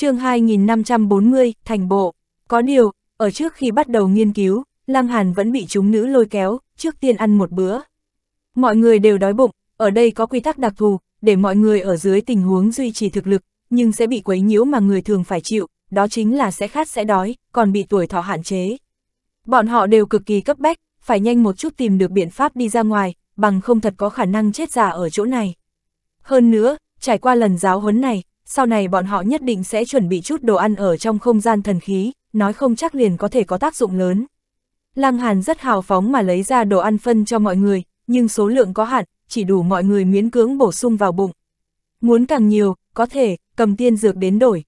chương 2540, thành bộ. Có điều, ở trước khi bắt đầu nghiên cứu, Lăng Hàn vẫn bị chúng nữ lôi kéo, trước tiên ăn một bữa. Mọi người đều đói bụng, ở đây có quy tắc đặc thù, để mọi người ở dưới tình huống duy trì thực lực, nhưng sẽ bị quấy nhiễu mà người thường phải chịu, đó chính là sẽ khát sẽ đói, còn bị tuổi thọ hạn chế. Bọn họ đều cực kỳ cấp bách, phải nhanh một chút tìm được biện pháp đi ra ngoài, bằng không thật có khả năng chết già ở chỗ này. Hơn nữa, trải qua lần giáo huấn này, sau này bọn họ nhất định sẽ chuẩn bị chút đồ ăn ở trong không gian thần khí, nói không chắc liền có thể có tác dụng lớn. Lăng Hàn rất hào phóng mà lấy ra đồ ăn phân cho mọi người, nhưng số lượng có hạn, chỉ đủ mọi người miễn cưỡng bổ sung vào bụng. Muốn càng nhiều, có thể, cầm tiên dược đến đổi.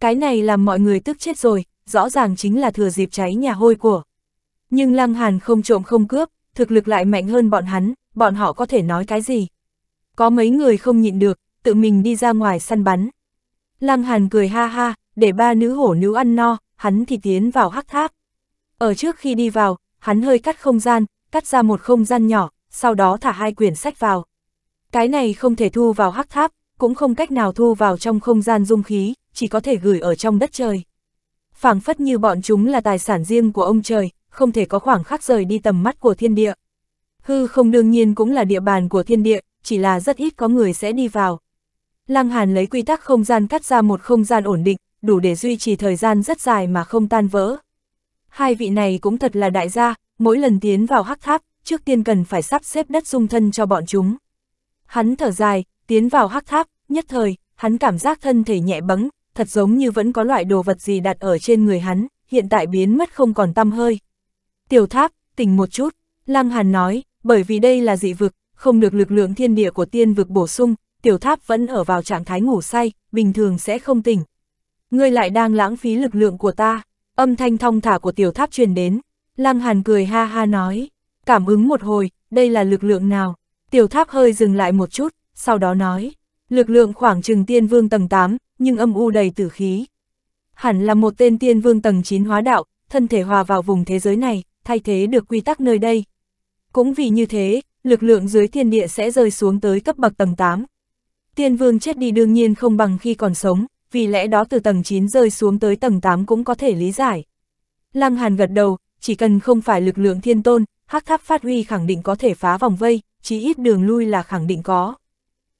Cái này làm mọi người tức chết rồi, rõ ràng chính là thừa dịp cháy nhà hôi của. Nhưng Lăng Hàn không trộm không cướp, thực lực lại mạnh hơn bọn hắn, bọn họ có thể nói cái gì. Có mấy người không nhịn được, tự mình đi ra ngoài săn bắn. Lăng Hàn cười ha ha, để ba nữ hổ nữ ăn no, hắn thì tiến vào hắc tháp. Ở trước khi đi vào, hắn hơi cắt không gian, cắt ra một không gian nhỏ, sau đó thả hai quyển sách vào. Cái này không thể thu vào hắc tháp, cũng không cách nào thu vào trong không gian dung khí, chỉ có thể gửi ở trong đất trời. phảng phất như bọn chúng là tài sản riêng của ông trời, không thể có khoảng khắc rời đi tầm mắt của thiên địa. Hư không đương nhiên cũng là địa bàn của thiên địa, chỉ là rất ít có người sẽ đi vào. Lăng Hàn lấy quy tắc không gian cắt ra một không gian ổn định, đủ để duy trì thời gian rất dài mà không tan vỡ. Hai vị này cũng thật là đại gia, mỗi lần tiến vào hắc tháp, trước tiên cần phải sắp xếp đất dung thân cho bọn chúng. Hắn thở dài, tiến vào hắc tháp, nhất thời, hắn cảm giác thân thể nhẹ bẫng, thật giống như vẫn có loại đồ vật gì đặt ở trên người hắn, hiện tại biến mất không còn tăm hơi. Tiểu tháp, tỉnh một chút, Lăng Hàn nói, bởi vì đây là dị vực, không được lực lượng thiên địa của tiên vực bổ sung, tiểu tháp vẫn ở vào trạng thái ngủ say, bình thường sẽ không tỉnh. Ngươi lại đang lãng phí lực lượng của ta, âm thanh thong thả của tiểu tháp truyền đến. Lăng Hàn cười ha ha nói, cảm ứng một hồi, đây là lực lượng nào? Tiểu tháp hơi dừng lại một chút, sau đó nói, lực lượng khoảng chừng tiên vương tầng 8, nhưng âm u đầy tử khí. Hẳn là một tên tiên vương tầng 9 hóa đạo, thân thể hòa vào vùng thế giới này, thay thế được quy tắc nơi đây. Cũng vì như thế, lực lượng dưới thiên địa sẽ rơi xuống tới cấp bậc tầng 8, Tiên vương chết đi đương nhiên không bằng khi còn sống, vì lẽ đó từ tầng 9 rơi xuống tới tầng 8 cũng có thể lý giải. Lăng Hàn gật đầu, chỉ cần không phải lực lượng thiên tôn, hắc tháp phát huy khẳng định có thể phá vòng vây, chỉ ít đường lui là khẳng định có.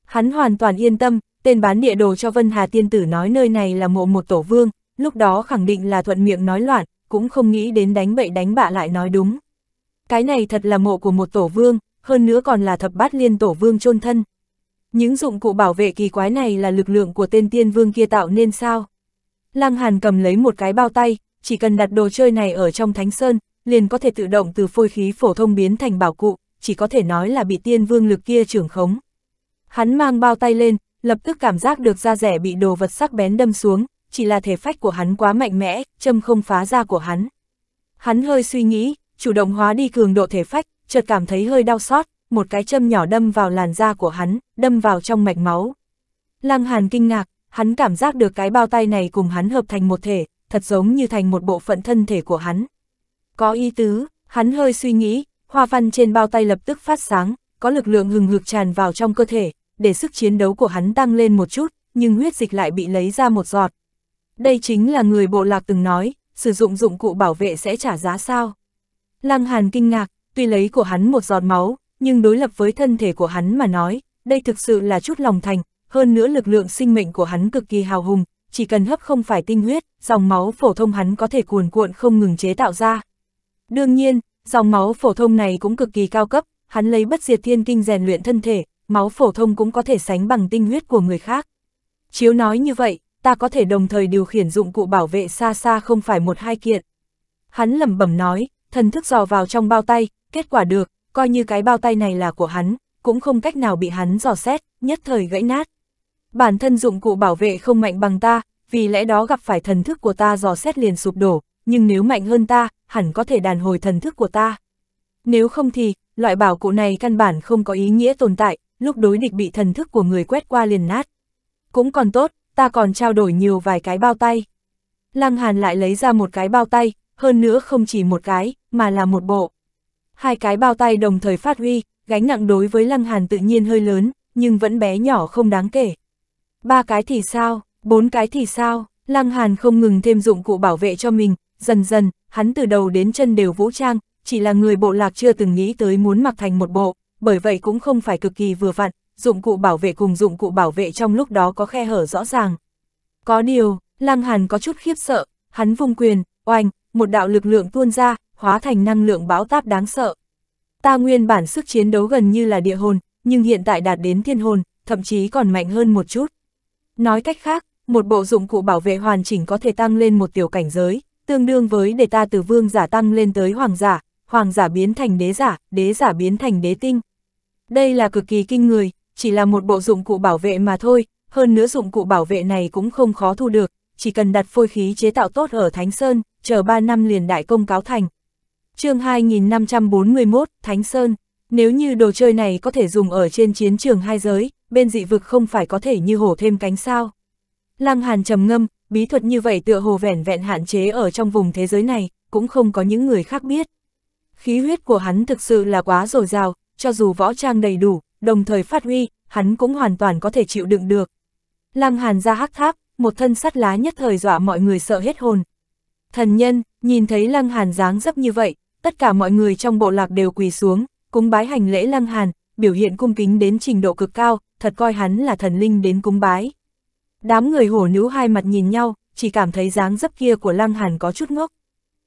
Hắn hoàn toàn yên tâm, tên bán địa đồ cho Vân Hà Tiên Tử nói nơi này là mộ một tổ vương, lúc đó khẳng định là thuận miệng nói loạn, cũng không nghĩ đến đánh bậy đánh bạ lại nói đúng. Cái này thật là mộ của một tổ vương, hơn nữa còn là thập bát liên tổ vương chôn thân, những dụng cụ bảo vệ kỳ quái này là lực lượng của tên tiên vương kia tạo nên sao? Lăng Hàn cầm lấy một cái bao tay, chỉ cần đặt đồ chơi này ở trong thánh sơn, liền có thể tự động từ phôi khí phổ thông biến thành bảo cụ, chỉ có thể nói là bị tiên vương lực kia trưởng khống. Hắn mang bao tay lên, lập tức cảm giác được da rẻ bị đồ vật sắc bén đâm xuống, chỉ là thể phách của hắn quá mạnh mẽ, châm không phá da của hắn. Hắn hơi suy nghĩ, chủ động hóa đi cường độ thể phách, chợt cảm thấy hơi đau xót, một cái châm nhỏ đâm vào làn da của hắn, đâm vào trong mạch máu. Lăng Hàn kinh ngạc, hắn cảm giác được cái bao tay này cùng hắn hợp thành một thể, thật giống như thành một bộ phận thân thể của hắn. Có ý tứ, hắn hơi suy nghĩ, hoa văn trên bao tay lập tức phát sáng, có lực lượng hừng hực tràn vào trong cơ thể, để sức chiến đấu của hắn tăng lên một chút, nhưng huyết dịch lại bị lấy ra một giọt. Đây chính là người bộ lạc từng nói, sử dụng dụng cụ bảo vệ sẽ trả giá sao. Lăng Hàn kinh ngạc, tuy lấy của hắn một giọt máu, nhưng đối lập với thân thể của hắn mà nói, đây thực sự là chút lòng thành, hơn nữa lực lượng sinh mệnh của hắn cực kỳ hào hùng, chỉ cần hấp không phải tinh huyết, dòng máu phổ thông hắn có thể cuồn cuộn không ngừng chế tạo ra. Đương nhiên, dòng máu phổ thông này cũng cực kỳ cao cấp, hắn lấy bất diệt thiên kinh rèn luyện thân thể, máu phổ thông cũng có thể sánh bằng tinh huyết của người khác. Chiếu nói như vậy, ta có thể đồng thời điều khiển dụng cụ bảo vệ xa xa không phải một hai kiện. Hắn lẩm bẩm nói, thần thức dò vào trong bao tay, kết quả được, coi như cái bao tay này là của hắn, cũng không cách nào bị hắn dò xét, nhất thời gãy nát. Bản thân dụng cụ bảo vệ không mạnh bằng ta, vì lẽ đó gặp phải thần thức của ta dò xét liền sụp đổ, nhưng nếu mạnh hơn ta, hẳn có thể đàn hồi thần thức của ta. Nếu không thì, loại bảo cụ này căn bản không có ý nghĩa tồn tại, lúc đối địch bị thần thức của người quét qua liền nát. Cũng còn tốt, ta còn trao đổi nhiều vài cái bao tay. Lăng Hàn lại lấy ra một cái bao tay, hơn nữa không chỉ một cái, mà là một bộ hai cái bao tay đồng thời phát huy, gánh nặng đối với Lăng Hàn tự nhiên hơi lớn, nhưng vẫn bé nhỏ không đáng kể. Ba cái thì sao, bốn cái thì sao, Lăng Hàn không ngừng thêm dụng cụ bảo vệ cho mình, dần dần, hắn từ đầu đến chân đều vũ trang, chỉ là người bộ lạc chưa từng nghĩ tới muốn mặc thành một bộ, bởi vậy cũng không phải cực kỳ vừa vặn, dụng cụ bảo vệ cùng dụng cụ bảo vệ trong lúc đó có khe hở rõ ràng. Có điều, Lăng Hàn có chút khiếp sợ, hắn vung quyền, oanh, một đạo lực lượng tuôn ra, hóa thành năng lượng bão táp đáng sợ. Ta nguyên bản sức chiến đấu gần như là địa hồn, nhưng hiện tại đạt đến thiên hồn, thậm chí còn mạnh hơn một chút. Nói cách khác, một bộ dụng cụ bảo vệ hoàn chỉnh có thể tăng lên một tiểu cảnh giới, tương đương với để ta từ vương giả tăng lên tới hoàng giả, hoàng giả biến thành đế giả, đế giả biến thành đế tinh. Đây là cực kỳ kinh người, chỉ là một bộ dụng cụ bảo vệ mà thôi, hơn nữa dụng cụ bảo vệ này cũng không khó thu được, chỉ cần đặt phôi khí chế tạo tốt ở Thánh Sơn, chờ 3 năm liền đại công cáo thành chương 2541, Thánh Sơn, nếu như đồ chơi này có thể dùng ở trên chiến trường hai giới, bên dị vực không phải có thể như hổ thêm cánh sao. Lăng Hàn trầm ngâm, bí thuật như vậy tựa hồ vẻn vẹn hạn chế ở trong vùng thế giới này, cũng không có những người khác biết. Khí huyết của hắn thực sự là quá dồi dào, cho dù võ trang đầy đủ, đồng thời phát huy, hắn cũng hoàn toàn có thể chịu đựng được. Lăng Hàn ra hắc tháp, một thân sắt lá nhất thời dọa mọi người sợ hết hồn. Thần nhân, nhìn thấy Lăng Hàn dáng dấp như vậy, tất cả mọi người trong bộ lạc đều quỳ xuống, cúng bái hành lễ lăng hàn, biểu hiện cung kính đến trình độ cực cao, thật coi hắn là thần linh đến cúng bái. Đám người hổ nữ hai mặt nhìn nhau, chỉ cảm thấy dáng dấp kia của lăng hàn có chút ngốc.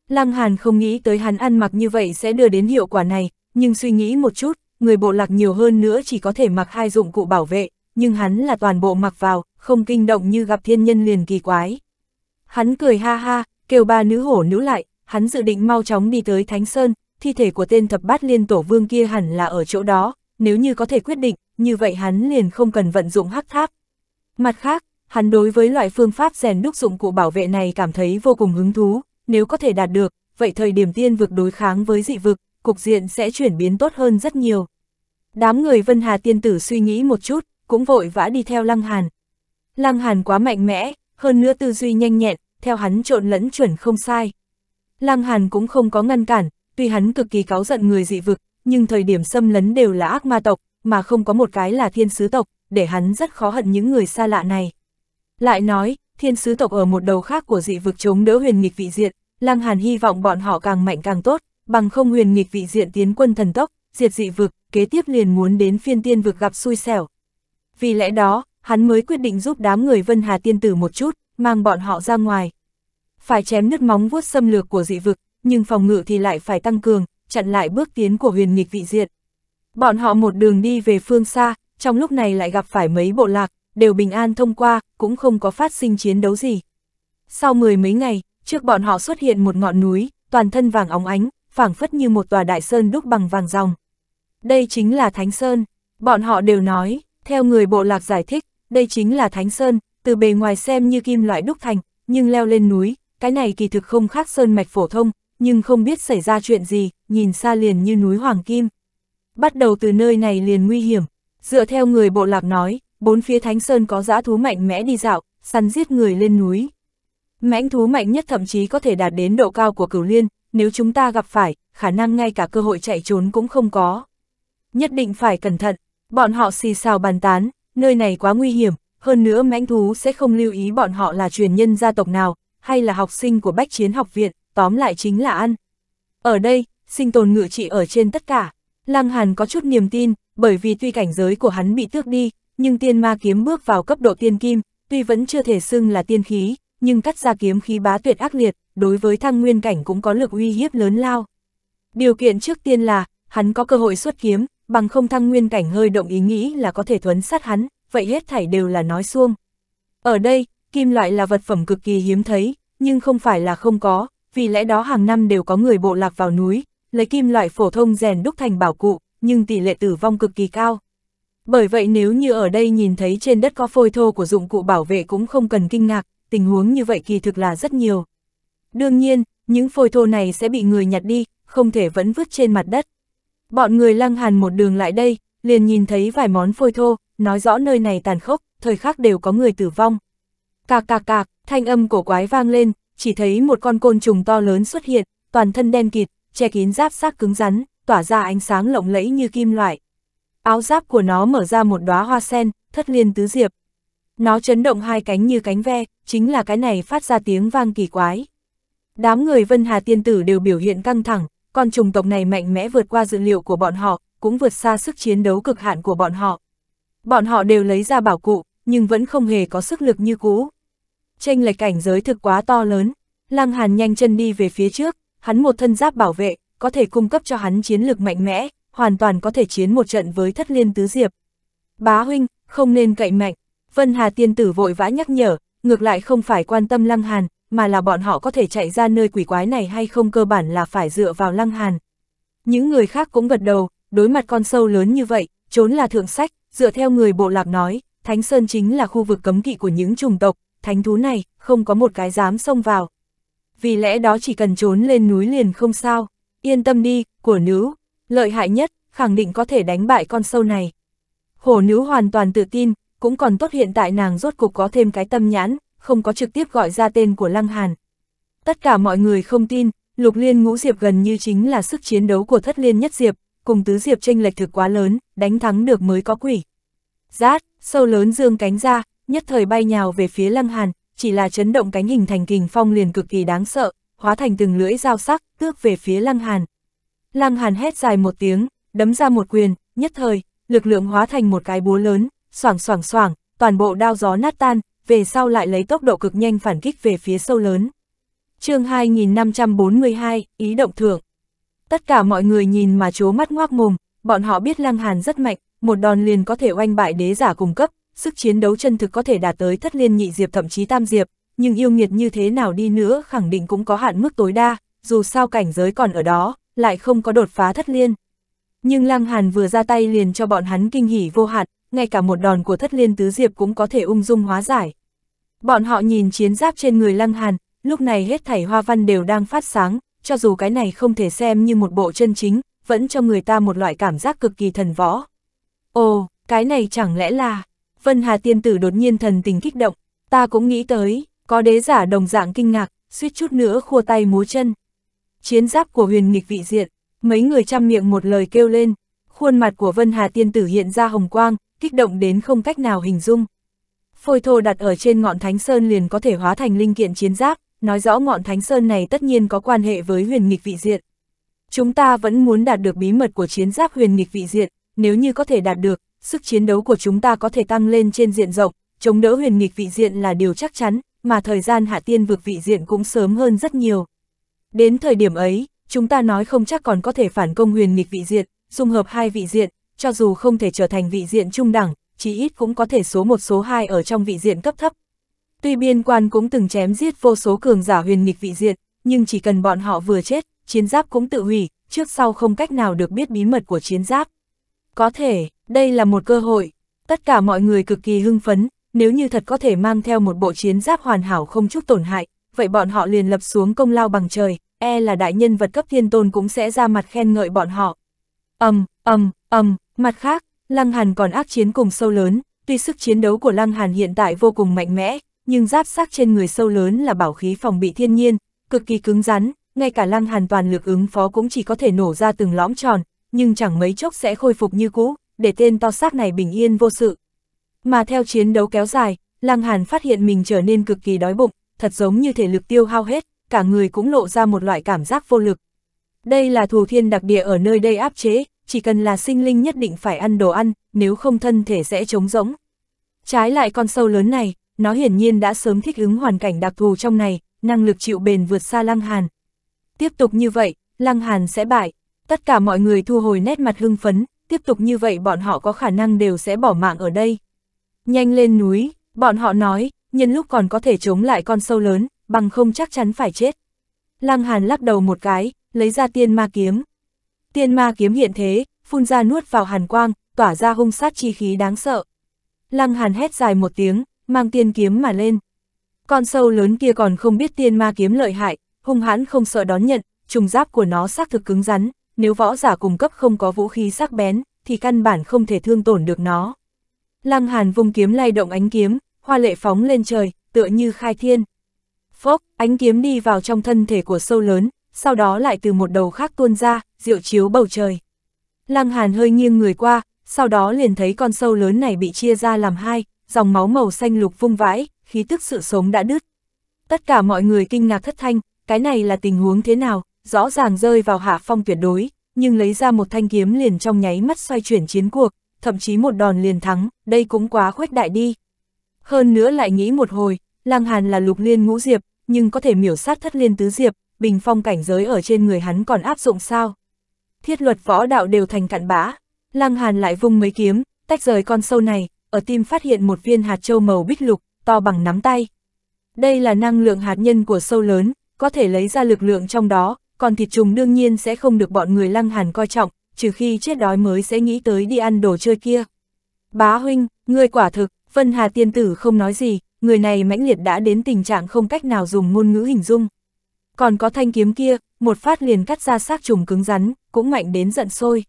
Lăng hàn không nghĩ tới hắn ăn mặc như vậy sẽ đưa đến hiệu quả này, nhưng suy nghĩ một chút, người bộ lạc nhiều hơn nữa chỉ có thể mặc hai dụng cụ bảo vệ, nhưng hắn là toàn bộ mặc vào, không kinh động như gặp thiên nhân liền kỳ quái. Hắn cười ha ha, kêu ba nữ hổ nữ lại, hắn dự định mau chóng đi tới Thánh Sơn, thi thể của tên thập bát liên tổ vương kia hẳn là ở chỗ đó, nếu như có thể quyết định, như vậy hắn liền không cần vận dụng hắc tháp. Mặt khác, hắn đối với loại phương pháp rèn đúc dụng cụ bảo vệ này cảm thấy vô cùng hứng thú, nếu có thể đạt được, vậy thời điểm tiên vực đối kháng với dị vực, cục diện sẽ chuyển biến tốt hơn rất nhiều. Đám người Vân Hà tiên tử suy nghĩ một chút, cũng vội vã đi theo Lăng Hàn. Lăng Hàn quá mạnh mẽ, hơn nữa tư duy nhanh nhẹn, theo hắn trộn lẫn chuẩn không sai. Lăng Hàn cũng không có ngăn cản, tuy hắn cực kỳ cáu giận người dị vực, nhưng thời điểm xâm lấn đều là ác ma tộc, mà không có một cái là thiên sứ tộc, để hắn rất khó hận những người xa lạ này. Lại nói, thiên sứ tộc ở một đầu khác của dị vực chống đỡ huyền nghịch vị diện, Lăng Hàn hy vọng bọn họ càng mạnh càng tốt, bằng không huyền nghịch vị diện tiến quân thần tốc, diệt dị vực, kế tiếp liền muốn đến phiên tiên vực gặp xui xẻo. Vì lẽ đó, hắn mới quyết định giúp đám người Vân Hà tiên tử một chút, mang bọn họ ra ngoài, phải chém nứt móng vuốt xâm lược của dị vực, nhưng phòng ngự thì lại phải tăng cường, chặn lại bước tiến của huyền nghịch vị diện. Bọn họ một đường đi về phương xa, trong lúc này lại gặp phải mấy bộ lạc, đều bình an thông qua, cũng không có phát sinh chiến đấu gì. Sau mười mấy ngày, trước bọn họ xuất hiện một ngọn núi, toàn thân vàng óng ánh, phảng phất như một tòa đại sơn đúc bằng vàng ròng. Đây chính là Thánh Sơn. Bọn họ đều nói, theo người bộ lạc giải thích, đây chính là Thánh Sơn, từ bề ngoài xem như kim loại đúc thành, nhưng leo lên núi, cái này kỳ thực không khác sơn mạch phổ thông, nhưng không biết xảy ra chuyện gì, nhìn xa liền như núi Hoàng Kim. Bắt đầu từ nơi này liền nguy hiểm, dựa theo người bộ lạc nói, bốn phía thánh sơn có dã thú mạnh mẽ đi dạo, săn giết người lên núi. Mãnh thú mạnh nhất thậm chí có thể đạt đến độ cao của cửu liên, nếu chúng ta gặp phải, khả năng ngay cả cơ hội chạy trốn cũng không có. Nhất định phải cẩn thận, bọn họ xì xào bàn tán, nơi này quá nguy hiểm, hơn nữa mãnh thú sẽ không lưu ý bọn họ là truyền nhân gia tộc nào, hay là học sinh của bách chiến học viện, tóm lại chính là ăn. Ở đây, sinh tồn ngự trị ở trên tất cả. Lăng Hàn có chút niềm tin, bởi vì tuy cảnh giới của hắn bị tước đi, nhưng tiên ma kiếm bước vào cấp độ tiên kim, tuy vẫn chưa thể xưng là tiên khí, nhưng cắt ra kiếm khí bá tuyệt ác liệt, đối với thăng nguyên cảnh cũng có lực uy hiếp lớn lao. Điều kiện trước tiên là, hắn có cơ hội xuất kiếm, bằng không thăng nguyên cảnh hơi động ý nghĩ là có thể thuấn sát hắn, vậy hết thảy đều là nói xuông. Ở đây, kim loại là vật phẩm cực kỳ hiếm thấy, nhưng không phải là không có, vì lẽ đó hàng năm đều có người bộ lạc vào núi, lấy kim loại phổ thông rèn đúc thành bảo cụ, nhưng tỷ lệ tử vong cực kỳ cao. Bởi vậy nếu như ở đây nhìn thấy trên đất có phôi thô của dụng cụ bảo vệ cũng không cần kinh ngạc, tình huống như vậy kỳ thực là rất nhiều. Đương nhiên, những phôi thô này sẽ bị người nhặt đi, không thể vẫn vứt trên mặt đất. Bọn người lăng hàn một đường lại đây, liền nhìn thấy vài món phôi thô, nói rõ nơi này tàn khốc, thời khắc đều có người tử vong. Cạc cạc cạc, thanh âm cổ quái vang lên, chỉ thấy một con côn trùng to lớn xuất hiện, toàn thân đen kịt, che kín giáp xác cứng rắn, tỏa ra ánh sáng lộng lẫy như kim loại. Áo giáp của nó mở ra một đóa hoa sen, thất liên tứ diệp. Nó chấn động hai cánh như cánh ve, chính là cái này phát ra tiếng vang kỳ quái. Đám người Vân Hà Tiên Tử đều biểu hiện căng thẳng, con trùng tộc này mạnh mẽ vượt qua dự liệu của bọn họ, cũng vượt xa sức chiến đấu cực hạn của bọn họ. Bọn họ đều lấy ra bảo cụ, nhưng vẫn không hề có sức lực như cũ. Tranh lệch cảnh giới thực quá to lớn, Lăng Hàn nhanh chân đi về phía trước, hắn một thân giáp bảo vệ, có thể cung cấp cho hắn chiến lực mạnh mẽ, hoàn toàn có thể chiến một trận với thất liên tứ diệp. Bá huynh, không nên cậy mạnh, Vân Hà tiên tử vội vã nhắc nhở, ngược lại không phải quan tâm Lăng Hàn, mà là bọn họ có thể chạy ra nơi quỷ quái này hay không cơ bản là phải dựa vào Lăng Hàn. Những người khác cũng gật đầu, đối mặt con sâu lớn như vậy, trốn là thượng sách, dựa theo người bộ lạc nói, Thánh Sơn chính là khu vực cấm kỵ của những chủng tộc, thánh thú này, không có một cái dám xông vào. Vì lẽ đó chỉ cần trốn lên núi liền không sao, yên tâm đi, của nữ, lợi hại nhất, khẳng định có thể đánh bại con sâu này. Hổ nữ hoàn toàn tự tin, cũng còn tốt hiện tại nàng rốt cục có thêm cái tâm nhãn, không có trực tiếp gọi ra tên của Lăng Hàn. Tất cả mọi người không tin, lục liên ngũ diệp gần như chính là sức chiến đấu của thất liên nhất diệp, cùng tứ diệp tranh lệch thực quá lớn, đánh thắng được mới có quỷ rát, sâu lớn dương cánh ra, nhất thời bay nhào về phía Lăng Hàn, chỉ là chấn động cánh hình thành kình phong liền cực kỳ đáng sợ, hóa thành từng lưỡi dao sắc, tước về phía Lăng Hàn. Lăng Hàn hét dài một tiếng, đấm ra một quyền, nhất thời, lực lượng hóa thành một cái búa lớn, xoảng xoảng xoảng, toàn bộ đao gió nát tan, về sau lại lấy tốc độ cực nhanh phản kích về phía sâu lớn. chương 2542, ý động thượng. Tất cả mọi người nhìn mà chố mắt ngoác mồm, bọn họ biết Lăng Hàn rất mạnh, một đòn liền có thể oanh bại đế giả cung cấp, sức chiến đấu chân thực có thể đạt tới thất liên nhị diệp thậm chí tam diệp, nhưng yêu nghiệt như thế nào đi nữa khẳng định cũng có hạn mức tối đa, dù sao cảnh giới còn ở đó, lại không có đột phá thất liên. Nhưng Lăng Hàn vừa ra tay liền cho bọn hắn kinh hỉ vô hạn, ngay cả một đòn của thất liên tứ diệp cũng có thể ung dung hóa giải. Bọn họ nhìn chiến giáp trên người Lăng Hàn, lúc này hết thảy hoa văn đều đang phát sáng, cho dù cái này không thể xem như một bộ chân chính, vẫn cho người ta một loại cảm giác cực kỳ thần võ. Ồ, cái này chẳng lẽ là... Vân Hà tiên tử đột nhiên thần tình kích động, ta cũng nghĩ tới, có đế giả đồng dạng kinh ngạc, suýt chút nữa khua tay múa chân. Chiến giáp của huyền nghịch vị diện, mấy người chăm miệng một lời kêu lên, khuôn mặt của Vân Hà tiên tử hiện ra hồng quang, kích động đến không cách nào hình dung. Phôi thô đặt ở trên ngọn thánh sơn liền có thể hóa thành linh kiện chiến giáp, nói rõ ngọn thánh sơn này tất nhiên có quan hệ với huyền nghịch vị diện. Chúng ta vẫn muốn đạt được bí mật của chiến giáp huyền nghịch vị diện, nếu như có thể đạt được, sức chiến đấu của chúng ta có thể tăng lên trên diện rộng, chống đỡ huyền nghịch vị diện là điều chắc chắn, mà thời gian hạ tiên vực vị diện cũng sớm hơn rất nhiều. Đến thời điểm ấy, chúng ta nói không chắc còn có thể phản công huyền nghịch vị diện, dung hợp hai vị diện, cho dù không thể trở thành vị diện trung đẳng, chỉ ít cũng có thể số một số hai ở trong vị diện cấp thấp. Tuy biên quan cũng từng chém giết vô số cường giả huyền nghịch vị diện, nhưng chỉ cần bọn họ vừa chết, chiến giáp cũng tự hủy, trước sau không cách nào được biết bí mật của chiến giáp. Có thể, đây là một cơ hội. Tất cả mọi người cực kỳ hưng phấn, nếu như thật có thể mang theo một bộ chiến giáp hoàn hảo không chút tổn hại, vậy bọn họ liền lập xuống công lao bằng trời, e là đại nhân vật cấp thiên tôn cũng sẽ ra mặt khen ngợi bọn họ. ầm ầm ầm mặt khác, Lăng Hàn còn ác chiến cùng sâu lớn, tuy sức chiến đấu của Lăng Hàn hiện tại vô cùng mạnh mẽ, nhưng giáp xác trên người sâu lớn là bảo khí phòng bị thiên nhiên, cực kỳ cứng rắn, ngay cả Lăng Hàn toàn lực ứng phó cũng chỉ có thể nổ ra từng lõm tròn, nhưng chẳng mấy chốc sẽ khôi phục như cũ, để tên to xác này bình yên vô sự. Mà theo chiến đấu kéo dài, Lăng Hàn phát hiện mình trở nên cực kỳ đói bụng, thật giống như thể lực tiêu hao hết, cả người cũng lộ ra một loại cảm giác vô lực. Đây là thù thiên đặc địa ở nơi đây áp chế, chỉ cần là sinh linh nhất định phải ăn đồ ăn, nếu không thân thể sẽ trống rỗng. Trái lại con sâu lớn này, nó hiển nhiên đã sớm thích ứng hoàn cảnh đặc thù trong này, năng lực chịu bền vượt xa Lăng Hàn. Tiếp tục như vậy, Lăng Hàn sẽ bại. Tất cả mọi người thu hồi nét mặt hưng phấn, tiếp tục như vậy bọn họ có khả năng đều sẽ bỏ mạng ở đây. Nhanh lên núi, bọn họ nói, nhân lúc còn có thể chống lại con sâu lớn, bằng không chắc chắn phải chết. Lăng Hàn lắc đầu một cái, lấy ra tiên ma kiếm. Tiên ma kiếm hiện thế, phun ra nuốt vào hàn quang, tỏa ra hung sát chi khí đáng sợ. Lăng Hàn hét dài một tiếng, mang tiên kiếm mà lên. Con sâu lớn kia còn không biết tiên ma kiếm lợi hại, hung hãn không sợ đón nhận, trùng giáp của nó xác thực cứng rắn, nếu võ giả cung cấp không có vũ khí sắc bén, thì căn bản không thể thương tổn được nó. Lăng Hàn vung kiếm lay động ánh kiếm, hoa lệ phóng lên trời, tựa như khai thiên. Phốc, ánh kiếm đi vào trong thân thể của sâu lớn, sau đó lại từ một đầu khác tuôn ra, diệu chiếu bầu trời. Lăng Hàn hơi nghiêng người qua, sau đó liền thấy con sâu lớn này bị chia ra làm hai, dòng máu màu xanh lục vung vãi, khí tức sự sống đã đứt. Tất cả mọi người kinh ngạc thất thanh, cái này là tình huống thế nào, rõ ràng rơi vào hạ phong tuyệt đối, nhưng lấy ra một thanh kiếm liền trong nháy mắt xoay chuyển chiến cuộc, thậm chí một đòn liền thắng, đây cũng quá khuếch đại đi. Hơn nữa lại nghĩ một hồi, Lăng Hàn là lục liên ngũ diệp, nhưng có thể miểu sát thất liên tứ diệp, bình phong cảnh giới ở trên người hắn còn áp dụng sao? Thiết luật võ đạo đều thành cạn bã, Lăng Hàn lại vung mấy kiếm, tách rời con sâu này, ở tim phát hiện một viên hạt châu màu bích lục, to bằng nắm tay. Đây là năng lượng hạt nhân của sâu lớn, có thể lấy ra lực lượng trong đó, còn thịt trùng đương nhiên sẽ không được bọn người lăng hàn coi trọng, trừ khi chết đói mới sẽ nghĩ tới đi ăn đồ chơi kia. Bá huynh, ngươi quả thực, Vân Hà tiên tử không nói gì, người này mãnh liệt đã đến tình trạng không cách nào dùng ngôn ngữ hình dung. Còn có thanh kiếm kia, một phát liền cắt ra xác trùng cứng rắn, cũng mạnh đến giận sôi.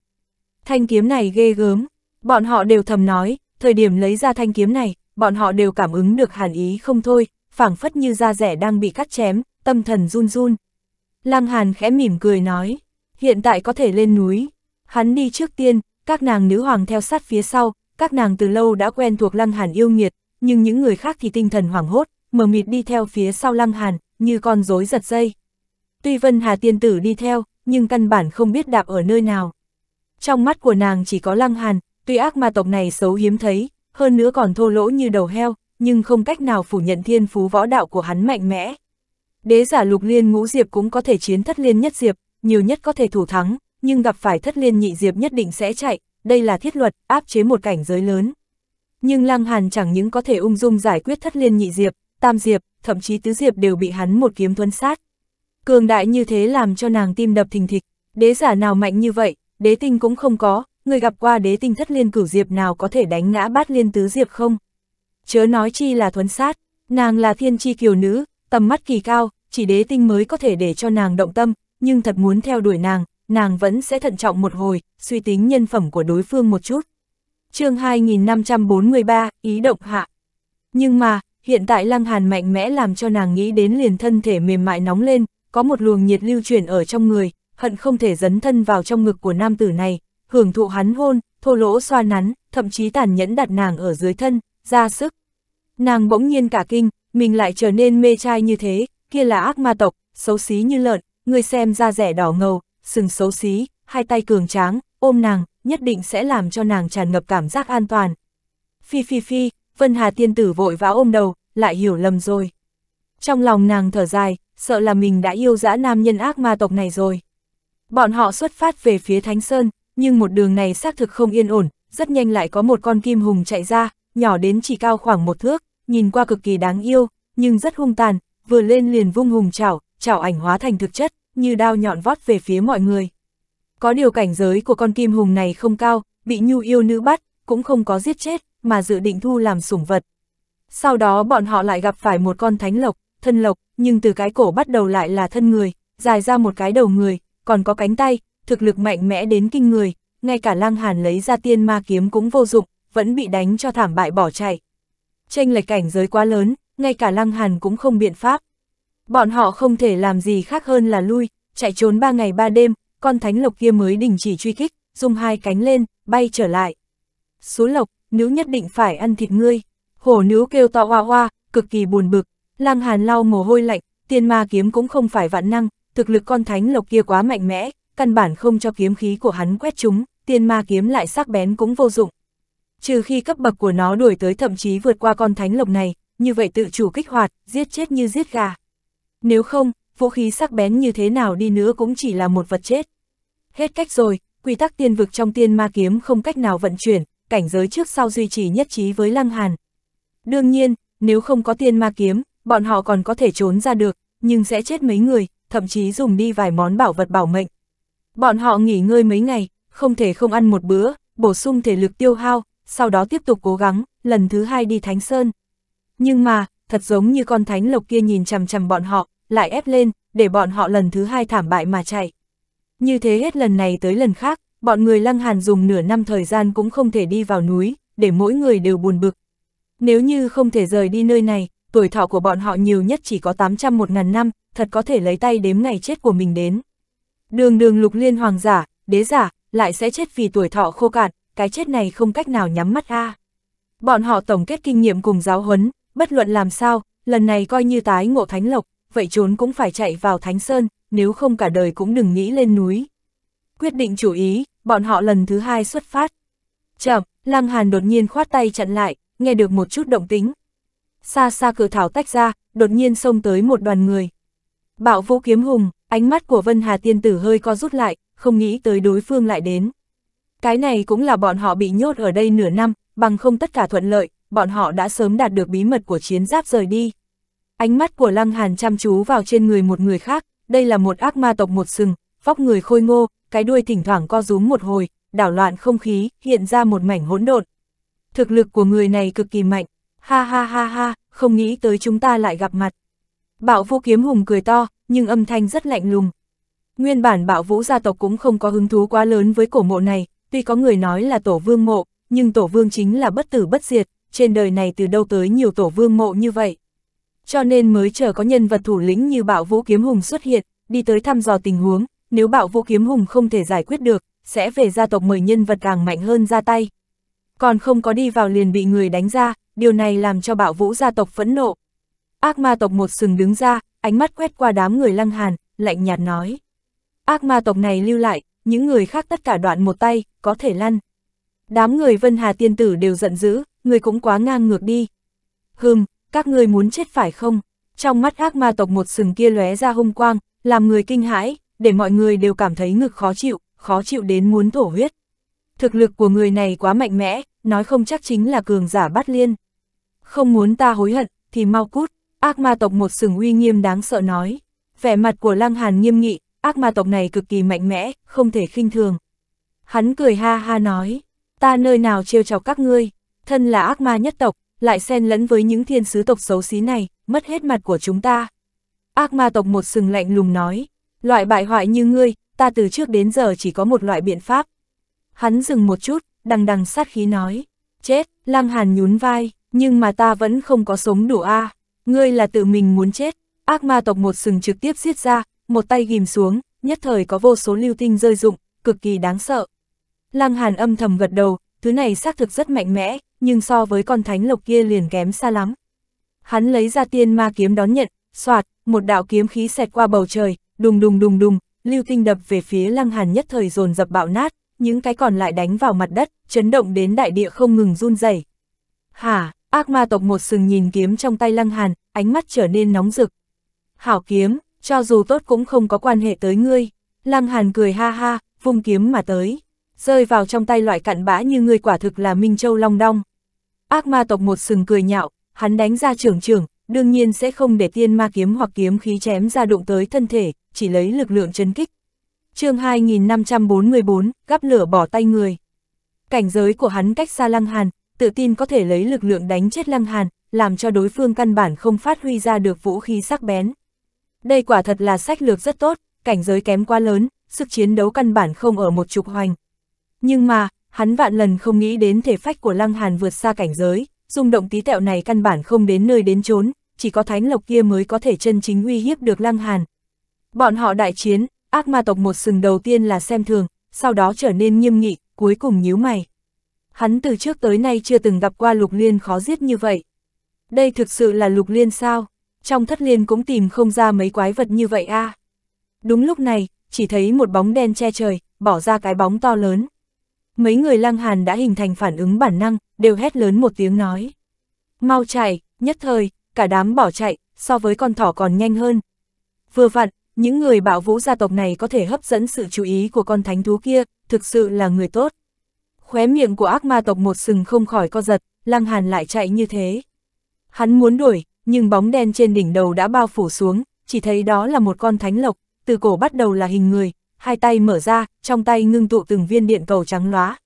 Thanh kiếm này ghê gớm, bọn họ đều thầm nói, thời điểm lấy ra thanh kiếm này, bọn họ đều cảm ứng được hàn ý không thôi, phảng phất như da rẻ đang bị cắt chém, tâm thần run run, Lăng Hàn khẽ mỉm cười nói, hiện tại có thể lên núi. Hắn đi trước tiên, các nàng nữ hoàng theo sát phía sau, các nàng từ lâu đã quen thuộc Lăng Hàn yêu nghiệt, nhưng những người khác thì tinh thần hoảng hốt, mờ mịt đi theo phía sau Lăng Hàn, như con rối giật dây. Tuy Vân Hà tiên tử đi theo, nhưng căn bản không biết đạp ở nơi nào. Trong mắt của nàng chỉ có Lăng Hàn, tuy ác ma tộc này xấu hiếm thấy, hơn nữa còn thô lỗ như đầu heo, nhưng không cách nào phủ nhận thiên phú võ đạo của hắn mạnh mẽ. Đế giả lục liên ngũ diệp cũng có thể chiến thất liên nhất diệp, nhiều nhất có thể thủ thắng, nhưng gặp phải thất liên nhị diệp nhất định sẽ chạy, đây là thiết luật, áp chế một cảnh giới lớn. Nhưng Lăng Hàn chẳng những có thể ung dung giải quyết thất liên nhị diệp, tam diệp, thậm chí tứ diệp đều bị hắn một kiếm thuấn sát. Cường đại như thế làm cho nàng tim đập thình thịch, đế giả nào mạnh như vậy, đế tinh cũng không có, người gặp qua đế tinh thất liên cửu diệp nào có thể đánh ngã bát liên tứ diệp không? Chớ nói chi là thuấn sát, nàng là thiên chi kiều nữ, tầm mắt kỳ cao, chỉ đế tinh mới có thể để cho nàng động tâm, nhưng thật muốn theo đuổi nàng, nàng vẫn sẽ thận trọng một hồi, suy tính nhân phẩm của đối phương một chút. chương 2543, ý động hạ. Nhưng mà, hiện tại Lăng Hàn mạnh mẽ làm cho nàng nghĩ đến liền thân thể mềm mại nóng lên, có một luồng nhiệt lưu chuyển ở trong người, hận không thể dấn thân vào trong ngực của nam tử này, hưởng thụ hắn hôn, thô lỗ xoa nắn, thậm chí tàn nhẫn đặt nàng ở dưới thân, ra sức. Nàng bỗng nhiên cả kinh, mình lại trở nên mê trai như thế, kia là ác ma tộc, xấu xí như lợn, người xem da rẻ đỏ ngầu, sừng xấu xí, hai tay cường tráng, ôm nàng, nhất định sẽ làm cho nàng tràn ngập cảm giác an toàn. Phi phi phi, Vân Hà tiên tử vội vã ôm đầu, lại hiểu lầm rồi. Trong lòng nàng thở dài, sợ là mình đã yêu dã nam nhân ác ma tộc này rồi. Bọn họ xuất phát về phía Thánh Sơn, nhưng một đường này xác thực không yên ổn, rất nhanh lại có một con kim hùng chạy ra, nhỏ đến chỉ cao khoảng một thước, nhìn qua cực kỳ đáng yêu, nhưng rất hung tàn, vừa lên liền vung hùng chảo, chảo ảnh hóa thành thực chất, như đao nhọn vót về phía mọi người. Có điều cảnh giới của con kim hùng này không cao, bị nhu yêu nữ bắt, cũng không có giết chết, mà dự định thu làm sủng vật. Sau đó bọn họ lại gặp phải một con thánh lộc, thân lộc, nhưng từ cái cổ bắt đầu lại là thân người, dài ra một cái đầu người, còn có cánh tay, thực lực mạnh mẽ đến kinh người, ngay cả lang hàn lấy ra tiên ma kiếm cũng vô dụng, vẫn bị đánh cho thảm bại bỏ chạy tranh lệch cảnh giới quá lớn, ngay cả Lăng Hàn cũng không biện pháp. Bọn họ không thể làm gì khác hơn là lui, chạy trốn ba ngày ba đêm, con thánh lộc kia mới đình chỉ truy kích, dùng hai cánh lên, bay trở lại. Số lộc, nữ nhất định phải ăn thịt ngươi. Hổ nữ kêu to hoa hoa, cực kỳ buồn bực. Lăng Hàn lau mồ hôi lạnh, tiên ma kiếm cũng không phải vạn năng, thực lực con thánh lộc kia quá mạnh mẽ, căn bản không cho kiếm khí của hắn quét chúng, tiên ma kiếm lại sắc bén cũng vô dụng, trừ khi cấp bậc của nó đuổi tới thậm chí vượt qua con thánh lộc này, như vậy tự chủ kích hoạt, giết chết như giết gà. Nếu không, vũ khí sắc bén như thế nào đi nữa cũng chỉ là một vật chết. Hết cách rồi, quy tắc tiên vực trong tiên ma kiếm không cách nào vận chuyển, cảnh giới trước sau duy trì nhất trí với Lăng Hàn. Đương nhiên, nếu không có tiên ma kiếm, bọn họ còn có thể trốn ra được, nhưng sẽ chết mấy người, thậm chí dùng đi vài món bảo vật bảo mệnh. Bọn họ nghỉ ngơi mấy ngày, không thể không ăn một bữa, bổ sung thể lực tiêu hao, sau đó tiếp tục cố gắng, lần thứ hai đi Thánh Sơn. Nhưng mà, thật giống như con thánh lộc kia nhìn chằm chằm bọn họ, lại ép lên, để bọn họ lần thứ hai thảm bại mà chạy. Như thế hết lần này tới lần khác, bọn người lăng hàn dùng nửa năm thời gian cũng không thể đi vào núi, để mỗi người đều buồn bực. Nếu như không thể rời đi nơi này, tuổi thọ của bọn họ nhiều nhất chỉ có 800 một ngàn năm, thật có thể lấy tay đếm ngày chết của mình đến. Đường đường lục liên hoàng giả, đế giả, lại sẽ chết vì tuổi thọ khô cạn, cái chết này không cách nào nhắm mắt a. À. Bọn họ tổng kết kinh nghiệm cùng giáo huấn, bất luận làm sao, lần này coi như tái ngộ thánh lộc, vậy trốn cũng phải chạy vào thánh sơn, nếu không cả đời cũng đừng nghĩ lên núi. Quyết định chủ ý, bọn họ lần thứ hai xuất phát. Chậm, Lăng Hàn đột nhiên khoát tay chặn lại, nghe được một chút động tính. Xa xa cửa thảo tách ra, đột nhiên xông tới một đoàn người. Bạo vũ kiếm hùng, ánh mắt của Vân Hà tiên tử hơi co rút lại, không nghĩ tới đối phương lại đến. Cái này cũng là bọn họ bị nhốt ở đây nửa năm, bằng không tất cả thuận lợi, bọn họ đã sớm đạt được bí mật của chiến giáp rời đi. Ánh mắt của Lăng Hàn chăm chú vào trên người một người khác, đây là một ác ma tộc một sừng, vóc người khôi ngô, cái đuôi thỉnh thoảng co rúm một hồi, đảo loạn không khí, hiện ra một mảnh hỗn độn. Thực lực của người này cực kỳ mạnh, ha ha ha ha, không nghĩ tới chúng ta lại gặp mặt. Bạo vũ kiếm hùng cười to, nhưng âm thanh rất lạnh lùng. Nguyên bản bạo vũ gia tộc cũng không có hứng thú quá lớn với cổ mộ này, Tuy có người nói là tổ vương mộ, nhưng tổ vương chính là bất tử bất diệt, trên đời này từ đâu tới nhiều tổ vương mộ như vậy. Cho nên mới chờ có nhân vật thủ lĩnh như bạo vũ kiếm hùng xuất hiện, đi tới thăm dò tình huống, nếu bạo vũ kiếm hùng không thể giải quyết được, sẽ về gia tộc mời nhân vật càng mạnh hơn ra tay. Còn không có đi vào liền bị người đánh ra, điều này làm cho bạo vũ gia tộc phẫn nộ. Ác ma tộc một sừng đứng ra, ánh mắt quét qua đám người lăng hàn, lạnh nhạt nói. Ác ma tộc này lưu lại, những người khác tất cả đoạn một tay, có thể lăn. Đám người Vân Hà tiên tử đều giận dữ, người cũng quá ngang ngược đi. Hừm, các người muốn chết phải không? Trong mắt ác ma tộc một sừng kia lóe ra hung quang, làm người kinh hãi, để mọi người đều cảm thấy ngực khó chịu, khó chịu đến muốn thổ huyết. Thực lực của người này quá mạnh mẽ, nói không chắc chính là cường giả bát liên. Không muốn ta hối hận, thì mau cút, ác ma tộc một sừng uy nghiêm đáng sợ nói. Vẻ mặt của Lăng Hàn nghiêm nghị, ác ma tộc này cực kỳ mạnh mẽ, không thể khinh thường. Hắn cười ha ha nói, ta nơi nào trêu chọc các ngươi, thân là ác ma nhất tộc, lại xen lẫn với những thiên sứ tộc xấu xí này, mất hết mặt của chúng ta. Ác ma tộc một sừng lạnh lùng nói, loại bại hoại như ngươi, ta từ trước đến giờ chỉ có một loại biện pháp. Hắn dừng một chút, đằng đằng sát khí nói, chết, lăng hàn nhún vai, nhưng mà ta vẫn không có sống đủ a à. ngươi là tự mình muốn chết, ác ma tộc một sừng trực tiếp giết ra, một tay ghim xuống, nhất thời có vô số lưu tinh rơi rụng, cực kỳ đáng sợ. Lăng Hàn âm thầm gật đầu, thứ này xác thực rất mạnh mẽ, nhưng so với con thánh lộc kia liền kém xa lắm. Hắn lấy ra tiên ma kiếm đón nhận, soạt, một đạo kiếm khí xẹt qua bầu trời, đùng đùng đùng đùng, lưu tinh đập về phía Lăng Hàn nhất thời dồn dập bạo nát, những cái còn lại đánh vào mặt đất, chấn động đến đại địa không ngừng run rẩy. Hả, ác ma tộc một sừng nhìn kiếm trong tay Lăng Hàn, ánh mắt trở nên nóng rực. Hảo kiếm, cho dù tốt cũng không có quan hệ tới ngươi. Lăng Hàn cười ha ha, vung kiếm mà tới. Rơi vào trong tay loại cặn bã như ngươi quả thực là Minh Châu Long Đong. Ác ma tộc một sừng cười nhạo, hắn đánh ra trưởng trưởng, đương nhiên sẽ không để tiên ma kiếm hoặc kiếm khí chém ra đụng tới thân thể, chỉ lấy lực lượng chấn kích. chương 2544, gắp lửa bỏ tay người. Cảnh giới của hắn cách xa Lăng Hàn, tự tin có thể lấy lực lượng đánh chết Lăng Hàn, làm cho đối phương căn bản không phát huy ra được vũ khí sắc bén. Đây quả thật là sách lược rất tốt, cảnh giới kém quá lớn, sức chiến đấu căn bản không ở một trục hoành. Nhưng mà, hắn vạn lần không nghĩ đến thể phách của Lăng Hàn vượt xa cảnh giới, rung động tí tẹo này căn bản không đến nơi đến chốn, chỉ có Thánh Lộc kia mới có thể chân chính uy hiếp được Lăng Hàn. Bọn họ đại chiến, ác ma tộc một sừng đầu tiên là xem thường, sau đó trở nên nghiêm nghị, cuối cùng nhíu mày. Hắn từ trước tới nay chưa từng gặp qua Lục Liên khó giết như vậy. Đây thực sự là Lục Liên sao? trong thất liên cũng tìm không ra mấy quái vật như vậy a. À. Đúng lúc này, chỉ thấy một bóng đen che trời, bỏ ra cái bóng to lớn. Mấy người lăng hàn đã hình thành phản ứng bản năng, đều hét lớn một tiếng nói. Mau chạy, nhất thời, cả đám bỏ chạy, so với con thỏ còn nhanh hơn. Vừa vặn, những người bảo vũ gia tộc này có thể hấp dẫn sự chú ý của con thánh thú kia, thực sự là người tốt. Khóe miệng của ác ma tộc một sừng không khỏi co giật, lăng hàn lại chạy như thế. Hắn muốn đuổi, nhưng bóng đen trên đỉnh đầu đã bao phủ xuống, chỉ thấy đó là một con thánh lộc, từ cổ bắt đầu là hình người, hai tay mở ra, trong tay ngưng tụ từng viên điện cầu trắng lóa.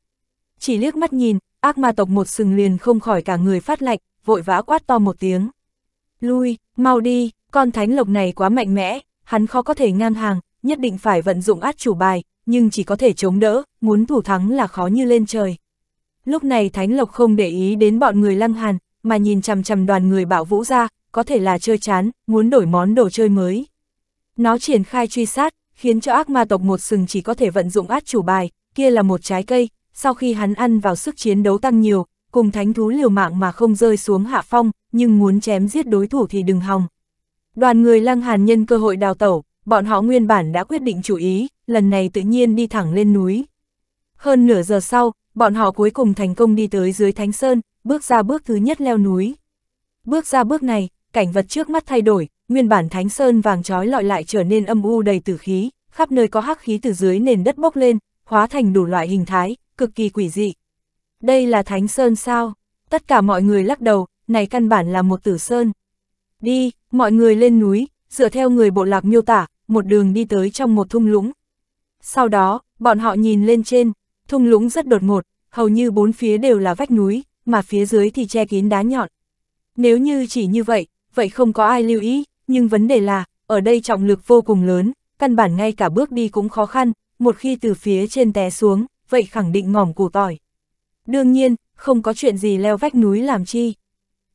Chỉ liếc mắt nhìn, ác ma tộc một sừng liền không khỏi cả người phát lạnh, vội vã quát to một tiếng. Lui, mau đi, con thánh lộc này quá mạnh mẽ, hắn khó có thể ngang hàng, nhất định phải vận dụng át chủ bài, nhưng chỉ có thể chống đỡ, muốn thủ thắng là khó như lên trời. Lúc này Thánh Lộc không để ý đến bọn người Lăng Hàn, mà nhìn chằm chằm đoàn người bảo vũ ra, có thể là chơi chán, muốn đổi món đồ chơi mới. Nó triển khai truy sát, khiến cho ác ma tộc một sừng chỉ có thể vận dụng át chủ bài, kia là một trái cây, sau khi hắn ăn vào sức chiến đấu tăng nhiều, cùng thánh thú liều mạng mà không rơi xuống hạ phong, nhưng muốn chém giết đối thủ thì đừng hòng. Đoàn người lăng hàn nhân cơ hội đào tẩu, bọn họ nguyên bản đã quyết định chủ ý, lần này tự nhiên đi thẳng lên núi. Hơn nửa giờ sau, bọn họ cuối cùng thành công đi tới dưới Thánh Sơn, bước ra bước thứ nhất leo núi. Bước ra bước này, cảnh vật trước mắt thay đổi, nguyên bản thánh sơn vàng trói lọi lại trở nên âm u đầy tử khí, khắp nơi có hắc khí từ dưới nền đất bốc lên, hóa thành đủ loại hình thái, cực kỳ quỷ dị. Đây là thánh sơn sao? Tất cả mọi người lắc đầu, này căn bản là một tử sơn. Đi, mọi người lên núi, dựa theo người bộ lạc miêu tả, một đường đi tới trong một thung lũng. Sau đó, bọn họ nhìn lên trên, thung lũng rất đột ngột, hầu như bốn phía đều là vách núi, mà phía dưới thì che kín đá nhọn. Nếu như chỉ như vậy, vậy không có ai lưu ý, nhưng vấn đề là, ở đây trọng lực vô cùng lớn, căn bản ngay cả bước đi cũng khó khăn, một khi từ phía trên té xuống, vậy khẳng định ngỏm củ tỏi. Đương nhiên, không có chuyện gì leo vách núi làm chi.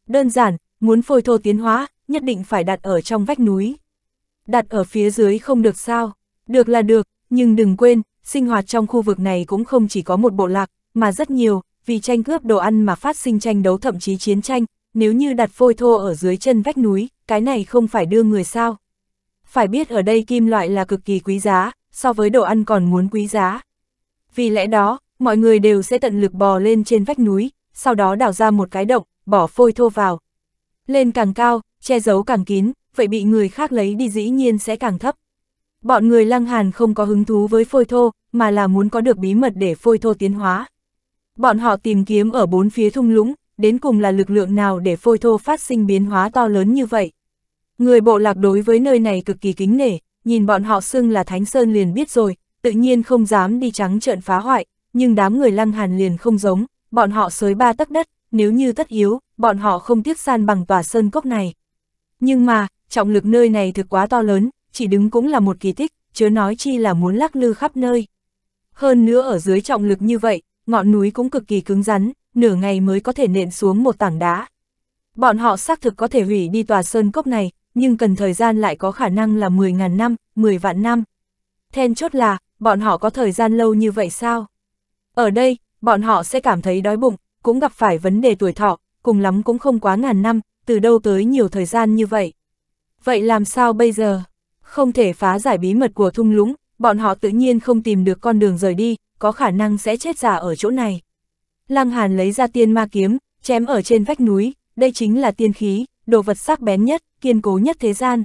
Đơn giản, muốn phôi thô tiến hóa, nhất định phải đặt ở trong vách núi. Đặt ở phía dưới không được sao, được là được, nhưng đừng quên, sinh hoạt trong khu vực này cũng không chỉ có một bộ lạc, mà rất nhiều, vì tranh cướp đồ ăn mà phát sinh tranh đấu thậm chí chiến tranh, nếu như đặt phôi thô ở dưới chân vách núi, cái này không phải đưa người sao. Phải biết ở đây kim loại là cực kỳ quý giá, so với đồ ăn còn muốn quý giá. Vì lẽ đó, mọi người đều sẽ tận lực bò lên trên vách núi, sau đó đào ra một cái động, bỏ phôi thô vào. Lên càng cao, che giấu càng kín, vậy bị người khác lấy đi dĩ nhiên sẽ càng thấp. Bọn người lăng hàn không có hứng thú với phôi thô, mà là muốn có được bí mật để phôi thô tiến hóa. Bọn họ tìm kiếm ở bốn phía thung lũng, đến cùng là lực lượng nào để phôi thô phát sinh biến hóa to lớn như vậy. Người bộ lạc đối với nơi này cực kỳ kính nể, nhìn bọn họ xưng là Thánh Sơn liền biết rồi, tự nhiên không dám đi trắng trợn phá hoại, nhưng đám người lăng hàn liền không giống, bọn họ sới ba tấc đất, nếu như tất yếu, bọn họ không tiếc san bằng tòa sơn cốc này. Nhưng mà, trọng lực nơi này thực quá to lớn, chỉ đứng cũng là một kỳ tích, chớ nói chi là muốn lắc lư khắp nơi. Hơn nữa ở dưới trọng lực như vậy, ngọn núi cũng cực kỳ cứng rắn, nửa ngày mới có thể nện xuống một tảng đá. Bọn họ xác thực có thể hủy đi tòa sơn cốc này, nhưng cần thời gian lại có khả năng là 10.000 năm, 10 vạn năm. Then chốt là, bọn họ có thời gian lâu như vậy sao? Ở đây, bọn họ sẽ cảm thấy đói bụng, cũng gặp phải vấn đề tuổi thọ, cùng lắm cũng không quá ngàn năm, từ đâu tới nhiều thời gian như vậy. Vậy làm sao bây giờ? Không thể phá giải bí mật của thung lũng, bọn họ tự nhiên không tìm được con đường rời đi, có khả năng sẽ chết già ở chỗ này. Lăng Hàn lấy ra tiên ma kiếm, chém ở trên vách núi, đây chính là tiên khí, đồ vật sắc bén nhất, kiên cố nhất thế gian.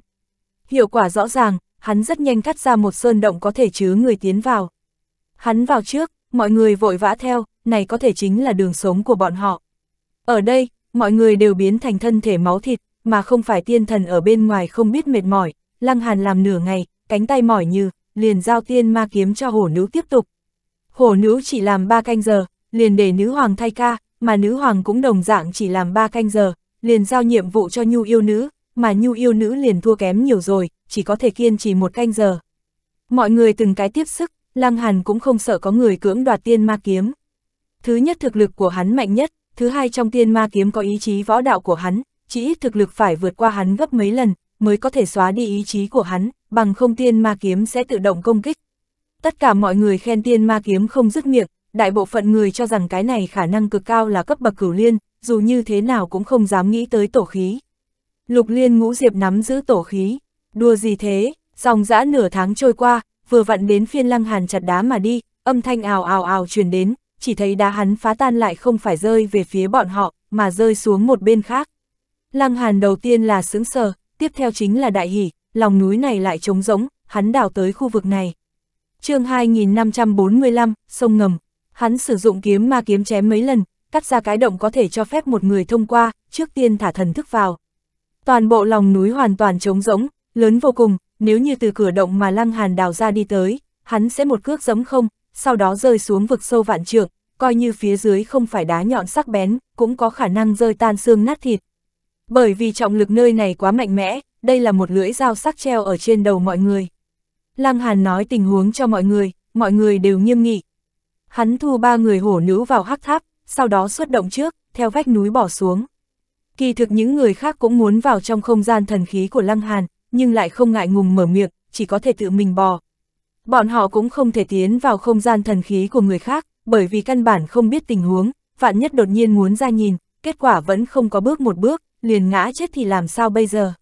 Hiệu quả rõ ràng, hắn rất nhanh cắt ra một sơn động có thể chứa người tiến vào. Hắn vào trước, mọi người vội vã theo, này có thể chính là đường sống của bọn họ. Ở đây, mọi người đều biến thành thân thể máu thịt, mà không phải tiên thần ở bên ngoài không biết mệt mỏi, lăng hàn làm nửa ngày, cánh tay mỏi như, liền giao tiên ma kiếm cho hổ nữ tiếp tục hổ nữ chỉ làm ba canh giờ, liền để nữ hoàng thay ca, mà nữ hoàng cũng đồng dạng chỉ làm ba canh giờ, liền giao nhiệm vụ cho nhu yêu nữ, mà nhu yêu nữ liền thua kém nhiều rồi, chỉ có thể kiên trì một canh giờ. Mọi người từng cái tiếp sức, Lăng Hàn cũng không sợ có người cưỡng đoạt tiên ma kiếm. Thứ nhất thực lực của hắn mạnh nhất, thứ hai trong tiên ma kiếm có ý chí võ đạo của hắn, chỉ ít thực lực phải vượt qua hắn gấp mấy lần, mới có thể xóa đi ý chí của hắn, bằng không tiên ma kiếm sẽ tự động công kích, Tất cả mọi người khen tiên ma kiếm không dứt miệng, đại bộ phận người cho rằng cái này khả năng cực cao là cấp bậc cửu liên, dù như thế nào cũng không dám nghĩ tới tổ khí. Lục liên ngũ diệp nắm giữ tổ khí, đùa gì thế, dòng dã nửa tháng trôi qua, vừa vặn đến phiên lăng hàn chặt đá mà đi, âm thanh ào ào ào truyền đến, chỉ thấy đá hắn phá tan lại không phải rơi về phía bọn họ, mà rơi xuống một bên khác. Lăng hàn đầu tiên là sướng sờ, tiếp theo chính là đại hỉ, lòng núi này lại trống rỗng, hắn đào tới khu vực này, chương 2545, sông ngầm, hắn sử dụng kiếm ma kiếm chém mấy lần, cắt ra cái động có thể cho phép một người thông qua, trước tiên thả thần thức vào. Toàn bộ lòng núi hoàn toàn trống rỗng, lớn vô cùng, nếu như từ cửa động mà lăng hàn đào ra đi tới, hắn sẽ một cước giấm không, sau đó rơi xuống vực sâu vạn trượng, coi như phía dưới không phải đá nhọn sắc bén, cũng có khả năng rơi tan xương nát thịt. Bởi vì trọng lực nơi này quá mạnh mẽ, đây là một lưỡi dao sắc treo ở trên đầu mọi người. Lăng Hàn nói tình huống cho mọi người, mọi người đều nghiêm nghị. Hắn thu ba người hổ nữ vào hắc tháp, sau đó xuất động trước, theo vách núi bỏ xuống. Kỳ thực những người khác cũng muốn vào trong không gian thần khí của Lăng Hàn, nhưng lại không ngại ngùng mở miệng, chỉ có thể tự mình bò. Bọn họ cũng không thể tiến vào không gian thần khí của người khác, bởi vì căn bản không biết tình huống, vạn nhất đột nhiên muốn ra nhìn, kết quả vẫn không có bước một bước, liền ngã chết thì làm sao bây giờ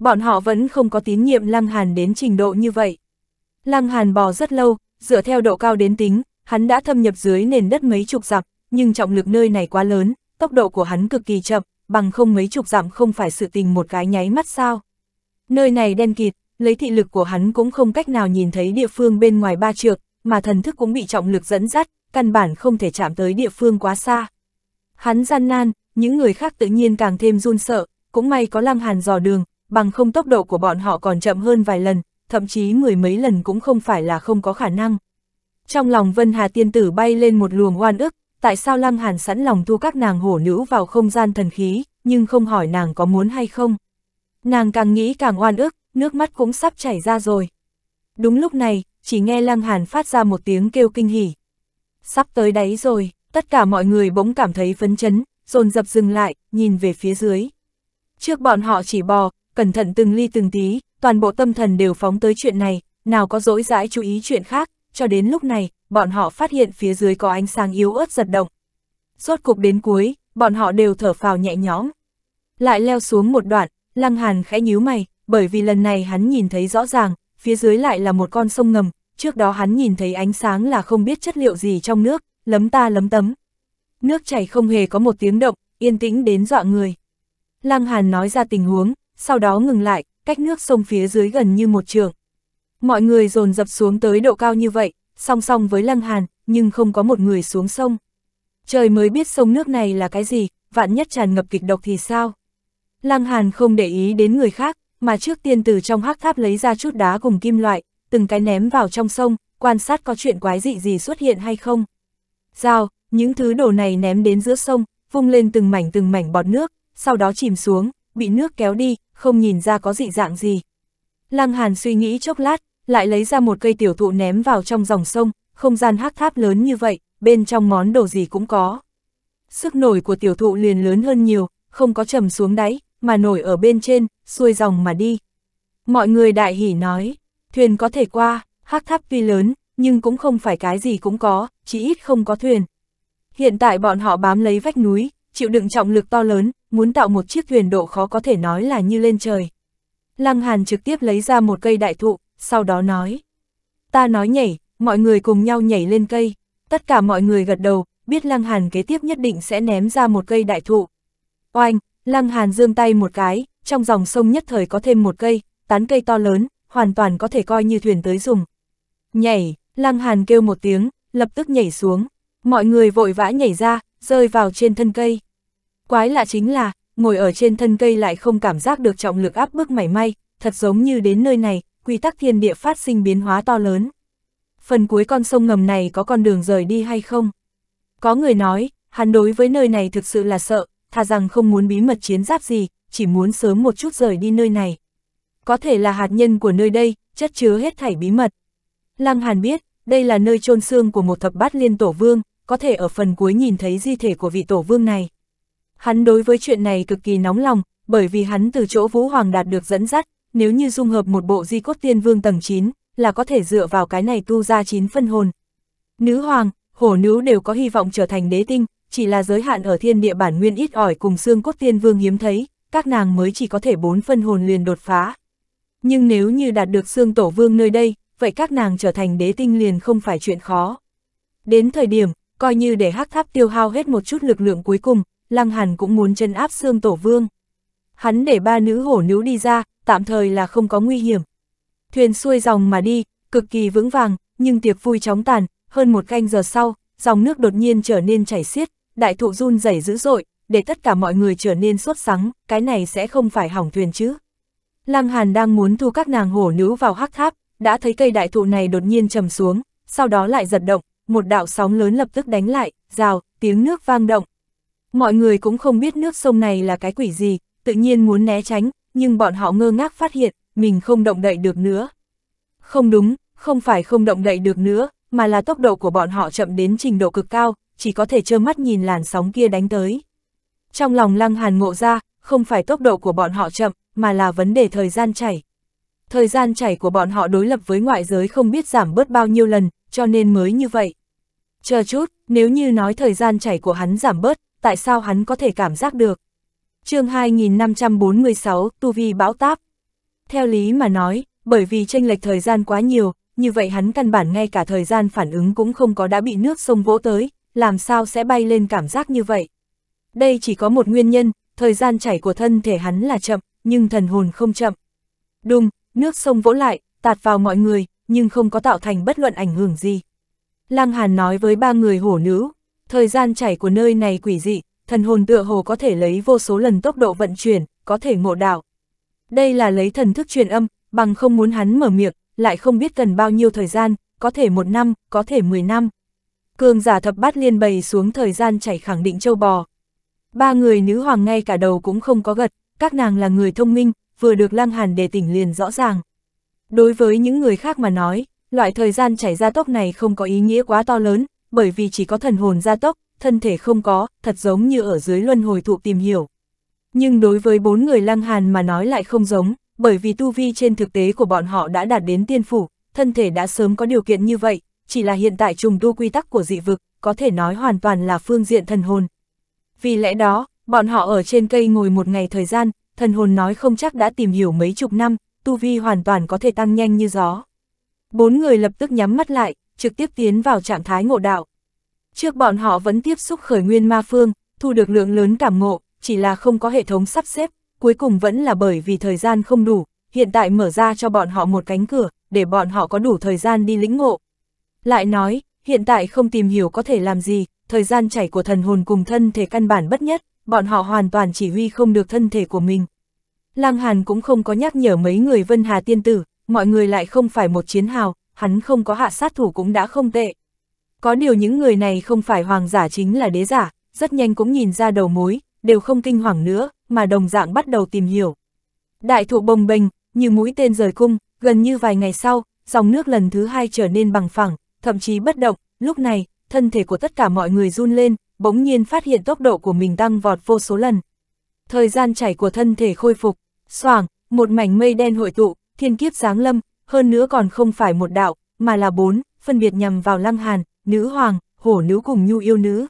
bọn họ vẫn không có tín nhiệm Lăng Hàn đến trình độ như vậy. Lăng Hàn bò rất lâu, dựa theo độ cao đến tính, hắn đã thâm nhập dưới nền đất mấy chục dặm, nhưng trọng lực nơi này quá lớn, tốc độ của hắn cực kỳ chậm, bằng không mấy chục dặm không phải sự tình một cái nháy mắt sao. Nơi này đen kịt, lấy thị lực của hắn cũng không cách nào nhìn thấy địa phương bên ngoài ba trượng, mà thần thức cũng bị trọng lực dẫn dắt, căn bản không thể chạm tới địa phương quá xa. Hắn gian nan, những người khác tự nhiên càng thêm run sợ, cũng may có Lăng Hàn dò đường, bằng không tốc độ của bọn họ còn chậm hơn vài lần, thậm chí mười mấy lần cũng không phải là không có khả năng. Trong lòng Vân Hà tiên tử bay lên một luồng oan ức, tại sao Lăng Hàn sẵn lòng thu các nàng hổ nữ vào không gian thần khí, nhưng không hỏi nàng có muốn hay không. Nàng càng nghĩ càng oan ức, nước mắt cũng sắp chảy ra rồi. Đúng lúc này, chỉ nghe Lăng Hàn phát ra một tiếng kêu kinh hỉ. Sắp tới đáy rồi, tất cả mọi người bỗng cảm thấy phấn chấn, dồn dập dừng lại, nhìn về phía dưới. Trước bọn họ chỉ bò, cẩn thận từng ly từng tí, toàn bộ tâm thần đều phóng tới chuyện này, nào có dỗi dãi chú ý chuyện khác, cho đến lúc này, bọn họ phát hiện phía dưới có ánh sáng yếu ớt giật động. suốt cục đến cuối, bọn họ đều thở phào nhẹ nhõm. Lại leo xuống một đoạn, Lăng Hàn khẽ nhíu mày, bởi vì lần này hắn nhìn thấy rõ ràng, phía dưới lại là một con sông ngầm, trước đó hắn nhìn thấy ánh sáng là không biết chất liệu gì trong nước, lấm ta lấm tấm. Nước chảy không hề có một tiếng động, yên tĩnh đến dọa người. Lăng Hàn nói ra tình huống, sau đó ngừng lại, cách nước sông phía dưới gần như một trường. Mọi người dồn dập xuống tới độ cao như vậy, song song với Lăng Hàn, nhưng không có một người xuống sông. Trời mới biết sông nước này là cái gì, vạn nhất tràn ngập kịch độc thì sao? Lăng Hàn không để ý đến người khác, mà trước tiên từ trong hắc tháp lấy ra chút đá cùng kim loại, từng cái ném vào trong sông, quan sát có chuyện quái dị gì xuất hiện hay không. Dao, những thứ đồ này ném đến giữa sông, vung lên từng mảnh từng mảnh bọt nước, sau đó chìm xuống, bị nước kéo đi, không nhìn ra có dị dạng gì. Lăng Hàn suy nghĩ chốc lát, lại lấy ra một cây tiểu thụ ném vào trong dòng sông, không gian hắc tháp lớn như vậy, bên trong món đồ gì cũng có. Sức nổi của tiểu thụ liền lớn hơn nhiều, không có trầm xuống đáy, mà nổi ở bên trên, xuôi dòng mà đi. Mọi người đại hỉ nói, thuyền có thể qua, hắc tháp tuy lớn, nhưng cũng không phải cái gì cũng có, chỉ ít không có thuyền. Hiện tại bọn họ bám lấy vách núi, chịu đựng trọng lực to lớn, muốn tạo một chiếc thuyền độ khó có thể nói là như lên trời. Lăng Hàn trực tiếp lấy ra một cây đại thụ, sau đó nói. Ta nói nhảy, mọi người cùng nhau nhảy lên cây. Tất cả mọi người gật đầu, biết Lăng Hàn kế tiếp nhất định sẽ ném ra một cây đại thụ. Oanh, Lăng Hàn dương tay một cái, trong dòng sông nhất thời có thêm một cây, tán cây to lớn, hoàn toàn có thể coi như thuyền tới dùng. Nhảy, Lăng Hàn kêu một tiếng, lập tức nhảy xuống. Mọi người vội vã nhảy ra, rơi vào trên thân cây. Quái lạ chính là, ngồi ở trên thân cây lại không cảm giác được trọng lực áp bức mảy may, thật giống như đến nơi này, quy tắc thiên địa phát sinh biến hóa to lớn. Phần cuối con sông ngầm này có con đường rời đi hay không? Có người nói, hắn đối với nơi này thực sự là sợ, thà rằng không muốn bí mật chiến giáp gì, chỉ muốn sớm một chút rời đi nơi này. Có thể là hạt nhân của nơi đây, chất chứa hết thảy bí mật. Lăng Hàn biết, đây là nơi chôn xương của một thập bát liên tổ vương, có thể ở phần cuối nhìn thấy di thể của vị tổ vương này. Hắn đối với chuyện này cực kỳ nóng lòng, bởi vì hắn từ chỗ Vũ Hoàng đạt được dẫn dắt, nếu như dung hợp một bộ di cốt tiên vương tầng 9, là có thể dựa vào cái này tu ra 9 phân hồn. Nữ hoàng, hổ nữ đều có hy vọng trở thành đế tinh, chỉ là giới hạn ở thiên địa bản nguyên ít ỏi cùng xương cốt tiên vương hiếm thấy, các nàng mới chỉ có thể 4 phân hồn liền đột phá. Nhưng nếu như đạt được xương tổ vương nơi đây, vậy các nàng trở thành đế tinh liền không phải chuyện khó. Đến thời điểm, coi như để hắc tháp tiêu hao hết một chút lực lượng cuối cùng, Lăng Hàn cũng muốn chân áp xương tổ vương. Hắn để ba nữ hổ nữ đi ra, tạm thời là không có nguy hiểm. Thuyền xuôi dòng mà đi, cực kỳ vững vàng, nhưng tiệc vui chóng tàn, hơn một canh giờ sau, dòng nước đột nhiên trở nên chảy xiết, đại thụ run rẩy dữ dội, để tất cả mọi người trở nên sốt sắng, cái này sẽ không phải hỏng thuyền chứ. Lăng Hàn đang muốn thu các nàng hổ nữ vào hắc tháp, đã thấy cây đại thụ này đột nhiên trầm xuống, sau đó lại giật động, một đạo sóng lớn lập tức đánh lại, rào, tiếng nước vang động, Mọi người cũng không biết nước sông này là cái quỷ gì, tự nhiên muốn né tránh, nhưng bọn họ ngơ ngác phát hiện, mình không động đậy được nữa. Không đúng, không phải không động đậy được nữa, mà là tốc độ của bọn họ chậm đến trình độ cực cao, chỉ có thể trơ mắt nhìn làn sóng kia đánh tới. Trong lòng Lăng Hàn ngộ ra, không phải tốc độ của bọn họ chậm, mà là vấn đề thời gian chảy. Thời gian chảy của bọn họ đối lập với ngoại giới không biết giảm bớt bao nhiêu lần, cho nên mới như vậy. Chờ chút, nếu như nói thời gian chảy của hắn giảm bớt, tại sao hắn có thể cảm giác được. chương 2546, Tu Vi Bão Táp. Theo lý mà nói, bởi vì tranh lệch thời gian quá nhiều, như vậy hắn căn bản ngay cả thời gian phản ứng cũng không có đã bị nước sông vỗ tới, làm sao sẽ bay lên cảm giác như vậy. Đây chỉ có một nguyên nhân, thời gian chảy của thân thể hắn là chậm, nhưng thần hồn không chậm. Đùng, nước sông vỗ lại, tạt vào mọi người, nhưng không có tạo thành bất luận ảnh hưởng gì. Lăng Hàn nói với ba người hổ nữ, Thời gian chảy của nơi này quỷ dị, thần hồn tựa hồ có thể lấy vô số lần tốc độ vận chuyển, có thể ngộ đạo. Đây là lấy thần thức truyền âm, bằng không muốn hắn mở miệng, lại không biết cần bao nhiêu thời gian, có thể một năm, có thể 10 năm. Cường giả thập bát liên bày xuống thời gian chảy khẳng định châu bò. Ba người nữ hoàng ngay cả đầu cũng không có gật, các nàng là người thông minh, vừa được lang hàn đề tỉnh liền rõ ràng. Đối với những người khác mà nói, loại thời gian chảy ra tốc này không có ý nghĩa quá to lớn, bởi vì chỉ có thần hồn gia tốc, thân thể không có, thật giống như ở dưới luân hồi thụ tìm hiểu. Nhưng đối với bốn người lăng hàn mà nói lại không giống, bởi vì tu vi trên thực tế của bọn họ đã đạt đến tiên phủ, thân thể đã sớm có điều kiện như vậy, chỉ là hiện tại trùng tu quy tắc của dị vực, có thể nói hoàn toàn là phương diện thần hồn. Vì lẽ đó, bọn họ ở trên cây ngồi một ngày thời gian, thần hồn nói không chắc đã tìm hiểu mấy chục năm, tu vi hoàn toàn có thể tăng nhanh như gió. Bốn người lập tức nhắm mắt lại, trực tiếp tiến vào trạng thái ngộ đạo. Trước bọn họ vẫn tiếp xúc khởi nguyên ma phương, thu được lượng lớn cảm ngộ, chỉ là không có hệ thống sắp xếp, cuối cùng vẫn là bởi vì thời gian không đủ, hiện tại mở ra cho bọn họ một cánh cửa, để bọn họ có đủ thời gian đi lĩnh ngộ. Lại nói, hiện tại không tìm hiểu có thể làm gì, thời gian chảy của thần hồn cùng thân thể căn bản bất nhất, bọn họ hoàn toàn chỉ huy không được thân thể của mình. Lăng Hàn cũng không có nhắc nhở mấy người Vân Hà tiên tử, mọi người lại không phải một chiến hào, hắn không có hạ sát thủ cũng đã không tệ. Có điều những người này không phải hoàng giả chính là đế giả, rất nhanh cũng nhìn ra đầu mối, đều không kinh hoàng nữa, mà đồng dạng bắt đầu tìm hiểu. Đại thụ bồng bềnh, như mũi tên rời cung, gần như vài ngày sau, dòng nước lần thứ hai trở nên bằng phẳng, thậm chí bất động, lúc này, thân thể của tất cả mọi người run lên, bỗng nhiên phát hiện tốc độ của mình tăng vọt vô số lần. Thời gian chảy của thân thể khôi phục, soảng, một mảnh mây đen hội tụ, thiên kiếp giáng lâm, hơn nữa còn không phải một đạo, mà là bốn, phân biệt nhằm vào lăng hàn, nữ hoàng, hổ nữ cùng nhu yêu nữ.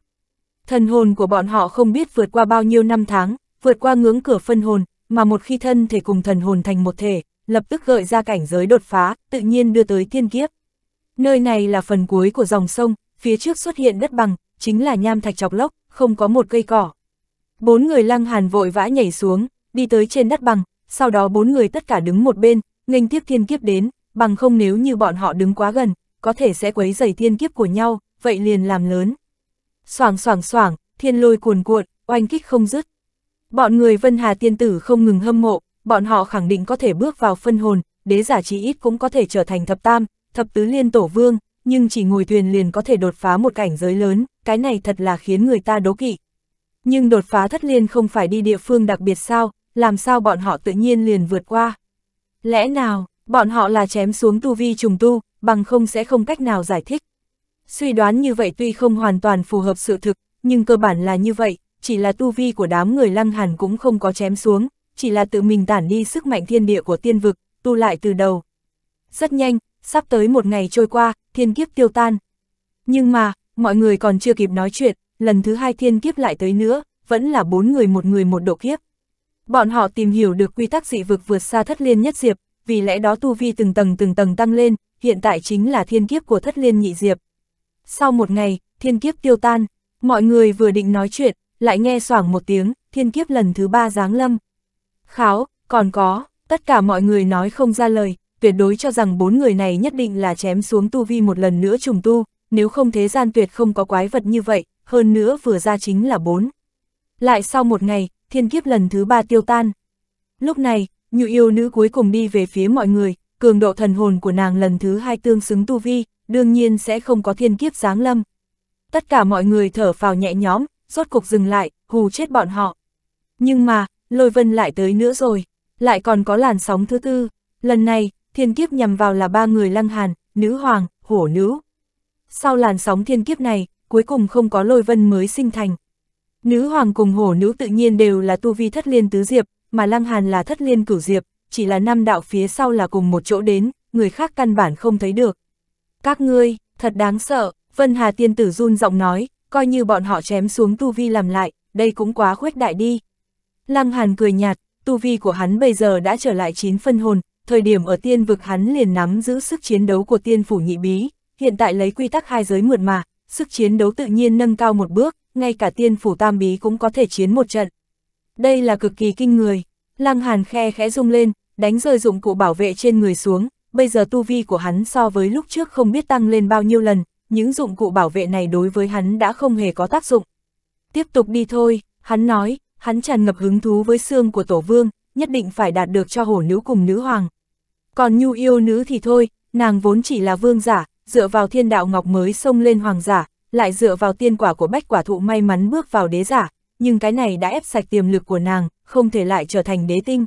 Thần hồn của bọn họ không biết vượt qua bao nhiêu năm tháng, vượt qua ngưỡng cửa phân hồn, mà một khi thân thể cùng thần hồn thành một thể, lập tức gợi ra cảnh giới đột phá, tự nhiên đưa tới thiên kiếp. Nơi này là phần cuối của dòng sông, phía trước xuất hiện đất bằng, chính là nham thạch chọc lốc, không có một cây cỏ. Bốn người lăng hàn vội vã nhảy xuống, đi tới trên đất bằng, sau đó bốn người tất cả đứng một bên, nghênh tiếp thiên kiếp đến, bằng không nếu như bọn họ đứng quá gần, có thể sẽ quấy dày thiên kiếp của nhau, vậy liền làm lớn. Soảng soảng soảng, thiên lôi cuồn cuộn, oanh kích không dứt. Bọn người Vân Hà tiên tử không ngừng hâm mộ, bọn họ khẳng định có thể bước vào phân hồn, đế giả chí ít cũng có thể trở thành thập tam, thập tứ liên tổ vương, nhưng chỉ ngồi thuyền liền có thể đột phá một cảnh giới lớn, cái này thật là khiến người ta đố kỵ. Nhưng đột phá thất liên không phải đi địa phương đặc biệt sao, làm sao bọn họ tự nhiên liền vượt qua. Lẽ nào, bọn họ là chém xuống tu vi trùng tu, bằng không sẽ không cách nào giải thích. Suy đoán như vậy tuy không hoàn toàn phù hợp sự thực, nhưng cơ bản là như vậy, chỉ là tu vi của đám người lăng hàn cũng không có chém xuống, chỉ là tự mình tản đi sức mạnh thiên địa của tiên vực, tu lại từ đầu. Rất nhanh, sắp tới một ngày trôi qua, thiên kiếp tiêu tan. Nhưng mà, mọi người còn chưa kịp nói chuyện, lần thứ hai thiên kiếp lại tới nữa, vẫn là bốn người một người một độ kiếp. Bọn họ tìm hiểu được quy tắc dị vực vượt xa thất liên nhất diệp, vì lẽ đó tu vi từng tầng từng tầng tăng lên, hiện tại chính là thiên kiếp của thất liên nhị diệp. Sau một ngày, thiên kiếp tiêu tan, mọi người vừa định nói chuyện, lại nghe xoảng một tiếng, thiên kiếp lần thứ ba giáng lâm. Kháo, còn có, tất cả mọi người nói không ra lời, tuyệt đối cho rằng bốn người này nhất định là chém xuống tu vi một lần nữa trùng tu, nếu không thế gian tuyệt không có quái vật như vậy, hơn nữa vừa ra chính là bốn. Lại sau một ngày, thiên kiếp lần thứ ba tiêu tan. Lúc này, nhụ yêu nữ cuối cùng đi về phía mọi người, cường độ thần hồn của nàng lần thứ hai tương xứng tu vi, đương nhiên sẽ không có thiên kiếp giáng lâm. Tất cả mọi người thở phào nhẹ nhõm, rốt cục dừng lại, hù chết bọn họ. Nhưng mà, lôi vân lại tới nữa rồi, lại còn có làn sóng thứ tư. Lần này, thiên kiếp nhằm vào là ba người lăng hàn, nữ hoàng, hổ nữ. Sau làn sóng thiên kiếp này, cuối cùng không có lôi vân mới sinh thành, Nữ hoàng cùng hổ nữ tự nhiên đều là tu vi thất liên tứ diệp, mà Lăng Hàn là thất liên cửu diệp, chỉ là năm đạo phía sau là cùng một chỗ đến, người khác căn bản không thấy được. Các ngươi, thật đáng sợ, Vân Hà tiên tử run giọng nói, coi như bọn họ chém xuống tu vi làm lại, đây cũng quá khuếch đại đi. Lăng Hàn cười nhạt, tu vi của hắn bây giờ đã trở lại chín phân hồn, thời điểm ở tiên vực hắn liền nắm giữ sức chiến đấu của tiên phủ nhị bí, hiện tại lấy quy tắc hai giới mượn mà, sức chiến đấu tự nhiên nâng cao một bước, ngay cả tiên phủ tam bí cũng có thể chiến một trận. Đây là cực kỳ kinh người, lăng hàn khe khẽ rung lên, đánh rơi dụng cụ bảo vệ trên người xuống, bây giờ tu vi của hắn so với lúc trước không biết tăng lên bao nhiêu lần, những dụng cụ bảo vệ này đối với hắn đã không hề có tác dụng. Tiếp tục đi thôi, hắn nói, hắn tràn ngập hứng thú với xương của tổ vương, nhất định phải đạt được cho hổ nữ cùng nữ hoàng. Còn nhu yêu nữ thì thôi, nàng vốn chỉ là vương giả, dựa vào thiên đạo ngọc mới xông lên hoàng giả, lại dựa vào tiên quả của bách quả thụ may mắn bước vào đế giả, nhưng cái này đã ép sạch tiềm lực của nàng, không thể lại trở thành đế tinh.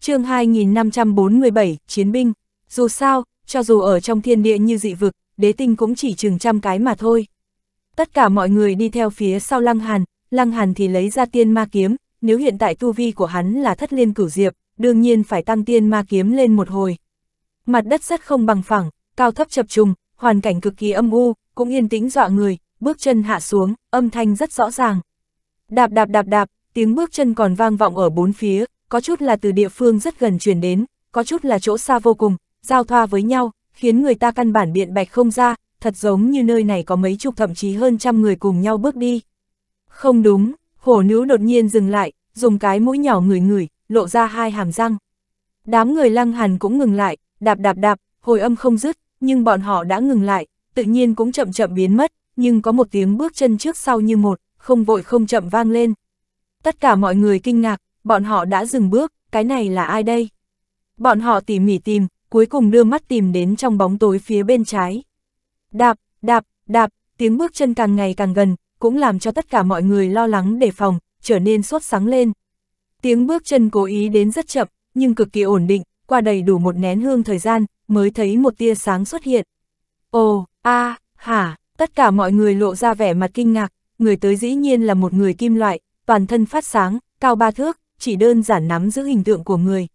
chương 2547, Chiến binh. Dù sao, cho dù ở trong thiên địa như dị vực, đế tinh cũng chỉ chừng trăm cái mà thôi. Tất cả mọi người đi theo phía sau Lăng Hàn, Lăng Hàn thì lấy ra tiên ma kiếm, nếu hiện tại tu vi của hắn là thất liên cửu diệp, đương nhiên phải tăng tiên ma kiếm lên một hồi. Mặt đất rất không bằng phẳng, cao thấp chập trùng, hoàn cảnh cực kỳ âm u, cũng yên tĩnh dọa người, bước chân hạ xuống, âm thanh rất rõ ràng. Đạp đạp đạp đạp, tiếng bước chân còn vang vọng ở bốn phía, có chút là từ địa phương rất gần truyền đến, có chút là chỗ xa vô cùng, giao thoa với nhau, khiến người ta căn bản biện bạch không ra, thật giống như nơi này có mấy chục thậm chí hơn trăm người cùng nhau bước đi. Không đúng, hổ nữ đột nhiên dừng lại, dùng cái mũi nhỏ người người, lộ ra hai hàm răng. Đám người lăng hàn cũng ngừng lại, đạp đạp đạp, hồi âm không dứt, nhưng bọn họ đã ngừng lại, tự nhiên cũng chậm chậm biến mất, nhưng có một tiếng bước chân trước sau như một, không vội không chậm vang lên. Tất cả mọi người kinh ngạc, bọn họ đã dừng bước, cái này là ai đây? Bọn họ tỉ mỉ tìm, cuối cùng đưa mắt tìm đến trong bóng tối phía bên trái. Đạp, đạp, đạp, tiếng bước chân càng ngày càng gần, cũng làm cho tất cả mọi người lo lắng đề phòng, trở nên sốt sáng lên. Tiếng bước chân cố ý đến rất chậm, nhưng cực kỳ ổn định, qua đầy đủ một nén hương thời gian, mới thấy một tia sáng xuất hiện. Ồ, a à, hả, tất cả mọi người lộ ra vẻ mặt kinh ngạc, người tới dĩ nhiên là một người kim loại, toàn thân phát sáng, cao ba thước, chỉ đơn giản nắm giữ hình tượng của người.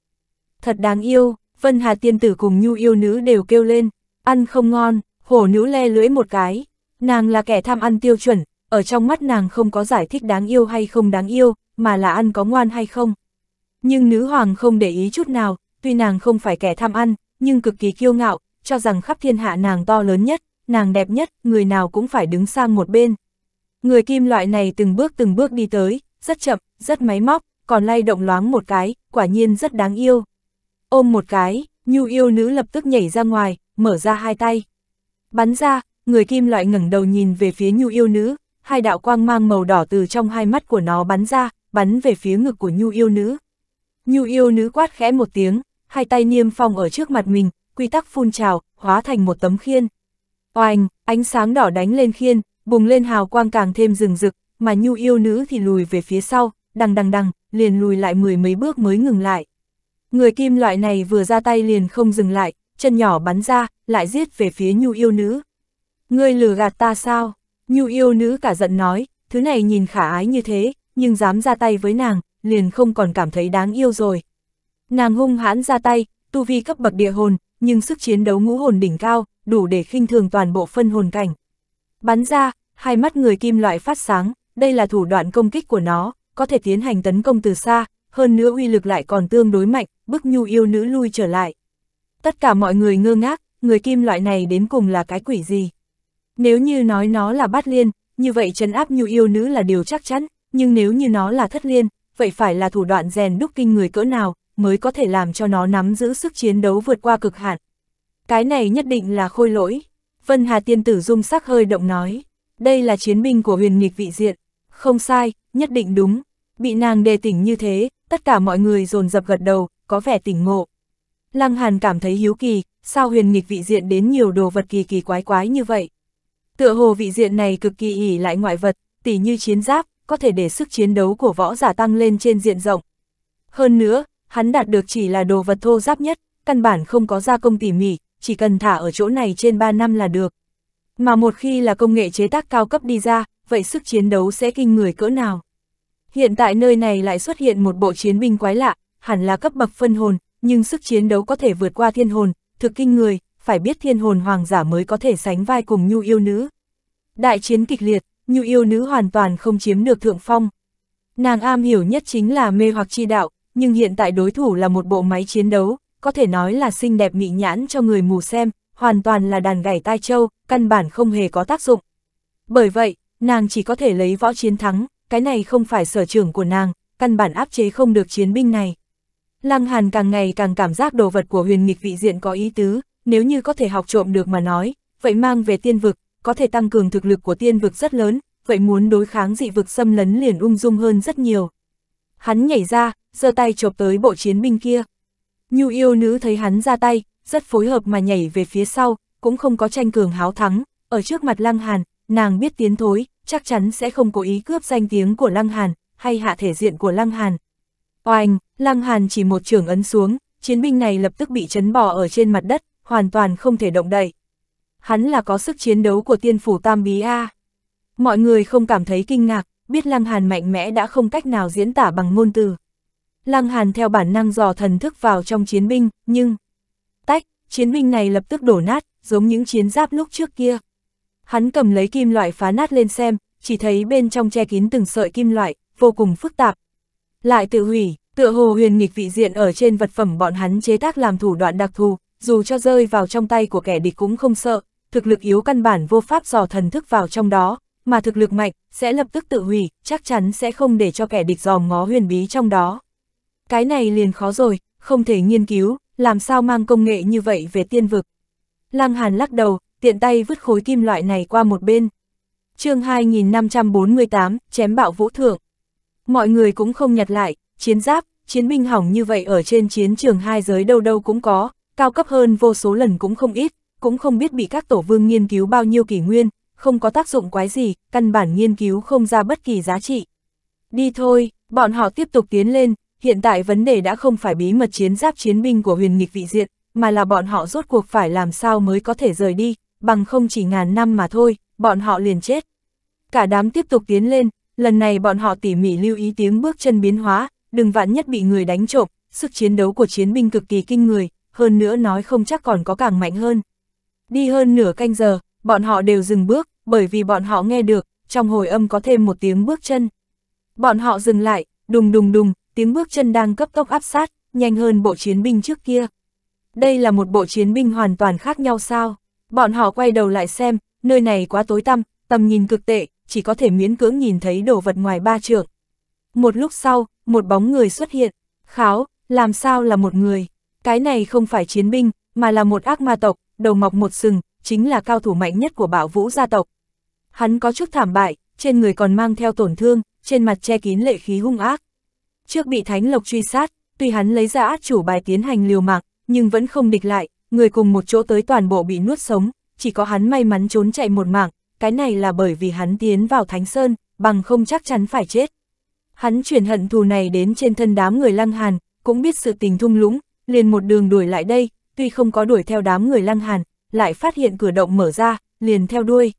Thật đáng yêu, Vân Hà tiên tử cùng nhu yêu nữ đều kêu lên, ăn không ngon, hổ nữ le lưỡi một cái, nàng là kẻ tham ăn tiêu chuẩn, ở trong mắt nàng không có giải thích đáng yêu hay không đáng yêu, mà là ăn có ngoan hay không. Nhưng nữ hoàng không để ý chút nào, tuy nàng không phải kẻ tham ăn, nhưng cực kỳ kiêu ngạo, cho rằng khắp thiên hạ nàng to lớn nhất nàng đẹp nhất, người nào cũng phải đứng sang một bên. Người kim loại này từng bước từng bước đi tới, rất chậm, rất máy móc, còn lay động loáng một cái, quả nhiên rất đáng yêu. Ôm một cái, nhu yêu nữ lập tức nhảy ra ngoài, mở ra hai tay. Bắn ra, người kim loại ngẩng đầu nhìn về phía nhu yêu nữ, hai đạo quang mang màu đỏ từ trong hai mắt của nó bắn ra, bắn về phía ngực của nhu yêu nữ. Nhu yêu nữ quát khẽ một tiếng, hai tay niêm phong ở trước mặt mình, quy tắc phun trào, hóa thành một tấm khiên. Oanh, ánh sáng đỏ đánh lên khiên, bùng lên hào quang càng thêm rừng rực, mà nhu yêu nữ thì lùi về phía sau, đằng đằng đằng, liền lùi lại mười mấy bước mới ngừng lại. Người kim loại này vừa ra tay liền không dừng lại, chân nhỏ bắn ra, lại giết về phía nhu yêu nữ. Ngươi lừa gạt ta sao? Nhu yêu nữ cả giận nói, thứ này nhìn khả ái như thế, nhưng dám ra tay với nàng, liền không còn cảm thấy đáng yêu rồi. Nàng hung hãn ra tay, tu vi cấp bậc địa hồn, nhưng sức chiến đấu ngũ hồn đỉnh cao, đủ để khinh thường toàn bộ phân hồn cảnh. Bắn ra, hai mắt người kim loại phát sáng, đây là thủ đoạn công kích của nó, có thể tiến hành tấn công từ xa, hơn nữa uy lực lại còn tương đối mạnh, bức nhu yêu nữ lui trở lại. Tất cả mọi người ngơ ngác, người kim loại này đến cùng là cái quỷ gì? Nếu như nói nó là bát liên, như vậy trấn áp nhu yêu nữ là điều chắc chắn, nhưng nếu như nó là thất liên, vậy phải là thủ đoạn rèn đúc kinh người cỡ nào mới có thể làm cho nó nắm giữ sức chiến đấu vượt qua cực hạn, cái này nhất định là khôi lỗi. Vân Hà tiên tử dung sắc hơi động nói. Đây là chiến binh của huyền nghịch vị diện. Không sai, nhất định đúng. Bị nàng đề tỉnh như thế, tất cả mọi người dồn dập gật đầu, có vẻ tỉnh ngộ. Lăng Hàn cảm thấy hiếu kỳ, sao huyền nghịch vị diện đến nhiều đồ vật kỳ kỳ quái quái như vậy. Tựa hồ vị diện này cực kỳ ỉ lại ngoại vật, tỉ như chiến giáp, có thể để sức chiến đấu của võ giả tăng lên trên diện rộng. Hơn nữa, hắn đạt được chỉ là đồ vật thô giáp nhất, căn bản không có gia công tỉ mỉ, chỉ cần thả ở chỗ này trên 3 năm là được. Mà một khi là công nghệ chế tác cao cấp đi ra, vậy sức chiến đấu sẽ kinh người cỡ nào? Hiện tại nơi này lại xuất hiện một bộ chiến binh quái lạ, hẳn là cấp bậc phân hồn, nhưng sức chiến đấu có thể vượt qua thiên hồn, thực kinh người, phải biết thiên hồn hoàng giả mới có thể sánh vai cùng nhu yêu nữ. Đại chiến kịch liệt, nhu yêu nữ hoàn toàn không chiếm được thượng phong. Nàng am hiểu nhất chính là mê hoặc chi đạo, nhưng hiện tại đối thủ là một bộ máy chiến đấu, có thể nói là xinh đẹp mị nhãn cho người mù xem, hoàn toàn là đàn gảy tai châu, căn bản không hề có tác dụng. Bởi vậy, nàng chỉ có thể lấy võ chiến thắng, cái này không phải sở trường của nàng, căn bản áp chế không được chiến binh này. Lăng Hàn càng ngày càng cảm giác đồ vật của huyền nghịch vị diện có ý tứ, nếu như có thể học trộm được mà nói, vậy mang về tiên vực, có thể tăng cường thực lực của tiên vực rất lớn, vậy muốn đối kháng dị vực xâm lấn liền ung dung hơn rất nhiều. Hắn nhảy ra, giơ tay chộp tới bộ chiến binh kia, Nhu yêu nữ thấy hắn ra tay, rất phối hợp mà nhảy về phía sau, cũng không có tranh cường háo thắng, ở trước mặt Lăng Hàn, nàng biết tiến thối, chắc chắn sẽ không cố ý cướp danh tiếng của Lăng Hàn, hay hạ thể diện của Lăng Hàn. Oanh, Lăng Hàn chỉ một trường ấn xuống, chiến binh này lập tức bị chấn bò ở trên mặt đất, hoàn toàn không thể động đậy. Hắn là có sức chiến đấu của tiên phủ Tam Bí A. Mọi người không cảm thấy kinh ngạc, biết Lăng Hàn mạnh mẽ đã không cách nào diễn tả bằng ngôn từ. Lăng Hàn theo bản năng dò thần thức vào trong chiến binh, nhưng... Tách, chiến binh này lập tức đổ nát, giống những chiến giáp lúc trước kia. Hắn cầm lấy kim loại phá nát lên xem, chỉ thấy bên trong che kín từng sợi kim loại, vô cùng phức tạp. Lại tự hủy, tựa hồ huyền nghịch vị diện ở trên vật phẩm bọn hắn chế tác làm thủ đoạn đặc thù, dù cho rơi vào trong tay của kẻ địch cũng không sợ, thực lực yếu căn bản vô pháp dò thần thức vào trong đó, mà thực lực mạnh sẽ lập tức tự hủy, chắc chắn sẽ không để cho kẻ địch dòm ngó huyền bí trong đó cái này liền khó rồi, không thể nghiên cứu, làm sao mang công nghệ như vậy về tiên vực. Lăng Hàn lắc đầu, tiện tay vứt khối kim loại này qua một bên. chương 2548, chém bạo vũ thượng. Mọi người cũng không nhặt lại, chiến giáp, chiến binh hỏng như vậy ở trên chiến trường hai giới đâu đâu cũng có, cao cấp hơn vô số lần cũng không ít, cũng không biết bị các tổ vương nghiên cứu bao nhiêu kỷ nguyên, không có tác dụng quái gì, căn bản nghiên cứu không ra bất kỳ giá trị. Đi thôi, bọn họ tiếp tục tiến lên, hiện tại vấn đề đã không phải bí mật chiến giáp chiến binh của huyền nghịch vị diện, mà là bọn họ rốt cuộc phải làm sao mới có thể rời đi, bằng không chỉ ngàn năm mà thôi, bọn họ liền chết. Cả đám tiếp tục tiến lên, lần này bọn họ tỉ mỉ lưu ý tiếng bước chân biến hóa, đừng vạn nhất bị người đánh trộm, sức chiến đấu của chiến binh cực kỳ kinh người, hơn nữa nói không chắc còn có càng mạnh hơn. Đi hơn nửa canh giờ, bọn họ đều dừng bước, bởi vì bọn họ nghe được, trong hồi âm có thêm một tiếng bước chân. Bọn họ dừng lại, đùng đùng đùng, tiếng bước chân đang cấp tốc áp sát, nhanh hơn bộ chiến binh trước kia. Đây là một bộ chiến binh hoàn toàn khác nhau sao? Bọn họ quay đầu lại xem, nơi này quá tối tăm, tầm nhìn cực tệ, chỉ có thể miễn cưỡng nhìn thấy đồ vật ngoài ba trượng. Một lúc sau, một bóng người xuất hiện. Kháo, làm sao là một người? Cái này không phải chiến binh, mà là một ác ma tộc, đầu mọc một sừng, chính là cao thủ mạnh nhất của bảo vũ gia tộc. Hắn có chút thảm bại, trên người còn mang theo tổn thương, trên mặt che kín lệ khí hung ác. Trước bị Thánh Lộc truy sát, tuy hắn lấy ra át chủ bài tiến hành liều mạng, nhưng vẫn không địch lại, người cùng một chỗ tới toàn bộ bị nuốt sống, chỉ có hắn may mắn trốn chạy một mạng, cái này là bởi vì hắn tiến vào Thánh Sơn, bằng không chắc chắn phải chết. Hắn chuyển hận thù này đến trên thân đám người lăng hàn, cũng biết sự tình thung lũng, liền một đường đuổi lại đây, tuy không có đuổi theo đám người lăng hàn, lại phát hiện cửa động mở ra, liền theo đuôi.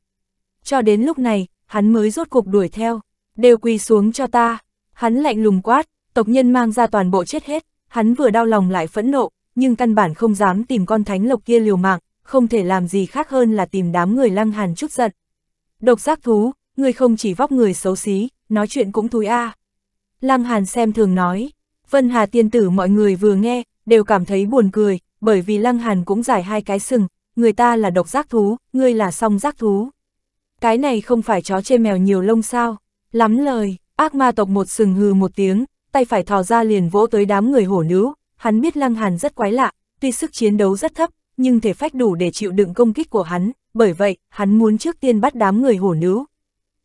Cho đến lúc này, hắn mới rốt cục đuổi theo, đều quỳ xuống cho ta. Hắn lạnh lùng quát, tộc nhân mang ra toàn bộ chết hết, hắn vừa đau lòng lại phẫn nộ, nhưng căn bản không dám tìm con thánh lộc kia liều mạng, không thể làm gì khác hơn là tìm đám người lăng hàn chút giận. Độc giác thú, người không chỉ vóc người xấu xí, nói chuyện cũng thúi a. À. Lăng hàn xem thường nói, Vân Hà tiên tử mọi người vừa nghe, đều cảm thấy buồn cười, bởi vì lăng hàn cũng giải hai cái sừng, người ta là độc giác thú, ngươi là song giác thú. Cái này không phải chó chê mèo nhiều lông sao, lắm lời, ác ma tộc một sừng hừ một tiếng, tay phải thò ra liền vỗ tới đám người hổ nứu, hắn biết Lăng Hàn rất quái lạ, tuy sức chiến đấu rất thấp, nhưng thể phách đủ để chịu đựng công kích của hắn, bởi vậy, hắn muốn trước tiên bắt đám người hổ nứu.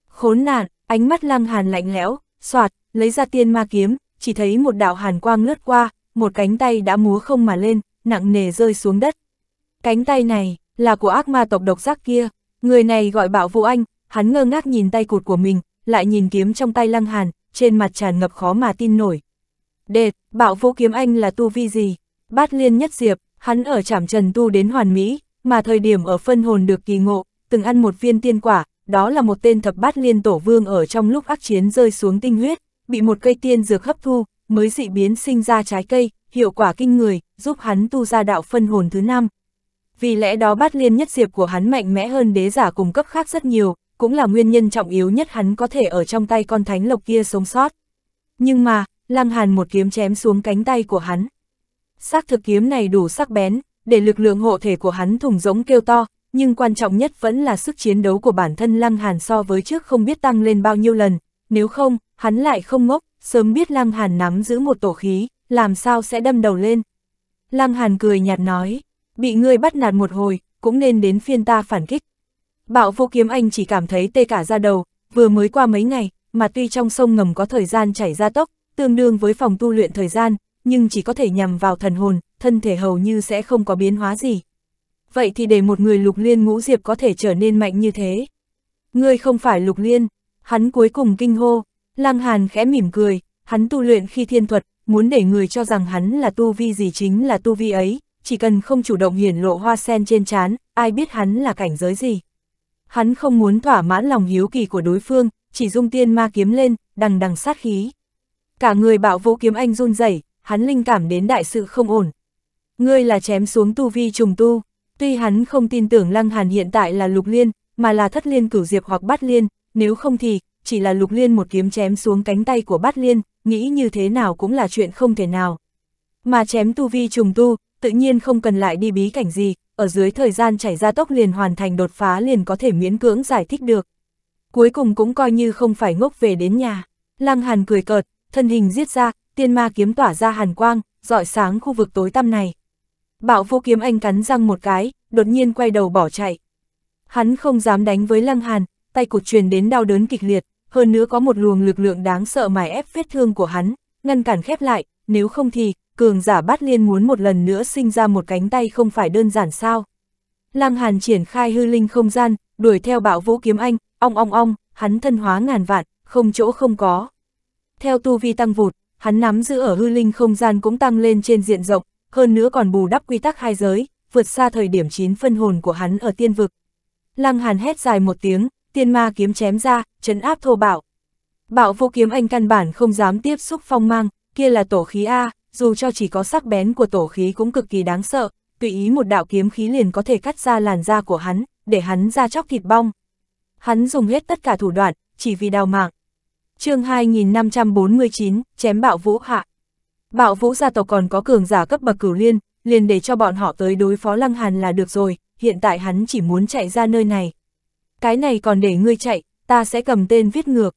Khốn nạn, ánh mắt Lăng Hàn lạnh lẽo, soạt, lấy ra tiên ma kiếm, chỉ thấy một đạo hàn quang lướt qua, một cánh tay đã múa không mà lên, nặng nề rơi xuống đất. Cánh tay này, là của ác ma tộc độc giác kia, người này gọi bảo vô anh, hắn ngơ ngác nhìn tay cụt của mình, lại nhìn kiếm trong tay Lăng Hàn, trên mặt tràn ngập khó mà tin nổi. Đệt, bạo vũ kiếm anh là tu vi gì? Bát liên nhất diệp, hắn ở trảm trần tu đến hoàn mỹ, mà thời điểm ở phân hồn được kỳ ngộ, từng ăn một viên tiên quả, đó là một tên thập bát liên tổ vương ở trong lúc ác chiến rơi xuống tinh huyết, bị một cây tiên dược hấp thu, mới dị biến sinh ra trái cây, hiệu quả kinh người, giúp hắn tu ra đạo phân hồn thứ năm. Vì lẽ đó bát liên nhất diệp của hắn mạnh mẽ hơn đế giả cùng cấp khác rất nhiều, cũng là nguyên nhân trọng yếu nhất hắn có thể ở trong tay con thánh lộc kia sống sót. Nhưng mà, Lăng Hàn một kiếm chém xuống cánh tay của hắn. Xác thực kiếm này đủ sắc bén, để lực lượng hộ thể của hắn thùng rỗng kêu to, nhưng quan trọng nhất vẫn là sức chiến đấu của bản thân Lăng Hàn so với trước không biết tăng lên bao nhiêu lần, nếu không, hắn lại không ngốc, sớm biết Lăng Hàn nắm giữ một tổ khí, làm sao sẽ đâm đầu lên. Lăng Hàn cười nhạt nói, bị ngươi bắt nạt một hồi, cũng nên đến phiên ta phản kích, Bạo vô kiếm anh chỉ cảm thấy tê cả ra đầu, vừa mới qua mấy ngày, mà tuy trong sông ngầm có thời gian chảy ra tốc, tương đương với phòng tu luyện thời gian, nhưng chỉ có thể nhằm vào thần hồn, thân thể hầu như sẽ không có biến hóa gì. Vậy thì để một người lục liên ngũ diệp có thể trở nên mạnh như thế. Ngươi không phải lục liên, hắn cuối cùng kinh hô, lang hàn khẽ mỉm cười, hắn tu luyện khi thiên thuật, muốn để người cho rằng hắn là tu vi gì chính là tu vi ấy, chỉ cần không chủ động hiển lộ hoa sen trên trán, ai biết hắn là cảnh giới gì hắn không muốn thỏa mãn lòng hiếu kỳ của đối phương, chỉ dung tiên ma kiếm lên, đằng đằng sát khí. Cả người bạo vũ kiếm anh run rẩy, hắn linh cảm đến đại sự không ổn. Ngươi là chém xuống tu vi trùng tu, tuy hắn không tin tưởng Lăng Hàn hiện tại là lục liên, mà là thất liên cửu diệp hoặc bát liên, nếu không thì, chỉ là lục liên một kiếm chém xuống cánh tay của bát liên, nghĩ như thế nào cũng là chuyện không thể nào. Mà chém tu vi trùng tu, tự nhiên không cần lại đi bí cảnh gì, ở dưới thời gian chảy ra tốc liền hoàn thành đột phá liền có thể miễn cưỡng giải thích được. Cuối cùng cũng coi như không phải ngốc về đến nhà. Lăng Hàn cười cợt, thân hình giết ra, tiên ma kiếm tỏa ra hàn quang, dọi sáng khu vực tối tăm này. Bạo vô kiếm anh cắn răng một cái, đột nhiên quay đầu bỏ chạy. Hắn không dám đánh với Lăng Hàn, tay cụt truyền đến đau đớn kịch liệt, hơn nữa có một luồng lực lượng đáng sợ mài ép vết thương của hắn, ngăn cản khép lại, nếu không thì, cường giả bát liên muốn một lần nữa sinh ra một cánh tay không phải đơn giản sao. Lăng Hàn triển khai hư linh không gian, đuổi theo bạo vũ kiếm anh, ong ong ong, hắn thân hóa ngàn vạn, không chỗ không có. Theo tu vi tăng vụt, hắn nắm giữ ở hư linh không gian cũng tăng lên trên diện rộng, hơn nữa còn bù đắp quy tắc hai giới, vượt xa thời điểm chín phân hồn của hắn ở tiên vực. Lăng Hàn hét dài một tiếng, tiên ma kiếm chém ra, chấn áp thô bạo. Bạo vũ kiếm anh căn bản không dám tiếp xúc phong mang, kia là tổ khí A, dù cho chỉ có sắc bén của tổ khí cũng cực kỳ đáng sợ, tùy ý một đạo kiếm khí liền có thể cắt ra làn da của hắn, để hắn ra chóc thịt bong. Hắn dùng hết tất cả thủ đoạn, chỉ vì đào mạng. chương 2549, chém bạo vũ hạ. Bạo vũ gia tộc còn có cường giả cấp bậc cửu liên, liền để cho bọn họ tới đối phó lăng hàn là được rồi, hiện tại hắn chỉ muốn chạy ra nơi này. Cái này còn để ngươi chạy, ta sẽ cầm tên viết ngược.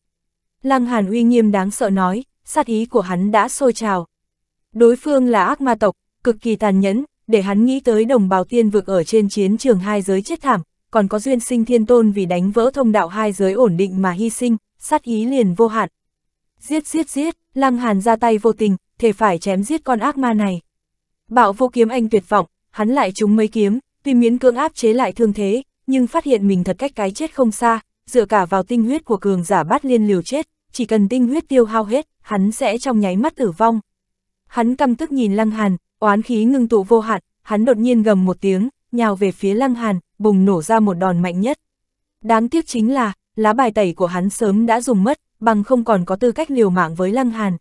Lăng hàn uy nghiêm đáng sợ nói, sát ý của hắn đã sôi trào. Đối phương là ác ma tộc, cực kỳ tàn nhẫn, để hắn nghĩ tới đồng bào tiên vực ở trên chiến trường hai giới chết thảm, còn có duyên sinh thiên tôn vì đánh vỡ thông đạo hai giới ổn định mà hy sinh, sát ý liền vô hạn. Giết giết giết, Lăng Hàn ra tay vô tình, thể phải chém giết con ác ma này. Bạo vô kiếm anh tuyệt vọng, hắn lại trúng mấy kiếm, tuy miễn cưỡng áp chế lại thương thế, nhưng phát hiện mình thật cách cái chết không xa, dựa cả vào tinh huyết của cường giả bát liên liều chết, chỉ cần tinh huyết tiêu hao hết, hắn sẽ trong nháy mắt tử vong. Hắn căm tức nhìn Lăng Hàn, oán khí ngưng tụ vô hạn, hắn đột nhiên gầm một tiếng, nhào về phía Lăng Hàn, bùng nổ ra một đòn mạnh nhất. Đáng tiếc chính là, lá bài tẩy của hắn sớm đã dùng mất, bằng không còn có tư cách liều mạng với Lăng Hàn.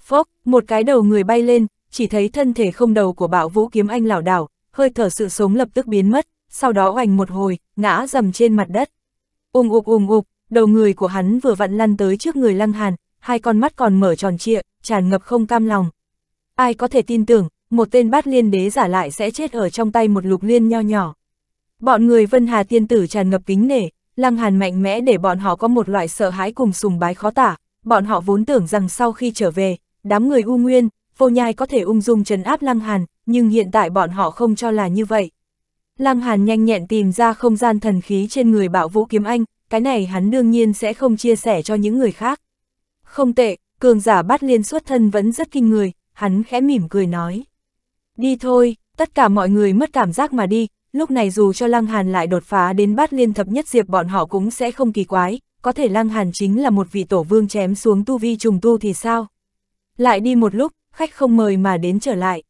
Phốc, một cái đầu người bay lên, chỉ thấy thân thể không đầu của bạo vũ kiếm anh lảo đảo, hơi thở sự sống lập tức biến mất, sau đó hoành một hồi, ngã dầm trên mặt đất. Ung ụp ung ụp, đầu người của hắn vừa vặn lăn tới trước người Lăng Hàn, hai con mắt còn mở tròn trịa, tràn ngập không cam lòng. Ai có thể tin tưởng, một tên bát liên đế giả lại sẽ chết ở trong tay một lục liên nho nhỏ. Bọn người Vân Hà tiên tử tràn ngập kính nể, Lăng Hàn mạnh mẽ để bọn họ có một loại sợ hãi cùng sùng bái khó tả, bọn họ vốn tưởng rằng sau khi trở về, đám người U Nguyên, Vô Nhai có thể ung dung trấn áp Lăng Hàn, nhưng hiện tại bọn họ không cho là như vậy. Lăng Hàn nhanh nhẹn tìm ra không gian thần khí trên người bảo Vũ Kiếm Anh, cái này hắn đương nhiên sẽ không chia sẻ cho những người khác. Không tệ, cường giả bát liên xuất thân vẫn rất kinh người, hắn khẽ mỉm cười nói. Đi thôi, tất cả mọi người mất cảm giác mà đi, lúc này dù cho Lăng Hàn lại đột phá đến bát liên thập nhất diệp bọn họ cũng sẽ không kỳ quái, có thể Lăng Hàn chính là một vị tổ vương chém xuống tu vi trùng tu thì sao? Lại đi một lúc, khách không mời mà đến trở lại.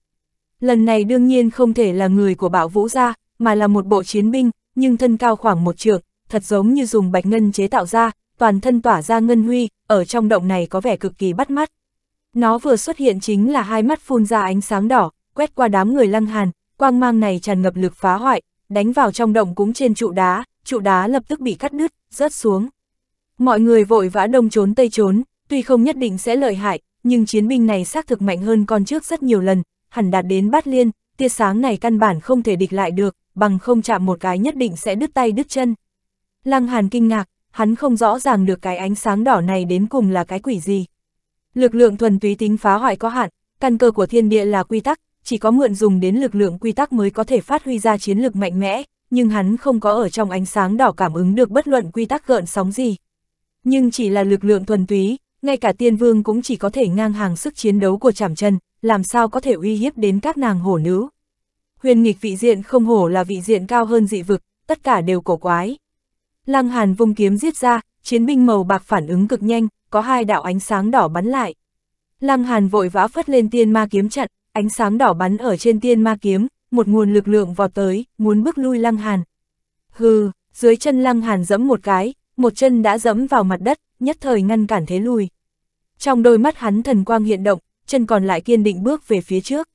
Lần này đương nhiên không thể là người của bảo vũ gia, mà là một bộ chiến binh, nhưng thân cao khoảng một trượng, thật giống như dùng bạch ngân chế tạo ra, toàn thân tỏa ra ngân huy, ở trong động này có vẻ cực kỳ bắt mắt. Nó vừa xuất hiện chính là hai mắt phun ra ánh sáng đỏ, quét qua đám người lăng hàn, quang mang này tràn ngập lực phá hoại, đánh vào trong động cúng trên trụ đá, trụ đá lập tức bị cắt đứt, rớt xuống. Mọi người vội vã đông trốn tây trốn, tuy không nhất định sẽ lợi hại, nhưng chiến binh này xác thực mạnh hơn con trước rất nhiều lần, hẳn đạt đến bát liên, tia sáng này căn bản không thể địch lại được, bằng không chạm một cái nhất định sẽ đứt tay đứt chân. Lăng Hàn kinh ngạc, hắn không rõ ràng được cái ánh sáng đỏ này đến cùng là cái quỷ gì. Lực lượng thuần túy tính phá hoại có hạn, căn cơ của thiên địa là quy tắc, chỉ có mượn dùng đến lực lượng quy tắc mới có thể phát huy ra chiến lực mạnh mẽ, nhưng hắn không có ở trong ánh sáng đỏ cảm ứng được bất luận quy tắc gợn sóng gì. Nhưng chỉ là lực lượng thuần túy, ngay cả tiên vương cũng chỉ có thể ngang hàng sức chiến đấu của chảm chân, làm sao có thể uy hiếp đến các nàng hổ nữ. Huyền nghịch vị diện không hổ là vị diện cao hơn dị vực, tất cả đều cổ quái. Lăng Hàn vung kiếm giết ra, chiến binh màu bạc phản ứng cực nhanh, có hai đạo ánh sáng đỏ bắn lại. Lăng Hàn vội vã phất lên tiên ma kiếm chặn, ánh sáng đỏ bắn ở trên tiên ma kiếm, một nguồn lực lượng vọt tới, muốn bước lui Lăng Hàn. Hừ, dưới chân Lăng Hàn giẫm một cái, một chân đã giẫm vào mặt đất, nhất thời ngăn cản thế lui. Trong đôi mắt hắn thần quang hiện động, chân còn lại kiên định bước về phía trước.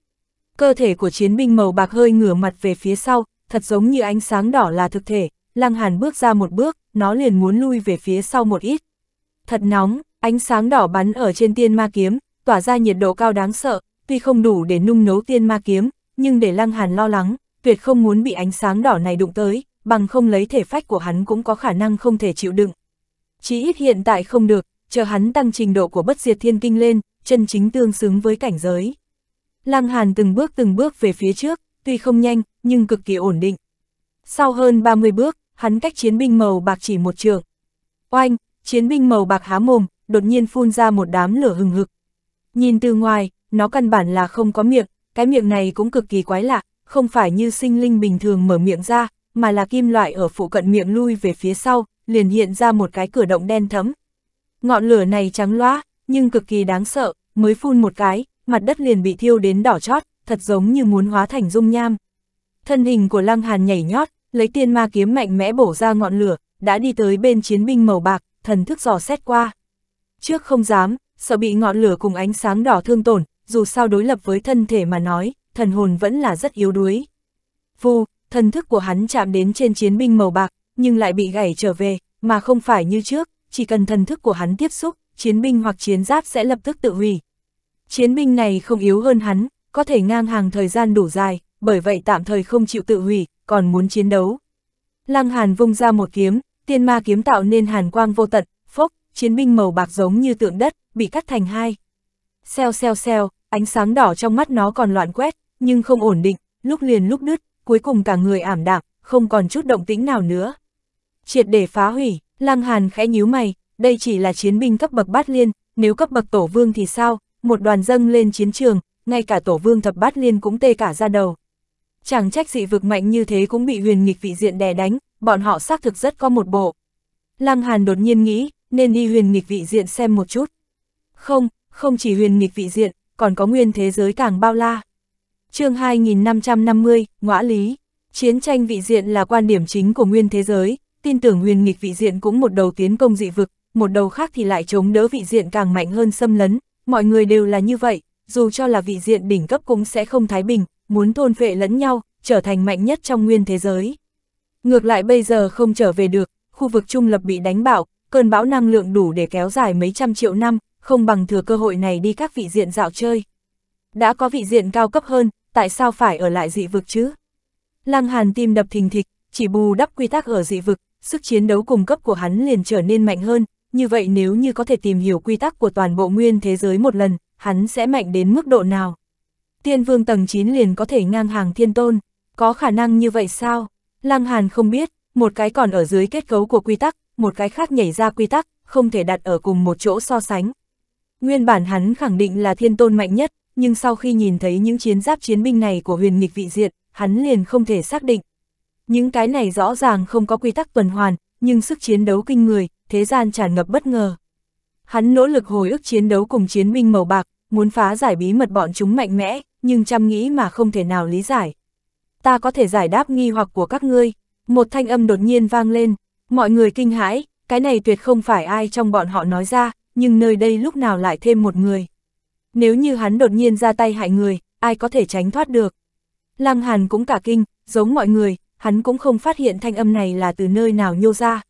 Cơ thể của chiến binh màu bạc hơi ngửa mặt về phía sau, thật giống như ánh sáng đỏ là thực thể, Lăng Hàn bước ra một bước, nó liền muốn lui về phía sau một ít. Thật nóng, Ánh sáng đỏ bắn ở trên tiên ma kiếm, tỏa ra nhiệt độ cao đáng sợ, tuy không đủ để nung nấu tiên ma kiếm, nhưng để Lăng Hàn lo lắng, tuyệt không muốn bị ánh sáng đỏ này đụng tới, bằng không lấy thể phách của hắn cũng có khả năng không thể chịu đựng. Chỉ ít hiện tại không được, chờ hắn tăng trình độ của bất diệt thiên kinh lên, chân chính tương xứng với cảnh giới. Lăng Hàn từng bước từng bước về phía trước, tuy không nhanh, nhưng cực kỳ ổn định. Sau hơn 30 bước, hắn cách chiến binh màu bạc chỉ một trường. Oanh, chiến binh màu bạc há mồm, đột nhiên phun ra một đám lửa hừng hực. Nhìn từ ngoài, nó căn bản là không có miệng, cái miệng này cũng cực kỳ quái lạ, không phải như sinh linh bình thường mở miệng ra, mà là kim loại ở phụ cận miệng lui về phía sau, liền hiện ra một cái cửa động đen thấm. Ngọn lửa này trắng loá, nhưng cực kỳ đáng sợ, mới phun một cái, mặt đất liền bị thiêu đến đỏ chót, thật giống như muốn hóa thành dung nham. Thân hình của Lăng Hàn nhảy nhót, lấy tiên ma kiếm mạnh mẽ bổ ra ngọn lửa, đã đi tới bên chiến binh màu bạc, thần thức dò xét qua. Trước không dám, sợ bị ngọn lửa cùng ánh sáng đỏ thương tổn, dù sao đối lập với thân thể mà nói, thần hồn vẫn là rất yếu đuối. Vù, thần thức của hắn chạm đến trên chiến binh màu bạc, nhưng lại bị gãy trở về, mà không phải như trước, chỉ cần thần thức của hắn tiếp xúc, chiến binh hoặc chiến giáp sẽ lập tức tự hủy. Chiến binh này không yếu hơn hắn, có thể ngang hàng thời gian đủ dài, bởi vậy tạm thời không chịu tự hủy, còn muốn chiến đấu. Lăng Hàn vung ra một kiếm, tiên ma kiếm tạo nên hàn quang vô tận, phốc, chiến binh màu bạc giống như tượng đất, bị cắt thành hai. xeo xeo xeo ánh sáng đỏ trong mắt nó còn loạn quét, nhưng không ổn định, lúc liền lúc đứt, cuối cùng cả người ảm đạm, không còn chút động tĩnh nào nữa. Triệt để phá hủy, Lăng Hàn khẽ nhíu mày, đây chỉ là chiến binh cấp bậc bát liên, nếu cấp bậc tổ vương thì sao, một đoàn dâng lên chiến trường, ngay cả tổ vương thập bát liên cũng tê cả ra đầu. Chẳng trách dị vực mạnh như thế cũng bị huyền nghịch vị diện đè đánh, bọn họ xác thực rất có một bộ. Lăng Hàn đột nhiên nghĩ, nên đi huyền nghịch vị diện xem một chút. Không, không chỉ huyền nghịch vị diện, còn có nguyên thế giới càng bao la. chương 2550, Ngõa Lý Chiến tranh vị diện là quan điểm chính của nguyên thế giới, tin tưởng huyền nghịch vị diện cũng một đầu tiến công dị vực, một đầu khác thì lại chống đỡ vị diện càng mạnh hơn xâm lấn, mọi người đều là như vậy, dù cho là vị diện đỉnh cấp cũng sẽ không thái bình, muốn thôn phệ lẫn nhau, trở thành mạnh nhất trong nguyên thế giới. Ngược lại bây giờ không trở về được, khu vực trung lập bị đánh bạo, cơn bão năng lượng đủ để kéo dài mấy trăm triệu năm, không bằng thừa cơ hội này đi các vị diện dạo chơi. Đã có vị diện cao cấp hơn, tại sao phải ở lại dị vực chứ? Lăng Hàn tim đập thình thịch, chỉ bù đắp quy tắc ở dị vực, sức chiến đấu cùng cấp của hắn liền trở nên mạnh hơn, như vậy nếu như có thể tìm hiểu quy tắc của toàn bộ nguyên thế giới một lần, hắn sẽ mạnh đến mức độ nào? Tiên vương tầng 9 liền có thể ngang hàng thiên tôn, có khả năng như vậy sao? Lăng Hàn không biết, một cái còn ở dưới kết cấu của quy tắc, một cái khác nhảy ra quy tắc, không thể đặt ở cùng một chỗ so sánh. Nguyên bản hắn khẳng định là thiên tôn mạnh nhất, nhưng sau khi nhìn thấy những chiến giáp chiến binh này của huyền nghịch vị diện, hắn liền không thể xác định. Những cái này rõ ràng không có quy tắc tuần hoàn, nhưng sức chiến đấu kinh người, thế gian tràn ngập bất ngờ. Hắn nỗ lực hồi ức chiến đấu cùng chiến binh màu bạc, muốn phá giải bí mật bọn chúng mạnh mẽ, nhưng chăm nghĩ mà không thể nào lý giải. Ta có thể giải đáp nghi hoặc của các ngươi. Một thanh âm đột nhiên vang lên, Mọi người kinh hãi, cái này tuyệt không phải ai trong bọn họ nói ra, nhưng nơi đây lúc nào lại thêm một người. Nếu như hắn đột nhiên ra tay hại người, ai có thể tránh thoát được. Lăng Hàn cũng cả kinh, giống mọi người, hắn cũng không phát hiện thanh âm này là từ nơi nào nhô ra.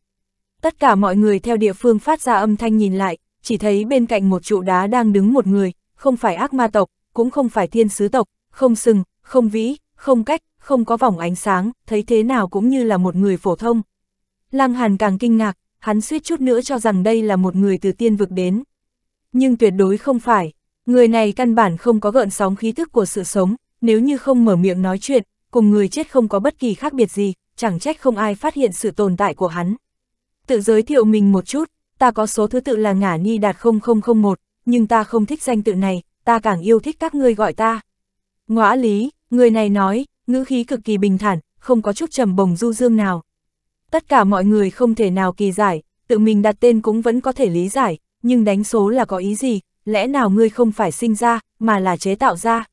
Tất cả mọi người theo địa phương phát ra âm thanh nhìn lại, chỉ thấy bên cạnh một trụ đá đang đứng một người, không phải ác ma tộc, cũng không phải thiên sứ tộc, không sừng, không vĩ, không cách, không có vòng ánh sáng, thấy thế nào cũng như là một người phổ thông, Lăng Hàn càng kinh ngạc, hắn suýt chút nữa cho rằng đây là một người từ tiên vực đến. Nhưng tuyệt đối không phải, người này căn bản không có gợn sóng khí thức của sự sống, nếu như không mở miệng nói chuyện, cùng người chết không có bất kỳ khác biệt gì, chẳng trách không ai phát hiện sự tồn tại của hắn. Tự giới thiệu mình một chút, ta có số thứ tự là ngả Ni đạt 0001, nhưng ta không thích danh tự này, ta càng yêu thích các ngươi gọi ta. Ngõa lý, người này nói, ngữ khí cực kỳ bình thản, không có chút trầm bồng du dương nào, tất cả mọi người không thể nào kỳ giải, tự mình đặt tên cũng vẫn có thể lý giải, nhưng đánh số là có ý gì, lẽ nào ngươi không phải sinh ra, mà là chế tạo ra.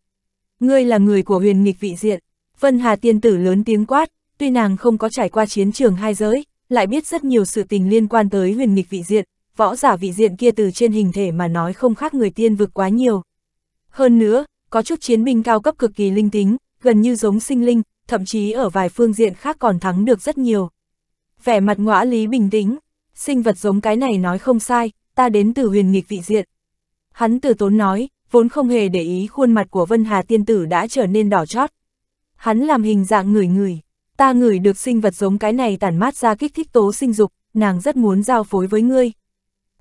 Ngươi là người của huyền nghịch vị diện, Vân Hà tiên tử lớn tiếng quát, tuy nàng không có trải qua chiến trường hai giới, lại biết rất nhiều sự tình liên quan tới huyền nghịch vị diện, võ giả vị diện kia từ trên hình thể mà nói không khác người tiên vực quá nhiều. Hơn nữa, có chút chiến binh cao cấp cực kỳ linh tính, gần như giống sinh linh, thậm chí ở vài phương diện khác còn thắng được rất nhiều vẻ mặt ngõa lý bình tĩnh, sinh vật giống cái này nói không sai, ta đến từ huyền nghịch vị diện. Hắn từ tốn nói, vốn không hề để ý khuôn mặt của Vân Hà tiên tử đã trở nên đỏ chót. Hắn làm hình dạng người người, ta ngửi được sinh vật giống cái này tản mát ra kích thích tố sinh dục, nàng rất muốn giao phối với ngươi.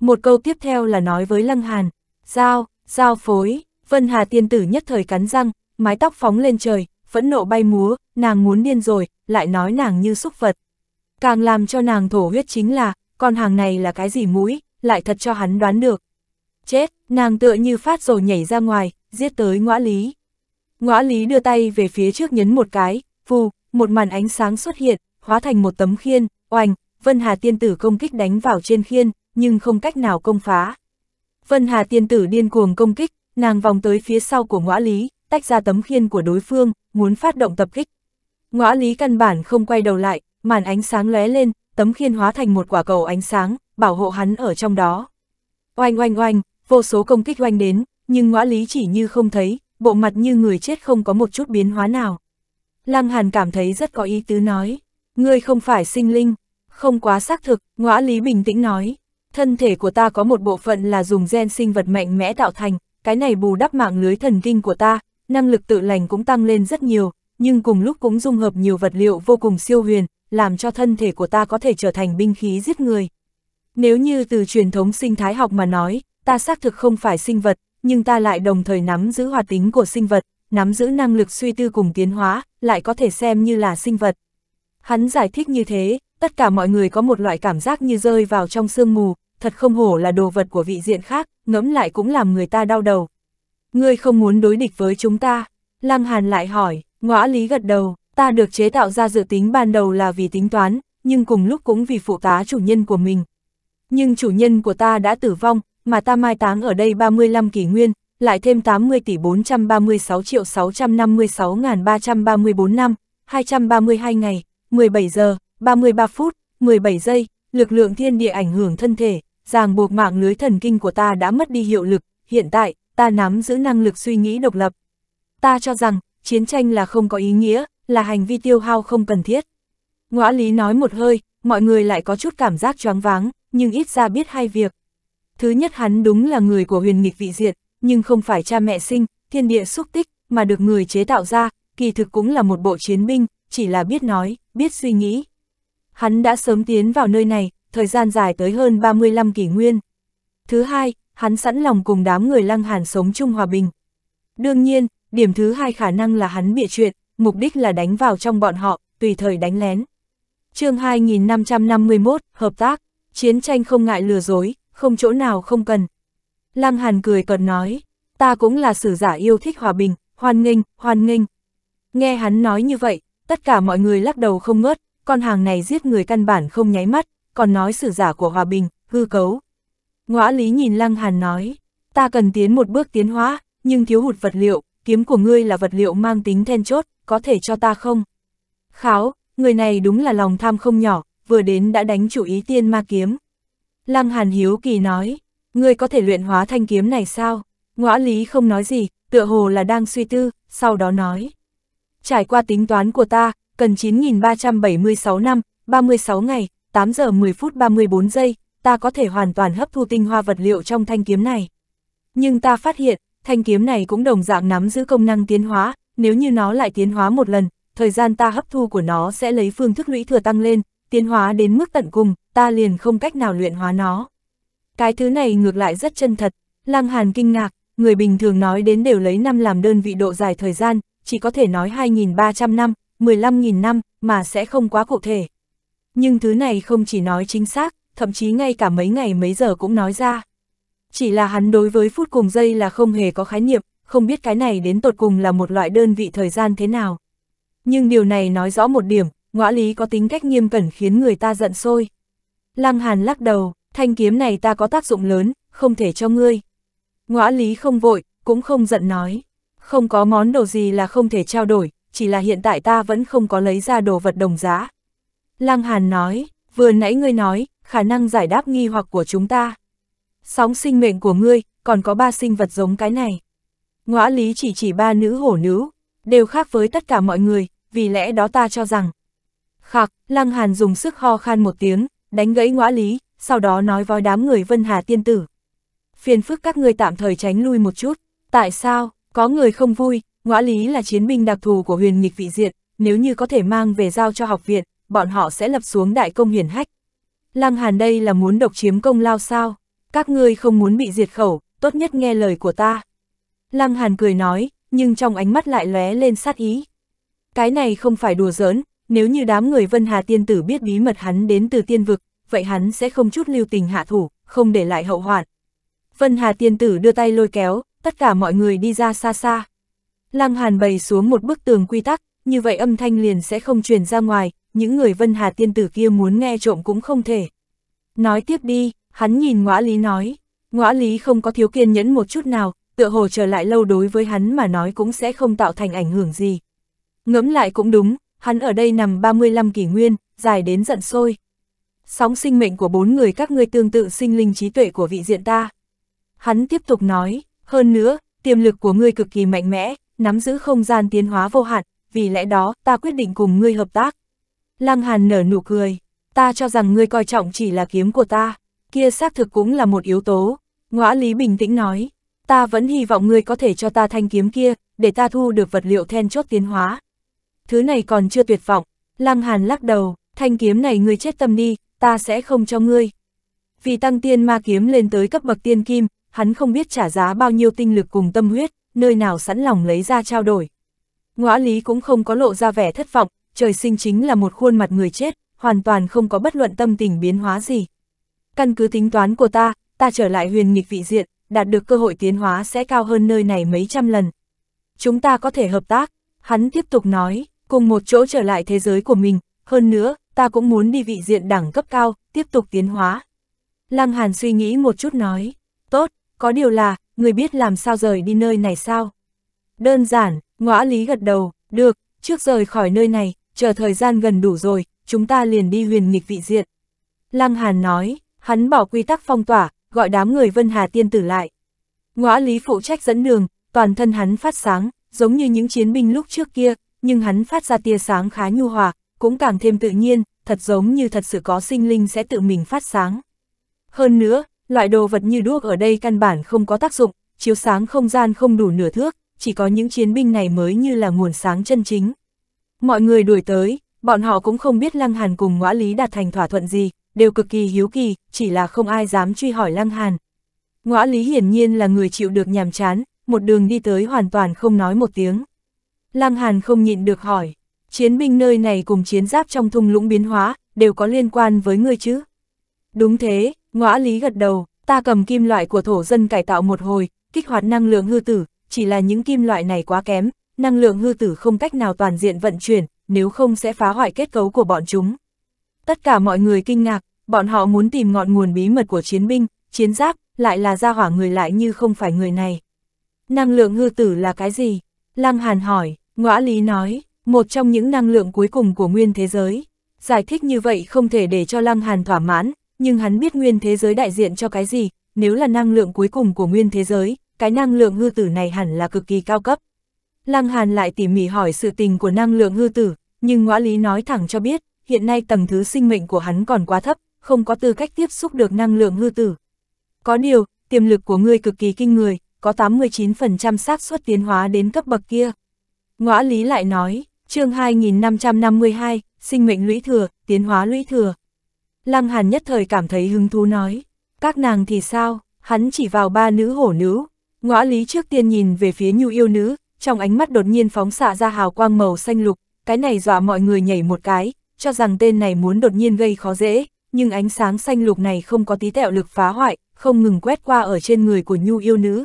Một câu tiếp theo là nói với Lăng Hàn, giao, giao phối, Vân Hà tiên tử nhất thời cắn răng, mái tóc phóng lên trời, phẫn nộ bay múa, nàng muốn điên rồi, lại nói nàng như xúc vật. Càng làm cho nàng thổ huyết chính là, con hàng này là cái gì mũi, lại thật cho hắn đoán được. Chết, nàng tựa như phát rồi nhảy ra ngoài, giết tới ngõ lý. Ngõ lý đưa tay về phía trước nhấn một cái, phù, một màn ánh sáng xuất hiện, hóa thành một tấm khiên, oành, Vân Hà Tiên Tử công kích đánh vào trên khiên, nhưng không cách nào công phá. Vân Hà Tiên Tử điên cuồng công kích, nàng vòng tới phía sau của ngõ lý, tách ra tấm khiên của đối phương, muốn phát động tập kích. Ngõ lý căn bản không quay đầu lại, màn ánh sáng lóe lên, tấm khiên hóa thành một quả cầu ánh sáng, bảo hộ hắn ở trong đó. Oanh oanh oanh, vô số công kích oanh đến, nhưng ngõa lý chỉ như không thấy, bộ mặt như người chết không có một chút biến hóa nào. Lăng Hàn cảm thấy rất có ý tứ nói, ngươi không phải sinh linh, không quá xác thực, Ngõa lý bình tĩnh nói, thân thể của ta có một bộ phận là dùng gen sinh vật mạnh mẽ tạo thành, cái này bù đắp mạng lưới thần kinh của ta, năng lực tự lành cũng tăng lên rất nhiều, nhưng cùng lúc cũng dung hợp nhiều vật liệu vô cùng siêu huyền, làm cho thân thể của ta có thể trở thành binh khí giết người. Nếu như từ truyền thống sinh thái học mà nói, ta xác thực không phải sinh vật, nhưng ta lại đồng thời nắm giữ hoạt tính của sinh vật, nắm giữ năng lực suy tư cùng tiến hóa, lại có thể xem như là sinh vật. Hắn giải thích như thế, tất cả mọi người có một loại cảm giác như rơi vào trong sương mù, thật không hổ là đồ vật của vị diện khác, ngẫm lại cũng làm người ta đau đầu. Ngươi không muốn đối địch với chúng ta? Lăng Hàn lại hỏi, ngõ lý gật đầu, ta được chế tạo ra dự tính ban đầu là vì tính toán, nhưng cùng lúc cũng vì phụ tá chủ nhân của mình. Nhưng chủ nhân của ta đã tử vong, mà ta mai táng ở đây 35 kỷ nguyên, lại thêm 80 tỷ 436 triệu 656.334 năm, 232 ngày, 17 giờ, 33 phút, 17 giây, lực lượng thiên địa ảnh hưởng thân thể, ràng buộc mạng lưới thần kinh của ta đã mất đi hiệu lực, hiện tại, ta nắm giữ năng lực suy nghĩ độc lập. Ta cho rằng, chiến tranh là không có ý nghĩa, là hành vi tiêu hao không cần thiết. Ngõ lý nói một hơi, mọi người lại có chút cảm giác choáng váng, nhưng ít ra biết hai việc. Thứ nhất hắn đúng là người của huyền nghịch vị diệt, nhưng không phải cha mẹ sinh, thiên địa xúc tích, mà được người chế tạo ra, kỳ thực cũng là một bộ chiến binh, chỉ là biết nói, biết suy nghĩ. Hắn đã sớm tiến vào nơi này, thời gian dài tới hơn 35 kỷ nguyên. Thứ hai, hắn sẵn lòng cùng đám người lăng hàn sống chung hòa bình. Đương nhiên, điểm thứ hai khả năng là hắn bịa chuyện, mục đích là đánh vào trong bọn họ, tùy thời đánh lén. chương 2551, Hợp tác, chiến tranh không ngại lừa dối, không chỗ nào không cần. Lăng Hàn cười cợt nói, ta cũng là sử giả yêu thích hòa bình, hoan nghênh, hoan nghênh. Nghe hắn nói như vậy, tất cả mọi người lắc đầu không ngớt, con hàng này giết người căn bản không nháy mắt, còn nói sử giả của hòa bình, hư cấu. Ngõa lý nhìn Lăng Hàn nói, ta cần tiến một bước tiến hóa, nhưng thiếu hụt vật liệu, kiếm của ngươi là vật liệu mang tính then chốt, có thể cho ta không? Kháo, người này đúng là lòng tham không nhỏ, vừa đến đã đánh chủ ý tiên ma kiếm. Lăng Hàn Hiếu Kỳ nói, ngươi có thể luyện hóa thanh kiếm này sao? Ngõ Lý không nói gì, tựa hồ là đang suy tư, sau đó nói. Trải qua tính toán của ta, cần 9.376 năm, 36 ngày, 8 giờ 10 phút 34 giây, ta có thể hoàn toàn hấp thu tinh hoa vật liệu trong thanh kiếm này. Nhưng ta phát hiện, thanh kiếm này cũng đồng dạng nắm giữ công năng tiến hóa, nếu như nó lại tiến hóa một lần, thời gian ta hấp thu của nó sẽ lấy phương thức lũy thừa tăng lên, tiến hóa đến mức tận cùng, ta liền không cách nào luyện hóa nó. Cái thứ này ngược lại rất chân thật, Lăng Hàn kinh ngạc, người bình thường nói đến đều lấy năm làm đơn vị độ dài thời gian, chỉ có thể nói 2.300 năm, 15.000 năm, mà sẽ không quá cụ thể. Nhưng thứ này không chỉ nói chính xác, thậm chí ngay cả mấy ngày mấy giờ cũng nói ra. Chỉ là hắn đối với phút cùng giây là không hề có khái niệm, không biết cái này đến tột cùng là một loại đơn vị thời gian thế nào. Nhưng điều này nói rõ một điểm, ngõ lý có tính cách nghiêm cẩn khiến người ta giận sôi. Lăng Hàn lắc đầu, thanh kiếm này ta có tác dụng lớn, không thể cho ngươi. Ngõ lý không vội, cũng không giận nói. Không có món đồ gì là không thể trao đổi, chỉ là hiện tại ta vẫn không có lấy ra đồ vật đồng giá. Lăng Hàn nói, vừa nãy ngươi nói, khả năng giải đáp nghi hoặc của chúng ta. Sóng sinh mệnh của ngươi, còn có ba sinh vật giống cái này. Ngõa lý chỉ chỉ ba nữ hổ nữ, đều khác với tất cả mọi người, vì lẽ đó ta cho rằng. Khạc, Lăng Hàn dùng sức ho khan một tiếng, đánh gãy ngõa lý, sau đó nói với đám người Vân Hà tiên tử. Phiền phức các người tạm thời tránh lui một chút, tại sao, có người không vui, ngõa lý là chiến binh đặc thù của huyền nghịch vị diện, nếu như có thể mang về giao cho học viện, bọn họ sẽ lập xuống đại công hiển hách. Lăng Hàn đây là muốn độc chiếm công lao sao, các ngươi không muốn bị diệt khẩu, tốt nhất nghe lời của ta. Lăng Hàn cười nói, nhưng trong ánh mắt lại lóe lên sát ý. Cái này không phải đùa giỡn, nếu như đám người Vân Hà tiên tử biết bí mật hắn đến từ tiên vực, vậy hắn sẽ không chút lưu tình hạ thủ, không để lại hậu hoạn. Vân Hà tiên tử đưa tay lôi kéo, tất cả mọi người đi ra xa xa. Lăng Hàn bày xuống một bức tường quy tắc, như vậy âm thanh liền sẽ không truyền ra ngoài, những người Vân Hà tiên tử kia muốn nghe trộm cũng không thể. Nói tiếp đi, hắn nhìn ngõa lý nói, ngõa lý không có thiếu kiên nhẫn một chút nào, tựa hồ trở lại lâu đối với hắn mà nói cũng sẽ không tạo thành ảnh hưởng gì. Ngẫm lại cũng đúng, hắn ở đây nằm 35 kỷ nguyên, dài đến giận sôi. Sóng sinh mệnh của bốn người các ngươi tương tự sinh linh trí tuệ của vị diện ta. Hắn tiếp tục nói, hơn nữa, tiềm lực của ngươi cực kỳ mạnh mẽ, nắm giữ không gian tiến hóa vô hạn, vì lẽ đó ta quyết định cùng ngươi hợp tác. Lăng Hàn nở nụ cười, ta cho rằng ngươi coi trọng chỉ là kiếm của ta, kia xác thực cũng là một yếu tố. Ngõa Lý bình tĩnh nói, ta vẫn hy vọng ngươi có thể cho ta thanh kiếm kia, để ta thu được vật liệu then chốt tiến hóa. Thứ này còn chưa tuyệt vọng, Lăng Hàn lắc đầu, thanh kiếm này ngươi chết tâm đi, ta sẽ không cho ngươi. Vì tăng tiên ma kiếm lên tới cấp bậc tiên kim, hắn không biết trả giá bao nhiêu tinh lực cùng tâm huyết, nơi nào sẵn lòng lấy ra trao đổi. Ngõa lý cũng không có lộ ra vẻ thất vọng, trời sinh chính là một khuôn mặt người chết, hoàn toàn không có bất luận tâm tình biến hóa gì. Căn cứ tính toán của ta, ta trở lại huyền nghịch vị diện, đạt được cơ hội tiến hóa sẽ cao hơn nơi này mấy trăm lần. Chúng ta có thể hợp tác, hắn tiếp tục nói, cùng một chỗ trở lại thế giới của mình, hơn nữa, ta cũng muốn đi vị diện đẳng cấp cao, tiếp tục tiến hóa. Lăng Hàn suy nghĩ một chút nói, tốt, có điều là, người biết làm sao rời đi nơi này sao? Đơn giản, ngõ lý gật đầu, được, trước rời khỏi nơi này, chờ thời gian gần đủ rồi, chúng ta liền đi huyền nghịch vị diện. Lăng Hàn nói, hắn bỏ quy tắc phong tỏa, gọi đám người Vân Hà tiên tử lại. Ngõa lý phụ trách dẫn đường, toàn thân hắn phát sáng, giống như những chiến binh lúc trước kia, nhưng hắn phát ra tia sáng khá nhu hòa, cũng càng thêm tự nhiên, thật giống như thật sự có sinh linh sẽ tự mình phát sáng. Hơn nữa, loại đồ vật như đuốc ở đây căn bản không có tác dụng, chiếu sáng không gian không đủ nửa thước, chỉ có những chiến binh này mới như là nguồn sáng chân chính. Mọi người đuổi tới, bọn họ cũng không biết Lăng Hàn cùng Ngõa Lý đạt thành thỏa thuận gì, đều cực kỳ hiếu kỳ, chỉ là không ai dám truy hỏi Lăng Hàn. Ngõ Lý hiển nhiên là người chịu được nhàm chán, một đường đi tới hoàn toàn không nói một tiếng. Lăng Hàn không nhịn được hỏi, chiến binh nơi này cùng chiến giáp trong thung lũng biến hóa, đều có liên quan với ngươi chứ? Đúng thế, ngõ Lý gật đầu, ta cầm kim loại của thổ dân cải tạo một hồi, kích hoạt năng lượng hư tử, chỉ là những kim loại này quá kém, năng lượng hư tử không cách nào toàn diện vận chuyển, nếu không sẽ phá hoại kết cấu của bọn chúng. Tất cả mọi người kinh ngạc, bọn họ muốn tìm ngọn nguồn bí mật của chiến binh, chiến giáp, lại là ra hỏa người lại như không phải người này. Năng lượng hư tử là cái gì? Lăng Hàn hỏi, ngõa lý nói, một trong những năng lượng cuối cùng của nguyên thế giới. Giải thích như vậy không thể để cho Lăng Hàn thỏa mãn, nhưng hắn biết nguyên thế giới đại diện cho cái gì, nếu là năng lượng cuối cùng của nguyên thế giới, cái năng lượng hư tử này hẳn là cực kỳ cao cấp. Lăng Hàn lại tỉ mỉ hỏi sự tình của năng lượng hư tử, nhưng ngõa lý nói thẳng cho biết, hiện nay tầng thứ sinh mệnh của hắn còn quá thấp, không có tư cách tiếp xúc được năng lượng hư tử. Có điều, tiềm lực của ngươi cực kỳ kinh người, có 89% xác suất tiến hóa đến cấp bậc kia. Ngõ lý lại nói, chương 2552, sinh mệnh lũy thừa, tiến hóa lũy thừa. Lăng Hàn nhất thời cảm thấy hứng thú nói, các nàng thì sao, hắn chỉ vào ba nữ hổ nữ. Ngõ lý trước tiên nhìn về phía nhu yêu nữ, trong ánh mắt đột nhiên phóng xạ ra hào quang màu xanh lục, cái này dọa mọi người nhảy một cái, cho rằng tên này muốn đột nhiên gây khó dễ, nhưng ánh sáng xanh lục này không có tí tẹo lực phá hoại, không ngừng quét qua ở trên người của nhu yêu nữ.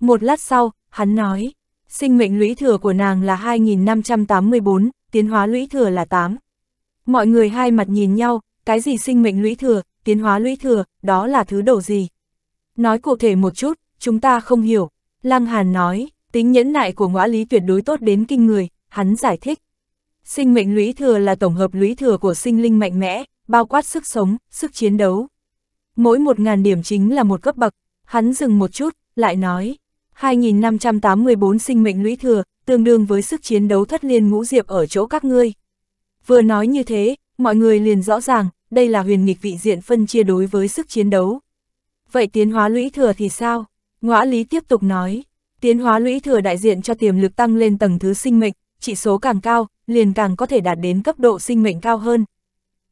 Một lát sau, hắn nói, sinh mệnh lũy thừa của nàng là 2584, tiến hóa lũy thừa là 8. Mọi người hai mặt nhìn nhau, cái gì sinh mệnh lũy thừa, tiến hóa lũy thừa, đó là thứ đồ gì? Nói cụ thể một chút, chúng ta không hiểu. Lăng Hàn nói, tính nhẫn nại của ngõa lý tuyệt đối tốt đến kinh người, hắn giải thích. Sinh mệnh lũy thừa là tổng hợp lũy thừa của sinh linh mạnh mẽ, bao quát sức sống, sức chiến đấu. Mỗi 1.000 điểm chính là một cấp bậc, hắn dừng một chút, lại nói. 2.584 sinh mệnh lũy thừa, tương đương với sức chiến đấu thất liên ngũ diệp ở chỗ các ngươi. Vừa nói như thế, mọi người liền rõ ràng, đây là huyền nghịch vị diện phân chia đối với sức chiến đấu. Vậy tiến hóa lũy thừa thì sao? Ngõa lý tiếp tục nói, tiến hóa lũy thừa đại diện cho tiềm lực tăng lên tầng thứ sinh mệnh, chỉ số càng cao, liền càng có thể đạt đến cấp độ sinh mệnh cao hơn.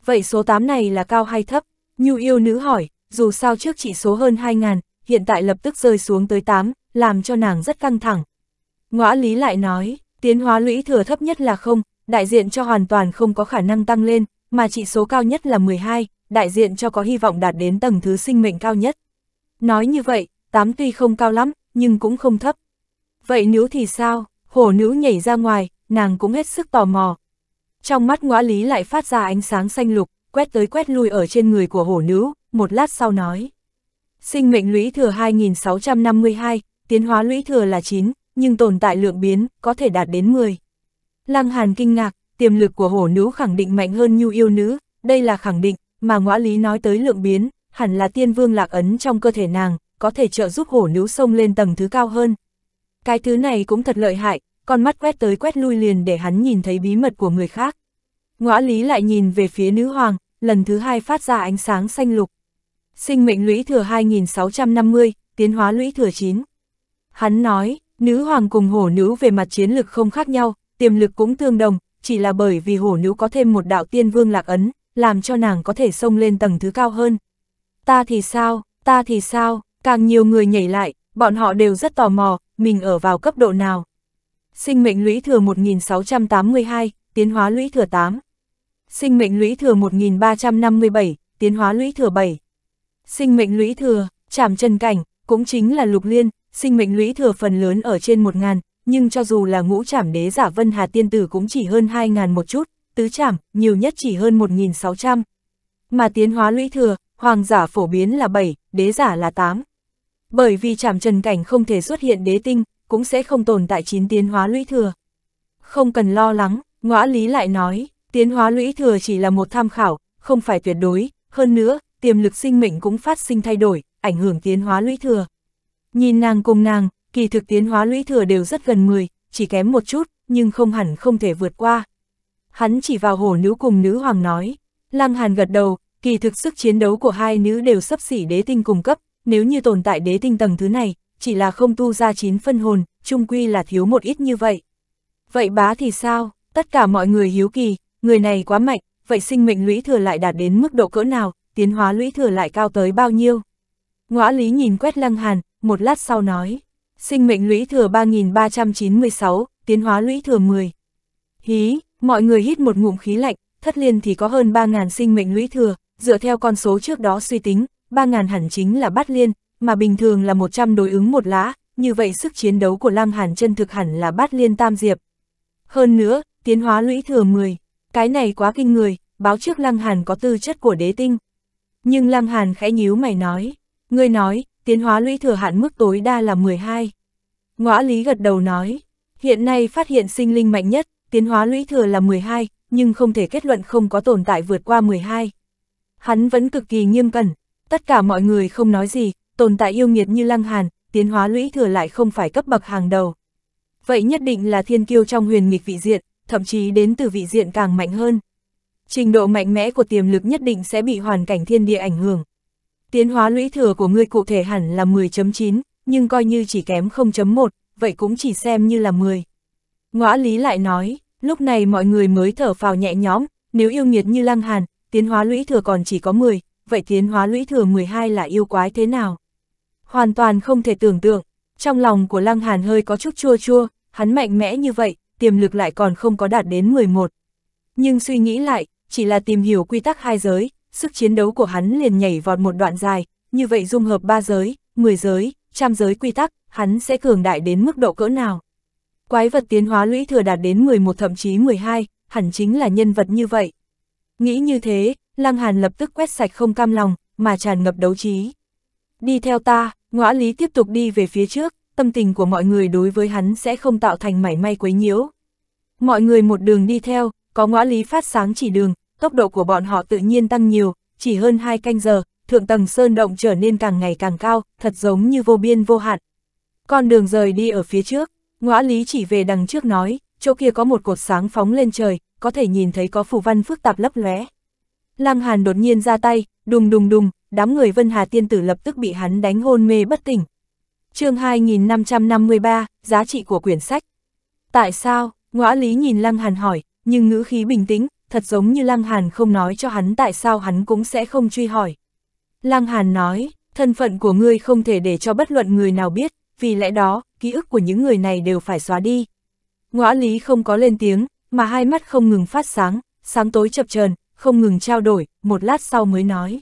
Vậy số 8 này là cao hay thấp? Nhu yêu nữ hỏi, dù sao trước chỉ số hơn 2.000, hiện tại lập tức rơi xuống tới 8, làm cho nàng rất căng thẳng. Ngõa lý lại nói, tiến hóa lũy thừa thấp nhất là không, đại diện cho hoàn toàn không có khả năng tăng lên, mà chỉ số cao nhất là 12, đại diện cho có hy vọng đạt đến tầng thứ sinh mệnh cao nhất. Nói như vậy, 8 tuy không cao lắm, nhưng cũng không thấp. Vậy nếu thì sao? Hổ nữ nhảy ra ngoài, nàng cũng hết sức tò mò. Trong mắt ngõa lý lại phát ra ánh sáng xanh lục, quét tới quét lui ở trên người của hổ nữ, một lát sau nói. Sinh mệnh lũy thừa 2652, tiến hóa lũy thừa là 9, nhưng tồn tại lượng biến, có thể đạt đến 10. Lăng Hàn kinh ngạc, tiềm lực của hổ nữ khẳng định mạnh hơn nhu yêu nữ, đây là khẳng định, mà ngõa lý nói tới lượng biến, hẳn là tiên vương lạc ấn trong cơ thể nàng, có thể trợ giúp hổ nữ sông lên tầng thứ cao hơn. Cái thứ này cũng thật lợi hại, con mắt quét tới quét lui liền để hắn nhìn thấy bí mật của người khác. Ngõ lý lại nhìn về phía nữ hoàng, lần thứ hai phát ra ánh sáng xanh lục. Sinh mệnh lũy thừa 2650, tiến hóa lũy thừa 9. Hắn nói, nữ hoàng cùng hổ nữ về mặt chiến lực không khác nhau, tiềm lực cũng tương đồng, chỉ là bởi vì hổ nữ có thêm một đạo tiên vương lạc ấn, làm cho nàng có thể xông lên tầng thứ cao hơn. Ta thì sao, ta thì sao, càng nhiều người nhảy lại, bọn họ đều rất tò mò, mình ở vào cấp độ nào. Sinh mệnh lũy thừa 1682, tiến hóa lũy thừa 8. Sinh mệnh lũy thừa 1357, tiến hóa lũy thừa 7. Sinh mệnh lũy thừa, chảm chân cảnh, cũng chính là lục liên, sinh mệnh lũy thừa phần lớn ở trên 1000, nhưng cho dù là ngũ chảm đế giả Vân Hà tiên tử cũng chỉ hơn 2000 một chút, tứ chảm, nhiều nhất chỉ hơn 1600. Mà tiến hóa lũy thừa, hoàng giả phổ biến là 7, đế giả là 8. Bởi vì chảm trần cảnh không thể xuất hiện đế tinh, cũng sẽ không tồn tại chín tiến hóa lũy thừa. Không cần lo lắng, ngõa lý lại nói, tiến hóa lũy thừa chỉ là một tham khảo, không phải tuyệt đối, hơn nữa, tiềm lực sinh mệnh cũng phát sinh thay đổi, ảnh hưởng tiến hóa lũy thừa. Nhìn nàng cùng nàng, kỳ thực tiến hóa lũy thừa đều rất gần 10, chỉ kém một chút, nhưng không hẳn không thể vượt qua. Hắn chỉ vào hổ nữ cùng nữ hoàng nói, Lang Hàn gật đầu, kỳ thực sức chiến đấu của hai nữ đều sấp xỉ đế tinh cùng cấp, nếu như tồn tại đế tinh tầng thứ này, chỉ là không tu ra chín phân hồn, trung quy là thiếu một ít như vậy. Vậy bá thì sao, tất cả mọi người hiếu kỳ, người này quá mạnh, vậy sinh mệnh lũy thừa lại đạt đến mức độ cỡ nào, tiến hóa lũy thừa lại cao tới bao nhiêu. Ngõ lý nhìn quét lăng hàn, một lát sau nói, sinh mệnh lũy thừa 3.396, tiến hóa lũy thừa 10. Hí, mọi người hít một ngụm khí lạnh, thất liên thì có hơn 3.000 sinh mệnh lũy thừa, dựa theo con số trước đó suy tính, 3.000 hẳn chính là bát liên, mà bình thường là 100 đối ứng một lá, như vậy sức chiến đấu của Lăng Hàn chân thực hẳn là bát liên tam diệp. Hơn nữa, tiến hóa lũy thừa 10, cái này quá kinh người, báo trước Lăng Hàn có tư chất của đế tinh. Nhưng Lăng Hàn khẽ nhíu mày nói, ngươi nói, tiến hóa lũy thừa hạn mức tối đa là 12. Ngõ Lý gật đầu nói, hiện nay phát hiện sinh linh mạnh nhất, tiến hóa lũy thừa là 12, nhưng không thể kết luận không có tồn tại vượt qua 12. Hắn vẫn cực kỳ nghiêm cẩn, tất cả mọi người không nói gì, tồn tại yêu nghiệt như Lăng Hàn, tiến hóa lũy thừa lại không phải cấp bậc hàng đầu. Vậy nhất định là thiên kiêu trong huyền nghịch vị diện, thậm chí đến từ vị diện càng mạnh hơn. Trình độ mạnh mẽ của tiềm lực nhất định sẽ bị hoàn cảnh thiên địa ảnh hưởng. Tiến hóa lũy thừa của ngươi cụ thể hẳn là 10.9, nhưng coi như chỉ kém 0.1, vậy cũng chỉ xem như là 10. Ngõ lý lại nói, lúc này mọi người mới thở phào nhẹ nhõm, nếu yêu nghiệt như lăng hàn, tiến hóa lũy thừa còn chỉ có 10, vậy tiến hóa lũy thừa 12 là yêu quái thế nào? hoàn toàn không thể tưởng tượng. Trong lòng của Lăng Hàn hơi có chút chua chua, hắn mạnh mẽ như vậy, tiềm lực lại còn không có đạt đến 11. Nhưng suy nghĩ lại, chỉ là tìm hiểu quy tắc hai giới, sức chiến đấu của hắn liền nhảy vọt một đoạn dài, như vậy dung hợp ba giới, 10 giới, trăm giới quy tắc, hắn sẽ cường đại đến mức độ cỡ nào. Quái vật tiến hóa lũy thừa đạt đến 11 thậm chí 12, hẳn chính là nhân vật như vậy. Nghĩ như thế, Lăng Hàn lập tức quét sạch không cam lòng, mà tràn ngập đấu trí. Đi theo ta, Ngõa lý tiếp tục đi về phía trước, tâm tình của mọi người đối với hắn sẽ không tạo thành mảy may quấy nhiễu. Mọi người một đường đi theo, có ngõa lý phát sáng chỉ đường, tốc độ của bọn họ tự nhiên tăng nhiều, chỉ hơn hai canh giờ, thượng tầng sơn động trở nên càng ngày càng cao, thật giống như vô biên vô hạn. Con đường rời đi ở phía trước, ngõa lý chỉ về đằng trước nói, chỗ kia có một cột sáng phóng lên trời, có thể nhìn thấy có phù văn phức tạp lấp lóe. Lăng Hàn đột nhiên ra tay, đùng đùng đùng, đám người Vân Hà Tiên Tử lập tức bị hắn đánh hôn mê bất tỉnh. chương 2553, giá trị của quyển sách. Tại sao, ngõ lý nhìn Lăng Hàn hỏi, nhưng ngữ khí bình tĩnh, thật giống như Lăng Hàn không nói cho hắn tại sao hắn cũng sẽ không truy hỏi. Lăng Hàn nói, thân phận của ngươi không thể để cho bất luận người nào biết, vì lẽ đó, ký ức của những người này đều phải xóa đi. Ngõ lý không có lên tiếng, mà hai mắt không ngừng phát sáng, sáng tối chập chờn không ngừng trao đổi, một lát sau mới nói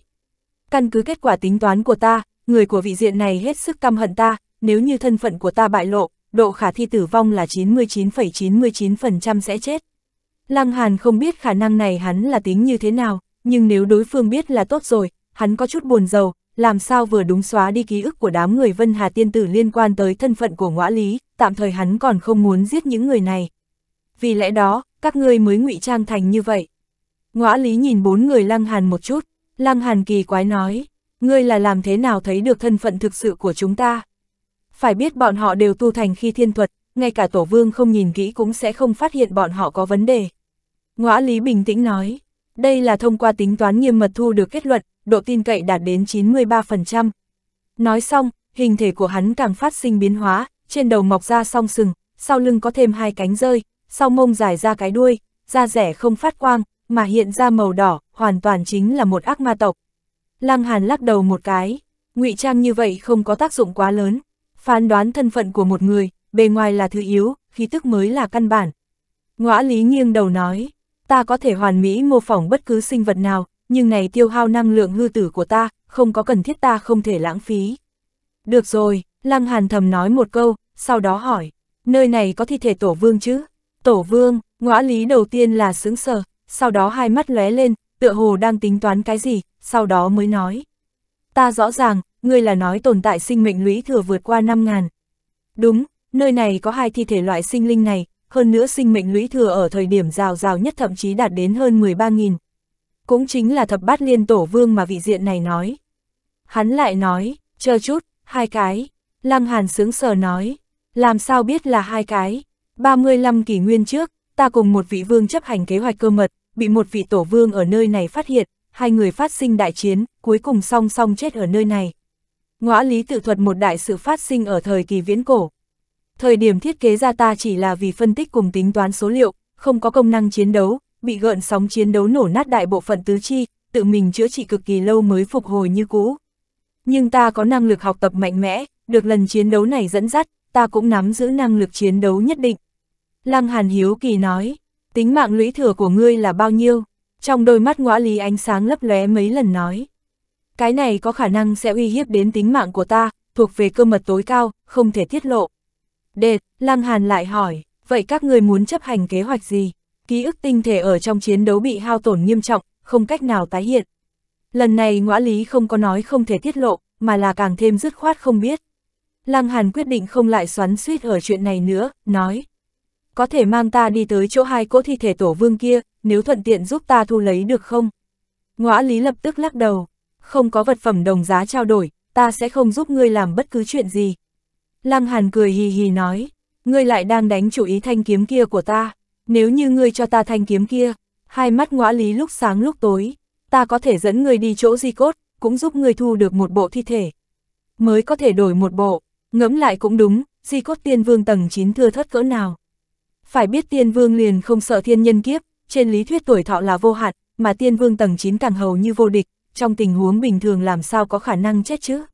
căn cứ kết quả tính toán của ta, người của vị diện này hết sức căm hận ta, nếu như thân phận của ta bại lộ, độ khả thi tử vong là 99,99% ,99 sẽ chết. Lăng Hàn không biết khả năng này hắn là tính như thế nào, nhưng nếu đối phương biết là tốt rồi, hắn có chút buồn giàu, làm sao vừa đúng xóa đi ký ức của đám người Vân Hà Tiên Tử liên quan tới thân phận của ngõa lý, tạm thời hắn còn không muốn giết những người này. Vì lẽ đó, các ngươi mới ngụy trang thành như vậy. Ngõa lý nhìn bốn người Lăng Hàn một chút, Lăng Hàn kỳ quái nói, ngươi là làm thế nào thấy được thân phận thực sự của chúng ta? Phải biết bọn họ đều tu thành khi thiên thuật, ngay cả tổ vương không nhìn kỹ cũng sẽ không phát hiện bọn họ có vấn đề. Ngõa Lý bình tĩnh nói, đây là thông qua tính toán nghiêm mật thu được kết luận, độ tin cậy đạt đến 93%. Nói xong, hình thể của hắn càng phát sinh biến hóa, trên đầu mọc ra song sừng, sau lưng có thêm hai cánh rơi, sau mông dài ra cái đuôi, da rẻ không phát quang, mà hiện ra màu đỏ, hoàn toàn chính là một ác ma tộc. Lăng Hàn lắc đầu một cái, ngụy trang như vậy không có tác dụng quá lớn, phán đoán thân phận của một người, bề ngoài là thứ yếu, khí tức mới là căn bản. Ngõa lý nghiêng đầu nói, ta có thể hoàn mỹ mô phỏng bất cứ sinh vật nào, nhưng này tiêu hao năng lượng hư tử của ta, không có cần thiết ta không thể lãng phí. Được rồi, Lăng Hàn thầm nói một câu, sau đó hỏi, nơi này có thi thể tổ vương chứ? Tổ vương, ngõa lý đầu tiên là sướng sờ, sau đó hai mắt lóe lên, tựa hồ đang tính toán cái gì, sau đó mới nói. Ta rõ ràng, ngươi là nói tồn tại sinh mệnh lũy thừa vượt qua 5.000. Đúng, nơi này có hai thi thể loại sinh linh này, hơn nữa sinh mệnh lũy thừa ở thời điểm rào rào nhất thậm chí đạt đến hơn 13.000. Cũng chính là thập bát liên tổ vương mà vị diện này nói. Hắn lại nói, chờ chút, hai cái. Lăng Hàn sướng sờ nói, làm sao biết là hai cái. 35 kỷ nguyên trước, ta cùng một vị vương chấp hành kế hoạch cơ mật, bị một vị tổ vương ở nơi này phát hiện, hai người phát sinh đại chiến, cuối cùng song song chết ở nơi này. Ngõ lý tự thuật một đại sự phát sinh ở thời kỳ viễn cổ. Thời điểm thiết kế ra ta chỉ là vì phân tích cùng tính toán số liệu, không có công năng chiến đấu, bị gợn sóng chiến đấu nổ nát đại bộ phận tứ chi, tự mình chữa trị cực kỳ lâu mới phục hồi như cũ. Nhưng ta có năng lực học tập mạnh mẽ, được lần chiến đấu này dẫn dắt, ta cũng nắm giữ năng lực chiến đấu nhất định. Lăng Hàn Hiếu Kỳ nói, tính mạng lũy thừa của ngươi là bao nhiêu? Trong đôi mắt ngõa lý ánh sáng lấp lóe mấy lần nói. Cái này có khả năng sẽ uy hiếp đến tính mạng của ta, thuộc về cơ mật tối cao, không thể tiết lộ. đệ Lăng Hàn lại hỏi, vậy các ngươi muốn chấp hành kế hoạch gì? Ký ức tinh thể ở trong chiến đấu bị hao tổn nghiêm trọng, không cách nào tái hiện. Lần này ngõa lý không có nói không thể tiết lộ, mà là càng thêm dứt khoát không biết. Lăng Hàn quyết định không lại xoắn suýt ở chuyện này nữa, nói, có thể mang ta đi tới chỗ hai cỗ thi thể tổ vương kia, nếu thuận tiện giúp ta thu lấy được không? Ngõa lý lập tức lắc đầu, không có vật phẩm đồng giá trao đổi, ta sẽ không giúp ngươi làm bất cứ chuyện gì. Lăng Hàn cười hì hì nói, ngươi lại đang đánh chủ ý thanh kiếm kia của ta, nếu như ngươi cho ta thanh kiếm kia, hai mắt ngõa lý lúc sáng lúc tối, ta có thể dẫn ngươi đi chỗ di cốt, cũng giúp ngươi thu được một bộ thi thể. Mới có thể đổi một bộ, ngẫm lại cũng đúng, di cốt tiên vương tầng 9 thưa thất cỡ nào. Phải biết tiên vương liền không sợ thiên nhân kiếp, trên lý thuyết tuổi thọ là vô hạn, mà tiên vương tầng 9 càng hầu như vô địch, trong tình huống bình thường làm sao có khả năng chết chứ.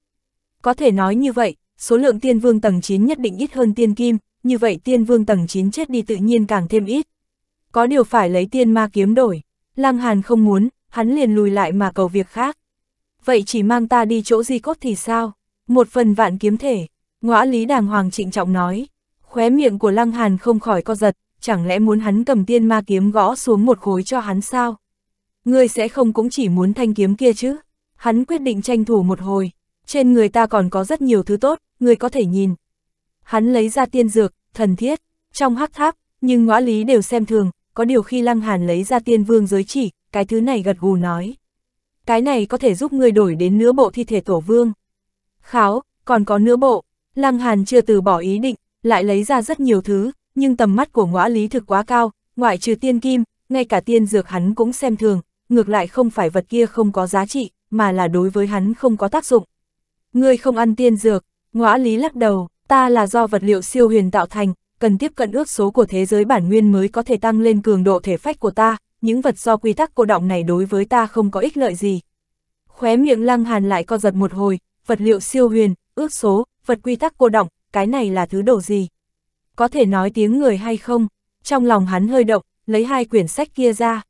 Có thể nói như vậy, số lượng tiên vương tầng 9 nhất định ít hơn tiên kim, như vậy tiên vương tầng 9 chết đi tự nhiên càng thêm ít. Có điều phải lấy tiên ma kiếm đổi, lang Hàn không muốn, hắn liền lùi lại mà cầu việc khác. Vậy chỉ mang ta đi chỗ di cốt thì sao? Một phần vạn kiếm thể, ngõa lý đàng hoàng trịnh trọng nói. Khóe miệng của Lăng Hàn không khỏi co giật, chẳng lẽ muốn hắn cầm tiên ma kiếm gõ xuống một khối cho hắn sao? Ngươi sẽ không cũng chỉ muốn thanh kiếm kia chứ? Hắn quyết định tranh thủ một hồi, trên người ta còn có rất nhiều thứ tốt, ngươi có thể nhìn. Hắn lấy ra tiên dược, thần thiết, trong hắc tháp, nhưng ngõ lý đều xem thường, có điều khi Lăng Hàn lấy ra tiên vương giới chỉ, cái thứ này gật gù nói. Cái này có thể giúp ngươi đổi đến nửa bộ thi thể tổ vương. Kháo, còn có nửa bộ, Lăng Hàn chưa từ bỏ ý định, lại lấy ra rất nhiều thứ, nhưng tầm mắt của ngõa lý thực quá cao, ngoại trừ tiên kim, ngay cả tiên dược hắn cũng xem thường, ngược lại không phải vật kia không có giá trị, mà là đối với hắn không có tác dụng. Ngươi không ăn tiên dược, ngõa lý lắc đầu, ta là do vật liệu siêu huyền tạo thành, cần tiếp cận ước số của thế giới bản nguyên mới có thể tăng lên cường độ thể phách của ta, những vật do quy tắc cô động này đối với ta không có ích lợi gì. Khóe miệng lăng hàn lại co giật một hồi, vật liệu siêu huyền, ước số, vật quy tắc cô động, cái này là thứ đồ gì? Có thể nói tiếng người hay không? Trong lòng hắn hơi động, lấy hai quyển sách kia ra.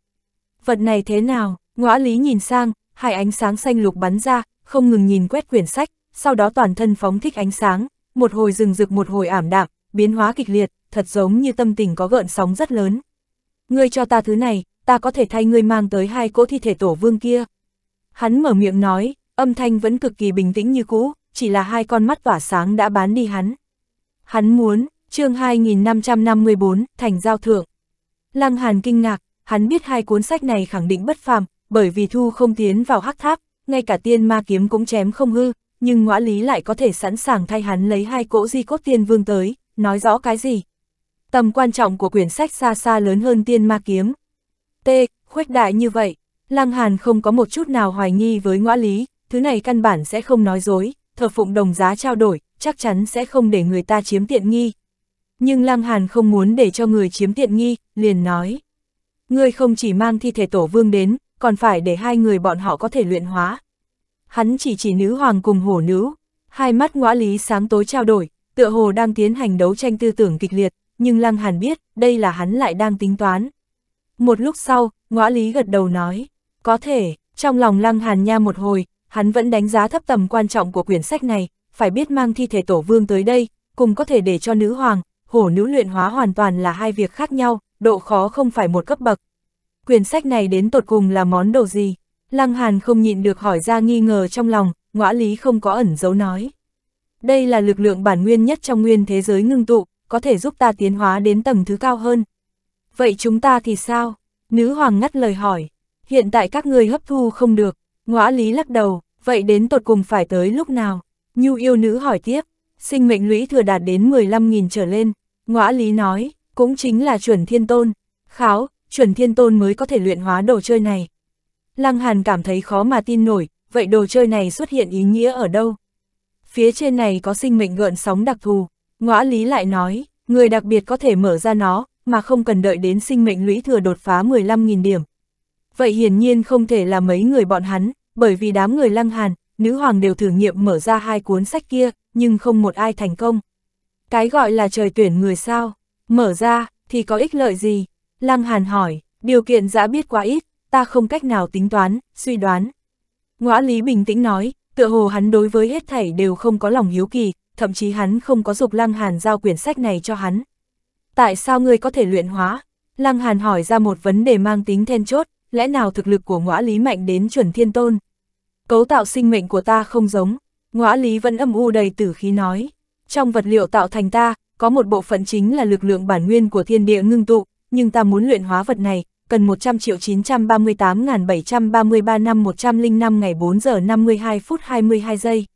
Vật này thế nào? Ngõ lý nhìn sang, hai ánh sáng xanh lục bắn ra, không ngừng nhìn quét quyển sách, sau đó toàn thân phóng thích ánh sáng, một hồi rừng rực một hồi ảm đạm, biến hóa kịch liệt, thật giống như tâm tình có gợn sóng rất lớn. Ngươi cho ta thứ này, ta có thể thay ngươi mang tới hai cỗ thi thể tổ vương kia. Hắn mở miệng nói, âm thanh vẫn cực kỳ bình tĩnh như cũ chỉ là hai con mắt tỏa sáng đã bán đi hắn. Hắn muốn, chương 2554, thành giao thượng. Lăng Hàn kinh ngạc, hắn biết hai cuốn sách này khẳng định bất phàm, bởi vì thu không tiến vào hắc tháp, ngay cả tiên ma kiếm cũng chém không hư, nhưng ngõa lý lại có thể sẵn sàng thay hắn lấy hai cỗ di cốt tiên vương tới, nói rõ cái gì. Tầm quan trọng của quyển sách xa xa lớn hơn tiên ma kiếm. T, khuếch đại như vậy, Lăng Hàn không có một chút nào hoài nghi với ngõa lý, thứ này căn bản sẽ không nói dối, thờ phụng đồng giá trao đổi, chắc chắn sẽ không để người ta chiếm tiện nghi. Nhưng Lăng Hàn không muốn để cho người chiếm tiện nghi, liền nói. Ngươi không chỉ mang thi thể tổ vương đến, còn phải để hai người bọn họ có thể luyện hóa. Hắn chỉ chỉ nữ hoàng cùng hổ nữ, hai mắt ngõa lý sáng tối trao đổi, tựa hồ đang tiến hành đấu tranh tư tưởng kịch liệt, nhưng Lăng Hàn biết, đây là hắn lại đang tính toán. Một lúc sau, ngõa lý gật đầu nói, có thể, trong lòng Lăng Hàn nha một hồi, hắn vẫn đánh giá thấp tầm quan trọng của quyển sách này, phải biết mang thi thể tổ vương tới đây, cùng có thể để cho nữ hoàng, hổ nữ luyện hóa hoàn toàn là hai việc khác nhau, độ khó không phải một cấp bậc. Quyển sách này đến tột cùng là món đồ gì? Lăng Hàn không nhịn được hỏi ra nghi ngờ trong lòng, ngõa lý không có ẩn dấu nói. Đây là lực lượng bản nguyên nhất trong nguyên thế giới ngưng tụ, có thể giúp ta tiến hóa đến tầng thứ cao hơn. Vậy chúng ta thì sao? Nữ hoàng ngắt lời hỏi. Hiện tại các ngươi hấp thu không được. Ngõa lý lắc đầu, vậy đến tột cùng phải tới lúc nào? Nhu yêu nữ hỏi tiếp, sinh mệnh lũy thừa đạt đến 15.000 trở lên, ngõa lý nói, cũng chính là chuẩn thiên tôn, kháo, chuẩn thiên tôn mới có thể luyện hóa đồ chơi này. Lăng Hàn cảm thấy khó mà tin nổi, vậy đồ chơi này xuất hiện ý nghĩa ở đâu? Phía trên này có sinh mệnh gợn sóng đặc thù, ngõa lý lại nói, người đặc biệt có thể mở ra nó, mà không cần đợi đến sinh mệnh lũy thừa đột phá 15.000 điểm. Vậy hiển nhiên không thể là mấy người bọn hắn, bởi vì đám người lăng hàn, nữ hoàng đều thử nghiệm mở ra hai cuốn sách kia, nhưng không một ai thành công. Cái gọi là trời tuyển người sao, mở ra, thì có ích lợi gì? Lăng hàn hỏi, điều kiện dã biết quá ít, ta không cách nào tính toán, suy đoán. Ngõa lý bình tĩnh nói, tựa hồ hắn đối với hết thảy đều không có lòng hiếu kỳ, thậm chí hắn không có dục lăng hàn giao quyển sách này cho hắn. Tại sao ngươi có thể luyện hóa? Lăng hàn hỏi ra một vấn đề mang tính then chốt, lẽ nào thực lực của ngõa lý mạnh đến chuẩn thiên tôn? Cấu tạo sinh mệnh của ta không giống, ngõa lý vẫn âm u đầy tử khí nói. Trong vật liệu tạo thành ta, có một bộ phận chính là lực lượng bản nguyên của thiên địa ngưng tụ, nhưng ta muốn luyện hóa vật này, cần 100 triệu 938.733 năm 105 ngày 4 giờ 52 phút 22 giây.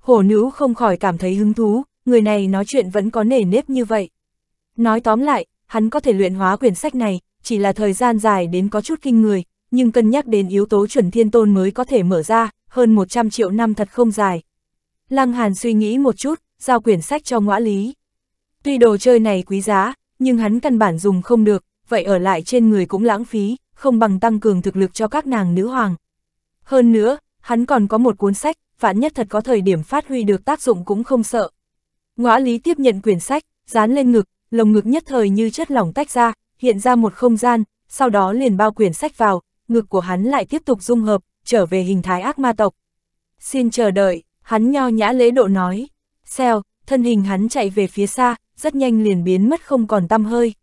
Hổ nữ không khỏi cảm thấy hứng thú, người này nói chuyện vẫn có nề nếp như vậy. Nói tóm lại, hắn có thể luyện hóa quyển sách này, chỉ là thời gian dài đến có chút kinh người, nhưng cân nhắc đến yếu tố chuẩn thiên tôn mới có thể mở ra, hơn 100 triệu năm thật không dài. Lăng Hàn suy nghĩ một chút, giao quyển sách cho ngõ lý. Tuy đồ chơi này quý giá, nhưng hắn căn bản dùng không được, vậy ở lại trên người cũng lãng phí, không bằng tăng cường thực lực cho các nàng nữ hoàng. Hơn nữa, hắn còn có một cuốn sách, phản nhất thật có thời điểm phát huy được tác dụng cũng không sợ. Ngõ lý tiếp nhận quyển sách, dán lên ngực, lồng ngực nhất thời như chất lỏng tách ra, hiện ra một không gian, sau đó liền bao quyển sách vào, ngực của hắn lại tiếp tục dung hợp, trở về hình thái ác ma tộc. Xin chờ đợi, hắn nho nhã lễ độ nói. Xeo, thân hình hắn chạy về phía xa, rất nhanh liền biến mất không còn tăm hơi.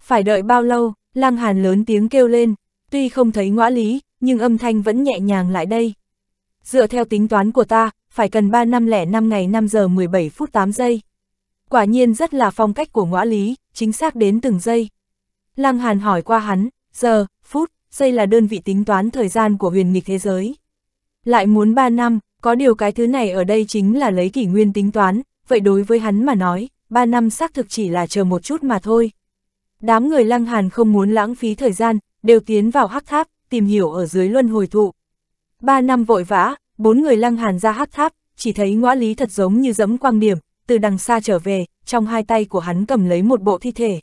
Phải đợi bao lâu, lang hàn lớn tiếng kêu lên, tuy không thấy ngõa lý, nhưng âm thanh vẫn nhẹ nhàng lại đây. Dựa theo tính toán của ta, phải cần 3 năm lẻ 5 ngày 5 giờ 17 phút 8 giây. Quả nhiên rất là phong cách của ngõa lý, chính xác đến từng giây. Lăng Hàn hỏi qua hắn, giờ, phút, giây là đơn vị tính toán thời gian của huyền nghịch thế giới. Lại muốn 3 năm, có điều cái thứ này ở đây chính là lấy kỷ nguyên tính toán, vậy đối với hắn mà nói, 3 năm xác thực chỉ là chờ một chút mà thôi. Đám người Lăng Hàn không muốn lãng phí thời gian, đều tiến vào hắc tháp, tìm hiểu ở dưới luân hồi thụ. 3 năm vội vã, bốn người Lăng Hàn ra hắc tháp, chỉ thấy ngõ lý thật giống như dẫm quang điểm, từ đằng xa trở về, trong hai tay của hắn cầm lấy một bộ thi thể.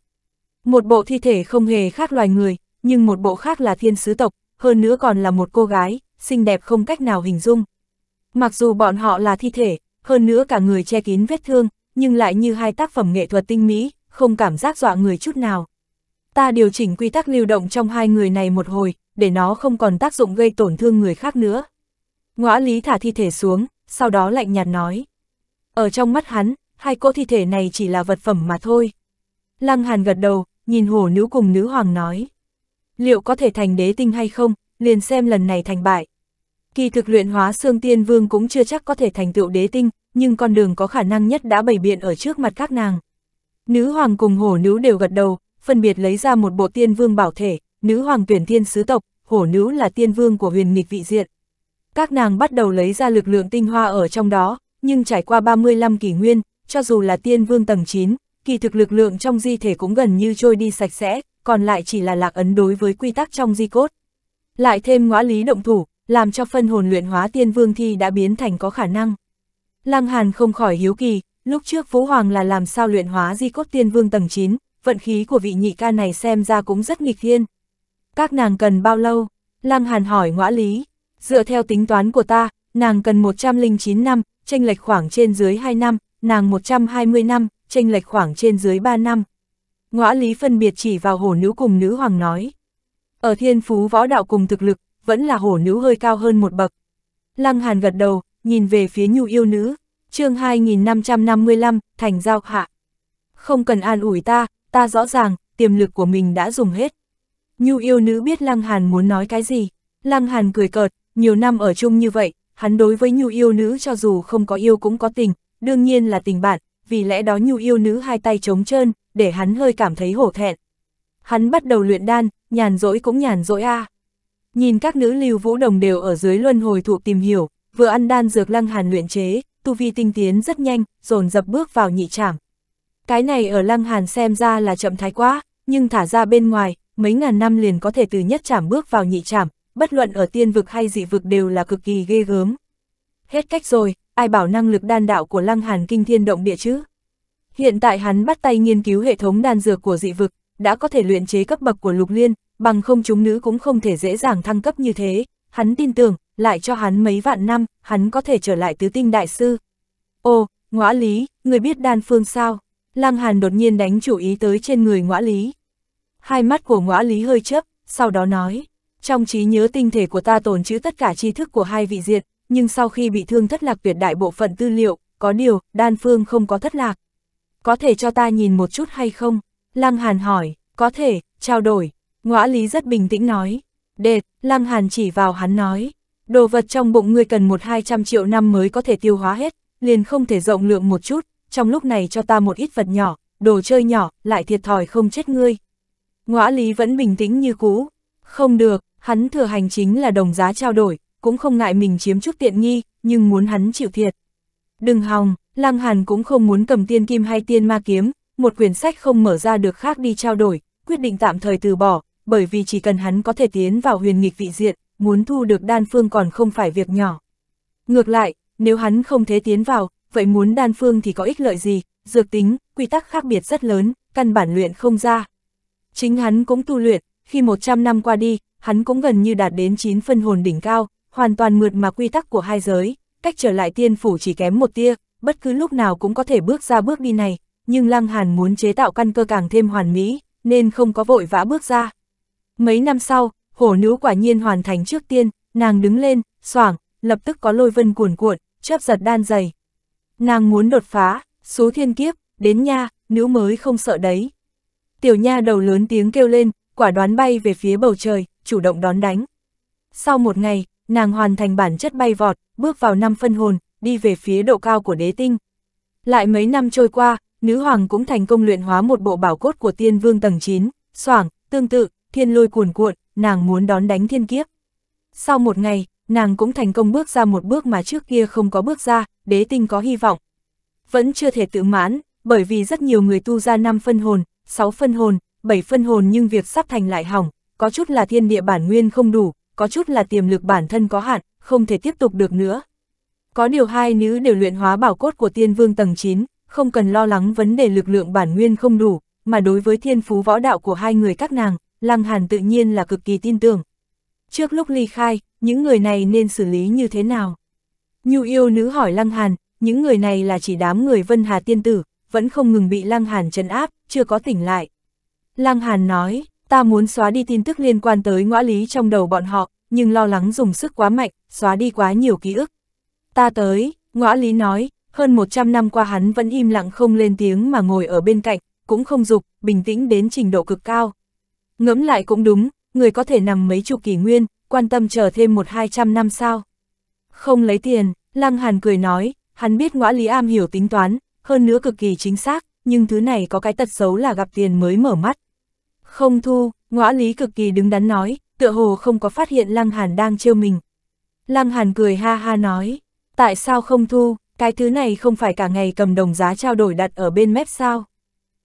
Một bộ thi thể không hề khác loài người, nhưng một bộ khác là thiên sứ tộc, hơn nữa còn là một cô gái, xinh đẹp không cách nào hình dung. Mặc dù bọn họ là thi thể, hơn nữa cả người che kín vết thương, nhưng lại như hai tác phẩm nghệ thuật tinh mỹ, không cảm giác dọa người chút nào. Ta điều chỉnh quy tắc lưu động trong hai người này một hồi, để nó không còn tác dụng gây tổn thương người khác nữa. Ngõa lý thả thi thể xuống, sau đó lạnh nhạt nói. Ở trong mắt hắn, hai cỗ thi thể này chỉ là vật phẩm mà thôi. Lăng Hàn gật đầu, nhìn hổ nữ cùng nữ hoàng nói. Liệu có thể thành đế tinh hay không, liền xem lần này thành bại. Kỳ thực luyện hóa xương tiên vương cũng chưa chắc có thể thành tựu đế tinh, nhưng con đường có khả năng nhất đã bày biện ở trước mặt các nàng. Nữ hoàng cùng hổ nữ đều gật đầu, phân biệt lấy ra một bộ tiên vương bảo thể, nữ hoàng tuyển thiên sứ tộc, hổ nữ là tiên vương của huyền nghịch vị diện. Các nàng bắt đầu lấy ra lực lượng tinh hoa ở trong đó, nhưng trải qua 35 kỷ nguyên, cho dù là tiên vương tầng 9, kỳ thực lực lượng trong di thể cũng gần như trôi đi sạch sẽ, còn lại chỉ là lạc ấn đối với quy tắc trong di cốt. Lại thêm ngõa lý động thủ, làm cho phân hồn luyện hóa tiên vương thi đã biến thành có khả năng. Lăng Hàn không khỏi hiếu kỳ, lúc trước Vũ Hoàng là làm sao luyện hóa di cốt tiên vương tầng 9, vận khí của vị nhị ca này xem ra cũng rất nghịch thiên. Các nàng cần bao lâu? Lăng Hàn hỏi ngõa lý. Dựa theo tính toán của ta, nàng cần 109 năm, tranh lệch khoảng trên dưới 2 năm, nàng 120 năm, chênh lệch khoảng trên dưới 3 năm. Ngõ lý phân biệt chỉ vào hổ nữ cùng nữ hoàng nói. Ở thiên phú võ đạo cùng thực lực, vẫn là hổ nữ hơi cao hơn một bậc. Lăng Hàn gật đầu, nhìn về phía nhu yêu nữ, chương 2555, thành giao hạ. Không cần an ủi ta, ta rõ ràng, tiềm lực của mình đã dùng hết. Nhu yêu nữ biết Lăng Hàn muốn nói cái gì. Lăng Hàn cười cợt, nhiều năm ở chung như vậy, hắn đối với nhu yêu nữ cho dù không có yêu cũng có tình, đương nhiên là tình bạn, vì lẽ đó nhu yêu nữ hai tay trống trơn, để hắn hơi cảm thấy hổ thẹn. Hắn bắt đầu luyện đan, nhàn rỗi cũng nhàn rỗi a. À. Nhìn các nữ lưu vũ đồng đều ở dưới luân hồi thụ tìm hiểu, vừa ăn đan dược lăng hàn luyện chế, tu vi tinh tiến rất nhanh, dồn dập bước vào nhị trảm. Cái này ở lăng hàn xem ra là chậm thái quá, nhưng thả ra bên ngoài, mấy ngàn năm liền có thể từ nhất trảm bước vào nhị trảm, bất luận ở tiên vực hay dị vực đều là cực kỳ ghê gớm hết cách rồi, ai bảo năng lực đan đạo của Lăng Hàn kinh thiên động địa chứ? Hiện tại hắn bắt tay nghiên cứu hệ thống đan dược của dị vực, đã có thể luyện chế cấp bậc của Lục Liên, bằng không chúng nữ cũng không thể dễ dàng thăng cấp như thế, hắn tin tưởng, lại cho hắn mấy vạn năm, hắn có thể trở lại tứ tinh đại sư. Ô, ngõa lý, người biết đan phương sao? Lăng Hàn đột nhiên đánh chủ ý tới trên người ngõa lý. Hai mắt của ngõa lý hơi chớp, sau đó nói, trong trí nhớ tinh thể của ta tồn chữ tất cả tri thức của hai vị diện nhưng sau khi bị thương thất lạc tuyệt đại bộ phận tư liệu, có điều, đan phương không có thất lạc. Có thể cho ta nhìn một chút hay không? Lăng Hàn hỏi, có thể, trao đổi. Ngõa Lý rất bình tĩnh nói. Đệt, Lăng Hàn chỉ vào hắn nói. Đồ vật trong bụng ngươi cần một hai trăm triệu năm mới có thể tiêu hóa hết, liền không thể rộng lượng một chút, trong lúc này cho ta một ít vật nhỏ, đồ chơi nhỏ, lại thiệt thòi không chết ngươi. Ngõa Lý vẫn bình tĩnh như cũ. Không được, hắn thừa hành chính là đồng giá trao đổi, cũng không ngại mình chiếm chút tiện nghi, nhưng muốn hắn chịu thiệt. Đừng hòng, Lăng Hàn cũng không muốn cầm tiên kim hay tiên ma kiếm, một quyển sách không mở ra được khác đi trao đổi, quyết định tạm thời từ bỏ, bởi vì chỉ cần hắn có thể tiến vào huyền nghịch vị diện, muốn thu được đan phương còn không phải việc nhỏ. Ngược lại, nếu hắn không thế tiến vào, vậy muốn đan phương thì có ích lợi gì, dược tính, quy tắc khác biệt rất lớn, căn bản luyện không ra. Chính hắn cũng tu luyện, khi 100 năm qua đi, hắn cũng gần như đạt đến 9 phân hồn đỉnh cao, hoàn toàn mượt mà quy tắc của hai giới, cách trở lại tiên phủ chỉ kém một tia, bất cứ lúc nào cũng có thể bước ra bước đi này, nhưng Lăng Hàn muốn chế tạo căn cơ càng thêm hoàn mỹ, nên không có vội vã bước ra. Mấy năm sau, hổ nữ quả nhiên hoàn thành trước tiên, nàng đứng lên, xoảng, lập tức có lôi vân cuồn cuộn, chớp giật đan dày. Nàng muốn đột phá, số thiên kiếp, đến nha, nữ mới không sợ đấy. Tiểu nha đầu lớn tiếng kêu lên, quả đoán bay về phía bầu trời, chủ động đón đánh. Sau một ngày, nàng hoàn thành bản chất bay vọt, bước vào năm phân hồn, đi về phía độ cao của đế tinh. Lại mấy năm trôi qua, nữ hoàng cũng thành công luyện hóa một bộ bảo cốt của tiên vương tầng 9, soảng, tương tự, thiên lôi cuồn cuộn, nàng muốn đón đánh thiên kiếp. Sau một ngày, nàng cũng thành công bước ra một bước mà trước kia không có bước ra, đế tinh có hy vọng. Vẫn chưa thể tự mãn, bởi vì rất nhiều người tu ra 5 phân hồn, 6 phân hồn, 7 phân hồn nhưng việc sắp thành lại hỏng, có chút là thiên địa bản nguyên không đủ, có chút là tiềm lực bản thân có hạn, không thể tiếp tục được nữa. Có điều hai nữ đều luyện hóa bảo cốt của tiên vương tầng 9, không cần lo lắng vấn đề lực lượng bản nguyên không đủ, mà đối với thiên phú võ đạo của hai người các nàng, Lăng Hàn tự nhiên là cực kỳ tin tưởng. Trước lúc ly khai, những người này nên xử lý như thế nào? Nhu yêu nữ hỏi Lăng Hàn, những người này là chỉ đám người Vân Hà tiên tử, vẫn không ngừng bị Lăng Hàn trấn áp, chưa có tỉnh lại. Lăng Hàn nói, ta muốn xóa đi tin tức liên quan tới ngõ lý trong đầu bọn họ, nhưng lo lắng dùng sức quá mạnh, xóa đi quá nhiều ký ức. Ta tới, ngõ lý nói, hơn 100 năm qua hắn vẫn im lặng không lên tiếng mà ngồi ở bên cạnh, cũng không dục, bình tĩnh đến trình độ cực cao. Ngẫm lại cũng đúng, người có thể nằm mấy chục kỷ nguyên, quan tâm chờ thêm một hai trăm năm sao. Không lấy tiền, Lăng Hàn cười nói, hắn biết ngõ lý am hiểu tính toán, hơn nữa cực kỳ chính xác, nhưng thứ này có cái tật xấu là gặp tiền mới mở mắt. Không thu, ngõ lý cực kỳ đứng đắn nói, tựa hồ không có phát hiện Lăng Hàn đang trêu mình. Lăng Hàn cười ha ha nói, tại sao không thu, cái thứ này không phải cả ngày cầm đồng giá trao đổi đặt ở bên mép sao?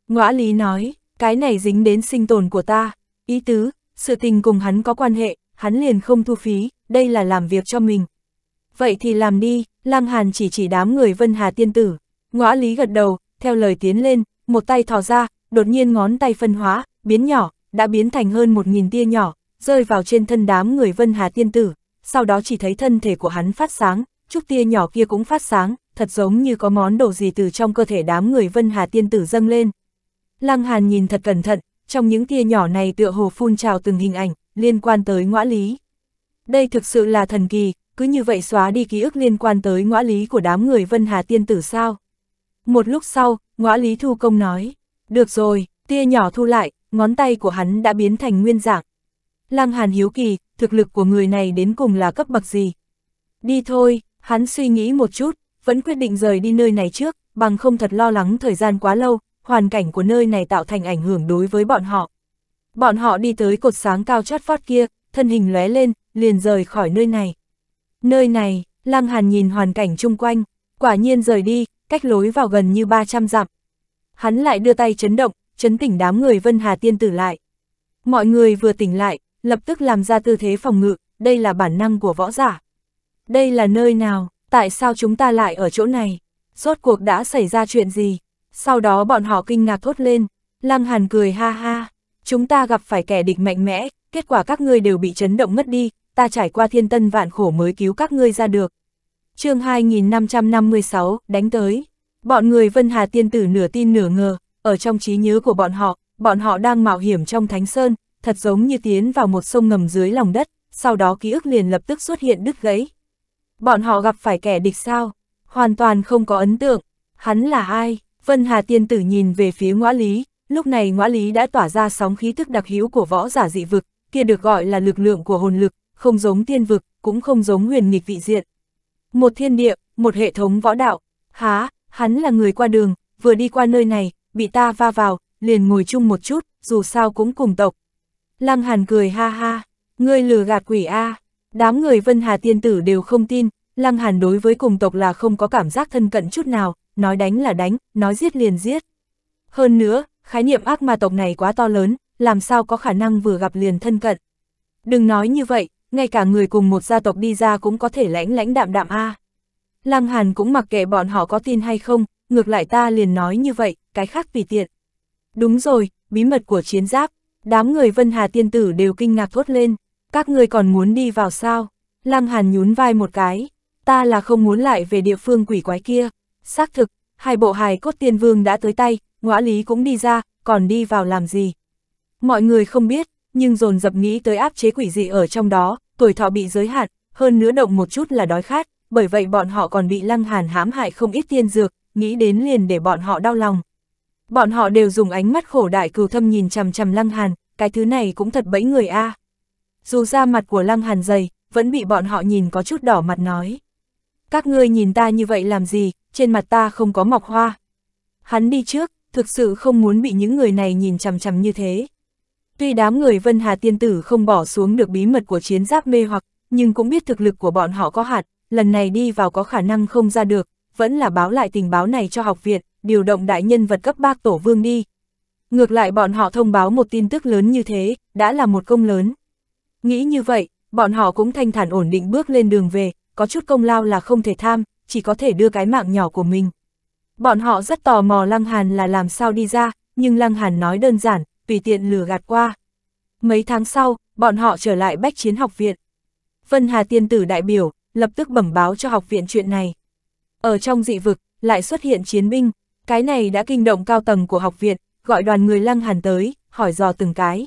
Ngõ lý nói, cái này dính đến sinh tồn của ta, ý tứ, sự tình cùng hắn có quan hệ, hắn liền không thu phí, đây là làm việc cho mình. Vậy thì làm đi, Lăng Hàn chỉ chỉ đám người Vân Hà tiên tử. Ngõ lý gật đầu, theo lời tiến lên, một tay thò ra, đột nhiên ngón tay phân hóa, biến nhỏ, đã biến thành hơn một nghìn tia nhỏ, rơi vào trên thân đám người Vân Hà Tiên Tử, sau đó chỉ thấy thân thể của hắn phát sáng, chút tia nhỏ kia cũng phát sáng, thật giống như có món đồ gì từ trong cơ thể đám người Vân Hà Tiên Tử dâng lên. Lăng Hàn nhìn thật cẩn thận, trong những tia nhỏ này tựa hồ phun trào từng hình ảnh, liên quan tới ngõa lý. Đây thực sự là thần kỳ, cứ như vậy xóa đi ký ức liên quan tới ngõa lý của đám người Vân Hà Tiên Tử sao. Một lúc sau, ngõa lý thu công nói, được rồi, tia nhỏ thu lại, ngón tay của hắn đã biến thành nguyên dạng. Lăng Hàn hiếu kỳ, thực lực của người này đến cùng là cấp bậc gì? Đi thôi, hắn suy nghĩ một chút, vẫn quyết định rời đi nơi này trước, bằng không thật lo lắng thời gian quá lâu, hoàn cảnh của nơi này tạo thành ảnh hưởng đối với bọn họ. Bọn họ đi tới cột sáng cao chót vót kia, thân hình lóe lên, liền rời khỏi nơi này. Nơi này, Lăng Hàn nhìn hoàn cảnh chung quanh, quả nhiên rời đi, cách lối vào gần như 300 dặm. Hắn lại đưa tay chấn động, chấn tỉnh đám người Vân Hà Tiên Tử lại. Mọi người vừa tỉnh lại, lập tức làm ra tư thế phòng ngự, đây là bản năng của võ giả. Đây là nơi nào, tại sao chúng ta lại ở chỗ này, rốt cuộc đã xảy ra chuyện gì? Sau đó bọn họ kinh ngạc thốt lên, Lăng Hàn cười ha ha, chúng ta gặp phải kẻ địch mạnh mẽ, kết quả các ngươi đều bị chấn động mất đi, ta trải qua thiên tân vạn khổ mới cứu các ngươi ra được. chương 2556, đánh tới, bọn người Vân Hà Tiên Tử nửa tin nửa ngờ, ở trong trí nhớ của bọn họ, bọn họ đang mạo hiểm trong Thánh Sơn, thật giống như tiến vào một sông ngầm dưới lòng đất, sau đó ký ức liền lập tức xuất hiện đứt gãy. Bọn họ gặp phải kẻ địch sao? Hoàn toàn không có ấn tượng. Hắn là ai? Vân Hà Tiên Tử nhìn về phía ngõ lý, lúc này ngõ lý đã tỏa ra sóng khí thức đặc hữu của võ giả dị vực, kia được gọi là lực lượng của hồn lực, không giống tiên vực, cũng không giống huyền nghịch vị diện. Một thiên địa, một hệ thống võ đạo. Há, hắn là người qua đường, vừa đi qua nơi này, bị ta va vào, liền ngồi chung một chút, dù sao cũng cùng tộc. Lăng Hàn cười ha ha, ngươi lừa gạt quỷ A, đám người Vân Hà Tiên Tử đều không tin, Lăng Hàn đối với cùng tộc là không có cảm giác thân cận chút nào, nói đánh là đánh, nói giết liền giết. Hơn nữa, khái niệm ác ma tộc này quá to lớn, làm sao có khả năng vừa gặp liền thân cận. Đừng nói như vậy, ngay cả người cùng một gia tộc đi ra cũng có thể lãnh lãnh đạm đạm A. À. Lăng Hàn cũng mặc kệ bọn họ có tin hay không, ngược lại ta liền nói như vậy, cái khác vì tiện. Đúng rồi, bí mật của chiến giáp, đám người Vân Hà tiên tử đều kinh ngạc thốt lên, các ngươi còn muốn đi vào sao? Lăng Hàn nhún vai một cái, ta là không muốn lại về địa phương quỷ quái kia. Xác thực, hai bộ hài cốt tiên vương đã tới tay, ngõa lý cũng đi ra, còn đi vào làm gì? Mọi người không biết, nhưng dồn dập nghĩ tới áp chế quỷ dị ở trong đó, tuổi thọ bị giới hạn, hơn nữa động một chút là đói khát, bởi vậy bọn họ còn bị Lăng Hàn hãm hại không ít tiên dược, nghĩ đến liền để bọn họ đau lòng bọn họ đều dùng ánh mắt khổ đại cừu thâm nhìn chằm chằm Lăng Hàn, cái thứ này cũng thật bẫy người a. À. Dù ra mặt của Lăng Hàn dày, vẫn bị bọn họ nhìn có chút đỏ mặt nói. Các ngươi nhìn ta như vậy làm gì, trên mặt ta không có mọc hoa. Hắn đi trước, thực sự không muốn bị những người này nhìn chằm chằm như thế. Tuy đám người Vân Hà Tiên Tử không bỏ xuống được bí mật của chiến giáp mê hoặc, nhưng cũng biết thực lực của bọn họ có hạt lần này đi vào có khả năng không ra được, vẫn là báo lại tình báo này cho học viện, điều động đại nhân vật cấp bác tổ vương đi. Ngược lại bọn họ thông báo một tin tức lớn như thế, đã là một công lớn. Nghĩ như vậy, bọn họ cũng thanh thản ổn định bước lên đường về, có chút công lao là không thể tham, chỉ có thể đưa cái mạng nhỏ của mình. Bọn họ rất tò mò Lăng Hàn là làm sao đi ra, nhưng Lăng Hàn nói đơn giản, tùy tiện lừa gạt qua. Mấy tháng sau, bọn họ trở lại bách chiến học viện. Vân Hà tiên tử đại biểu, lập tức bẩm báo cho học viện chuyện này. Ở trong dị vực, lại xuất hiện chiến binh, cái này đã kinh động cao tầng của học viện, gọi đoàn người lăng hàn tới, hỏi dò từng cái.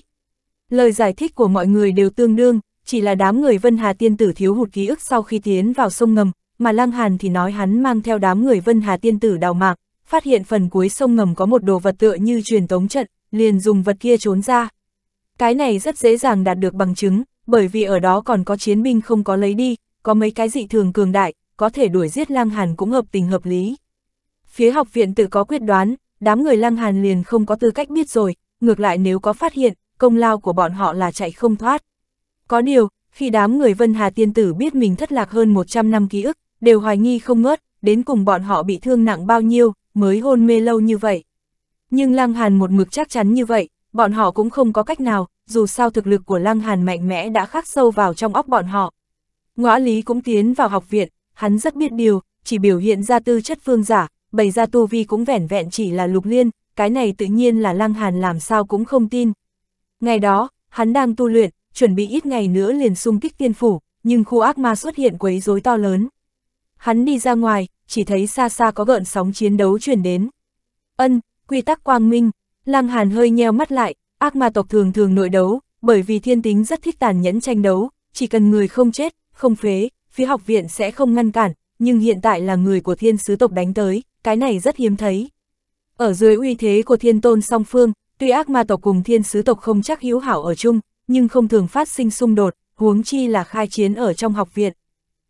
Lời giải thích của mọi người đều tương đương, chỉ là đám người Vân Hà Tiên Tử thiếu hụt ký ức sau khi tiến vào sông ngầm, mà Lăng Hàn thì nói hắn mang theo đám người Vân Hà Tiên Tử đào mạc, phát hiện phần cuối sông ngầm có một đồ vật tựa như truyền tống trận, liền dùng vật kia trốn ra. Cái này rất dễ dàng đạt được bằng chứng, bởi vì ở đó còn có chiến binh không có lấy đi, có mấy cái dị thường cường đại, có thể đuổi giết Lăng Hàn cũng hợp tình hợp lý. Phía học viện tự có quyết đoán, đám người Lăng Hàn liền không có tư cách biết rồi, ngược lại nếu có phát hiện, công lao của bọn họ là chạy không thoát. Có điều, khi đám người Vân Hà Tiên Tử biết mình thất lạc hơn 100 năm ký ức, đều hoài nghi không ngớt, đến cùng bọn họ bị thương nặng bao nhiêu, mới hôn mê lâu như vậy. Nhưng Lăng Hàn một mực chắc chắn như vậy, bọn họ cũng không có cách nào, dù sao thực lực của Lăng Hàn mạnh mẽ đã khắc sâu vào trong óc bọn họ. Ngõ Lý cũng tiến vào học viện, hắn rất biết điều, chỉ biểu hiện ra tư chất phương giả, bày ra tu vi cũng vẻn vẹn chỉ là lục liên, cái này tự nhiên là Lăng Hàn làm sao cũng không tin. Ngày đó, hắn đang tu luyện, chuẩn bị ít ngày nữa liền xung kích tiên phủ, nhưng khu ác ma xuất hiện quấy rối to lớn. Hắn đi ra ngoài, chỉ thấy xa xa có gợn sóng chiến đấu chuyển đến. Ân, quy tắc quang minh, Lăng Hàn hơi nheo mắt lại, ác ma tộc thường thường nội đấu, bởi vì thiên tính rất thích tàn nhẫn tranh đấu, chỉ cần người không chết, không phế, phía học viện sẽ không ngăn cản, nhưng hiện tại là người của thiên sứ tộc đánh tới, cái này rất hiếm thấy. Ở dưới uy thế của thiên tôn song phương, tuy ác ma tộc cùng thiên sứ tộc không chắc hữu hảo ở chung, nhưng không thường phát sinh xung đột, huống chi là khai chiến ở trong học viện.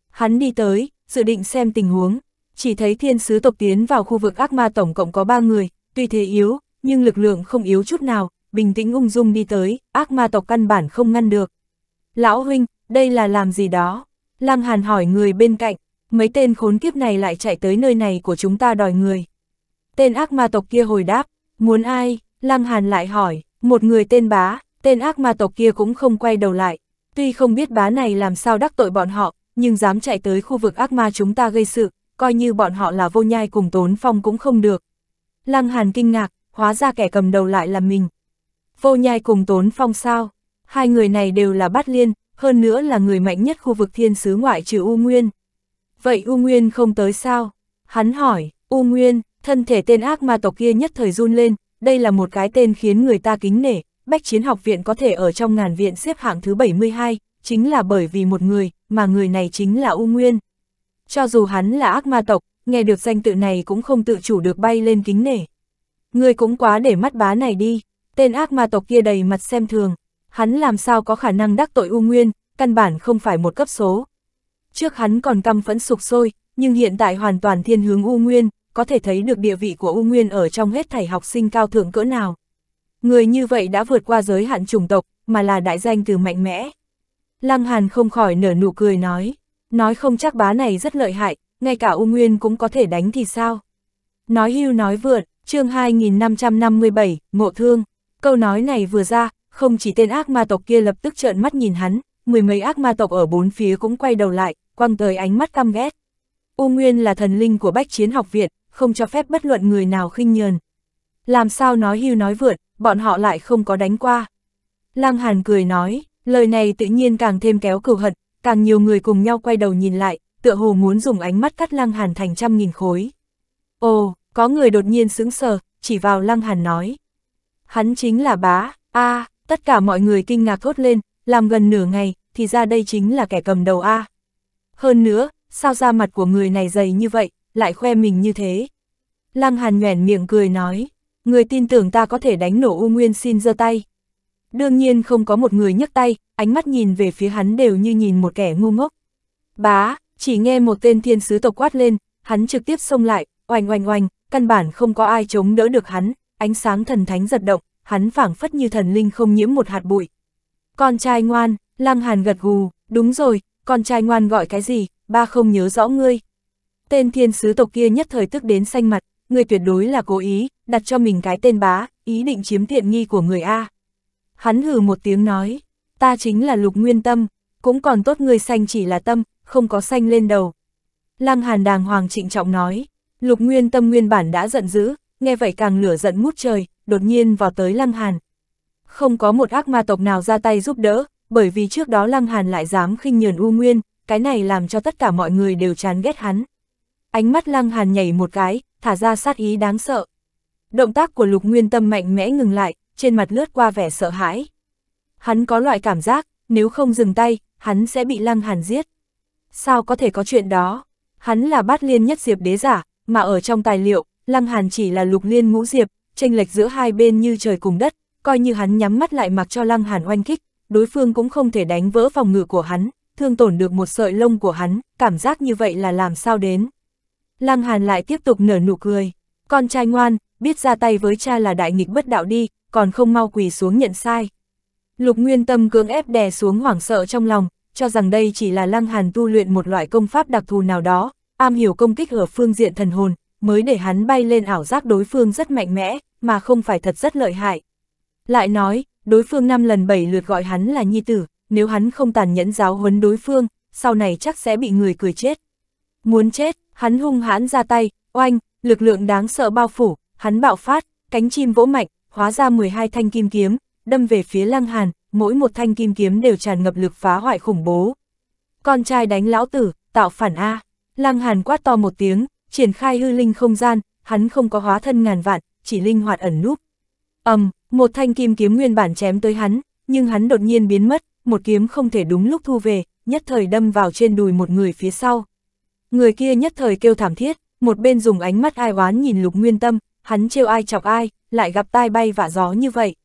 Hắn đi tới, dự định xem tình huống, chỉ thấy thiên sứ tộc tiến vào khu vực ác ma tổng cộng có 3 người, tuy thế yếu, nhưng lực lượng không yếu chút nào, bình tĩnh ung dung đi tới, ác ma tộc căn bản không ngăn được. Lão huynh, đây là làm gì đó? Lăng Hàn hỏi người bên cạnh, mấy tên khốn kiếp này lại chạy tới nơi này của chúng ta đòi người. Tên ác ma tộc kia hồi đáp, muốn ai? Lăng Hàn lại hỏi, một người tên bá, tên ác ma tộc kia cũng không quay đầu lại. Tuy không biết bá này làm sao đắc tội bọn họ, nhưng dám chạy tới khu vực ác ma chúng ta gây sự, coi như bọn họ là vô nhai cùng tốn phong cũng không được. Lăng Hàn kinh ngạc, hóa ra kẻ cầm đầu lại là mình. Vô nhai cùng tốn phong sao? Hai người này đều là bát liên, hơn nữa là người mạnh nhất khu vực thiên sứ ngoại trừ U Nguyên. Vậy U Nguyên không tới sao? Hắn hỏi, U Nguyên, thân thể tên ác ma tộc kia nhất thời run lên, đây là một cái tên khiến người ta kính nể, Bách Chiến Học Viện có thể ở trong ngàn viện xếp hạng thứ 72, chính là bởi vì một người, mà người này chính là U Nguyên. Cho dù hắn là ác ma tộc, nghe được danh tự này cũng không tự chủ được bay lên kính nể. Người cũng quá để mắt bá này đi, tên ác ma tộc kia đầy mặt xem thường, hắn làm sao có khả năng đắc tội U Nguyên, căn bản không phải một cấp số. Trước hắn còn căm phẫn sục sôi, nhưng hiện tại hoàn toàn thiên hướng U Nguyên, có thể thấy được địa vị của U Nguyên ở trong hết thảy học sinh cao thượng cỡ nào. Người như vậy đã vượt qua giới hạn chủng tộc, mà là đại danh từ mạnh mẽ. Lăng Hàn không khỏi nở nụ cười nói, nói không chắc bá này rất lợi hại, ngay cả U Nguyên cũng có thể đánh thì sao. Nói hưu nói vượt, chương 2557, ngộ thương, câu nói này vừa ra, không chỉ tên ác ma tộc kia lập tức trợn mắt nhìn hắn, mười mấy ác ma tộc ở bốn phía cũng quay đầu lại, quăng tới ánh mắt căm ghét. U Nguyên là thần linh của bách chiến học viện, không cho phép bất luận người nào khinh nhờn. Làm sao nói hưu nói vượt, bọn họ lại không có đánh qua. Lăng Hàn cười nói, lời này tự nhiên càng thêm kéo cừu hận, càng nhiều người cùng nhau quay đầu nhìn lại, tựa hồ muốn dùng ánh mắt cắt Lăng Hàn thành trăm nghìn khối. Ồ, có người đột nhiên sững sờ, chỉ vào Lăng Hàn nói. Hắn chính là bá, a à, Tất cả mọi người kinh ngạc thốt lên, làm gần nửa ngày, thì ra đây chính là kẻ cầm đầu A. Hơn nữa, sao da mặt của người này dày như vậy, lại khoe mình như thế. Lăng Hàn nhoẻn miệng cười nói, người tin tưởng ta có thể đánh nổ U Nguyên xin giơ tay. Đương nhiên không có một người nhấc tay, ánh mắt nhìn về phía hắn đều như nhìn một kẻ ngu ngốc. Bá, chỉ nghe một tên thiên sứ tộc quát lên, hắn trực tiếp xông lại, oanh oanh oanh, căn bản không có ai chống đỡ được hắn, ánh sáng thần thánh giật động, hắn phảng phất như thần linh không nhiễm một hạt bụi. Con trai ngoan, Lăng Hàn gật gù, đúng rồi, con trai ngoan gọi cái gì, ba không nhớ rõ ngươi. Tên thiên sứ tộc kia nhất thời tức đến xanh mặt, ngươi tuyệt đối là cố ý, đặt cho mình cái tên bá, ý định chiếm tiện nghi của người A. Hắn hừ một tiếng nói, ta chính là lục nguyên tâm, cũng còn tốt người xanh chỉ là tâm, không có xanh lên đầu. Lăng Hàn đàng hoàng trịnh trọng nói, lục nguyên tâm nguyên bản đã giận dữ, nghe vậy càng lửa giận mút trời, đột nhiên vào tới Lăng Hàn. Không có một ác ma tộc nào ra tay giúp đỡ, bởi vì trước đó Lăng Hàn lại dám khinh nhường U Nguyên, cái này làm cho tất cả mọi người đều chán ghét hắn. Ánh mắt Lăng Hàn nhảy một cái, thả ra sát ý đáng sợ. Động tác của Lục Nguyên Tâm mạnh mẽ ngừng lại, trên mặt lướt qua vẻ sợ hãi. Hắn có loại cảm giác, nếu không dừng tay, hắn sẽ bị Lăng Hàn giết. Sao có thể có chuyện đó? Hắn là bát liên nhất diệp đế giả, mà ở trong tài liệu, Lăng Hàn chỉ là lục liên ngũ diệp, tranh lệch giữa hai bên như trời cùng đất, coi như hắn nhắm mắt lại mặc cho Lăng Hàn oanh kích, đối phương cũng không thể đánh vỡ phòng ngự của hắn, thương tổn được một sợi lông của hắn, cảm giác như vậy là làm sao đến. Lăng Hàn lại tiếp tục nở nụ cười, con trai ngoan, biết ra tay với cha là đại nghịch bất đạo đi, còn không mau quỳ xuống nhận sai. Lục Nguyên Tâm cưỡng ép đè xuống hoảng sợ trong lòng, cho rằng đây chỉ là Lăng Hàn tu luyện một loại công pháp đặc thù nào đó, am hiểu công kích ở phương diện thần hồn, mới để hắn bay lên ảo giác đối phương rất mạnh mẽ, mà không phải thật rất lợi hại. Lại nói, đối phương năm lần bảy lượt gọi hắn là nhi tử, nếu hắn không tàn nhẫn giáo huấn đối phương, sau này chắc sẽ bị người cười chết. Muốn chết, hắn hung hãn ra tay, oanh, lực lượng đáng sợ bao phủ, hắn bạo phát, cánh chim vỗ mạnh, hóa ra 12 thanh kim kiếm, đâm về phía lăng hàn, mỗi một thanh kim kiếm đều tràn ngập lực phá hoại khủng bố. Con trai đánh lão tử, tạo phản A, lăng hàn quát to một tiếng, triển khai hư linh không gian, hắn không có hóa thân ngàn vạn, chỉ linh hoạt ẩn núp. ầm, um, một thanh kim kiếm nguyên bản chém tới hắn, nhưng hắn đột nhiên biến mất, một kiếm không thể đúng lúc thu về, nhất thời đâm vào trên đùi một người phía sau. Người kia nhất thời kêu thảm thiết, một bên dùng ánh mắt ai oán nhìn lục nguyên tâm, hắn trêu ai chọc ai, lại gặp tai bay vạ gió như vậy.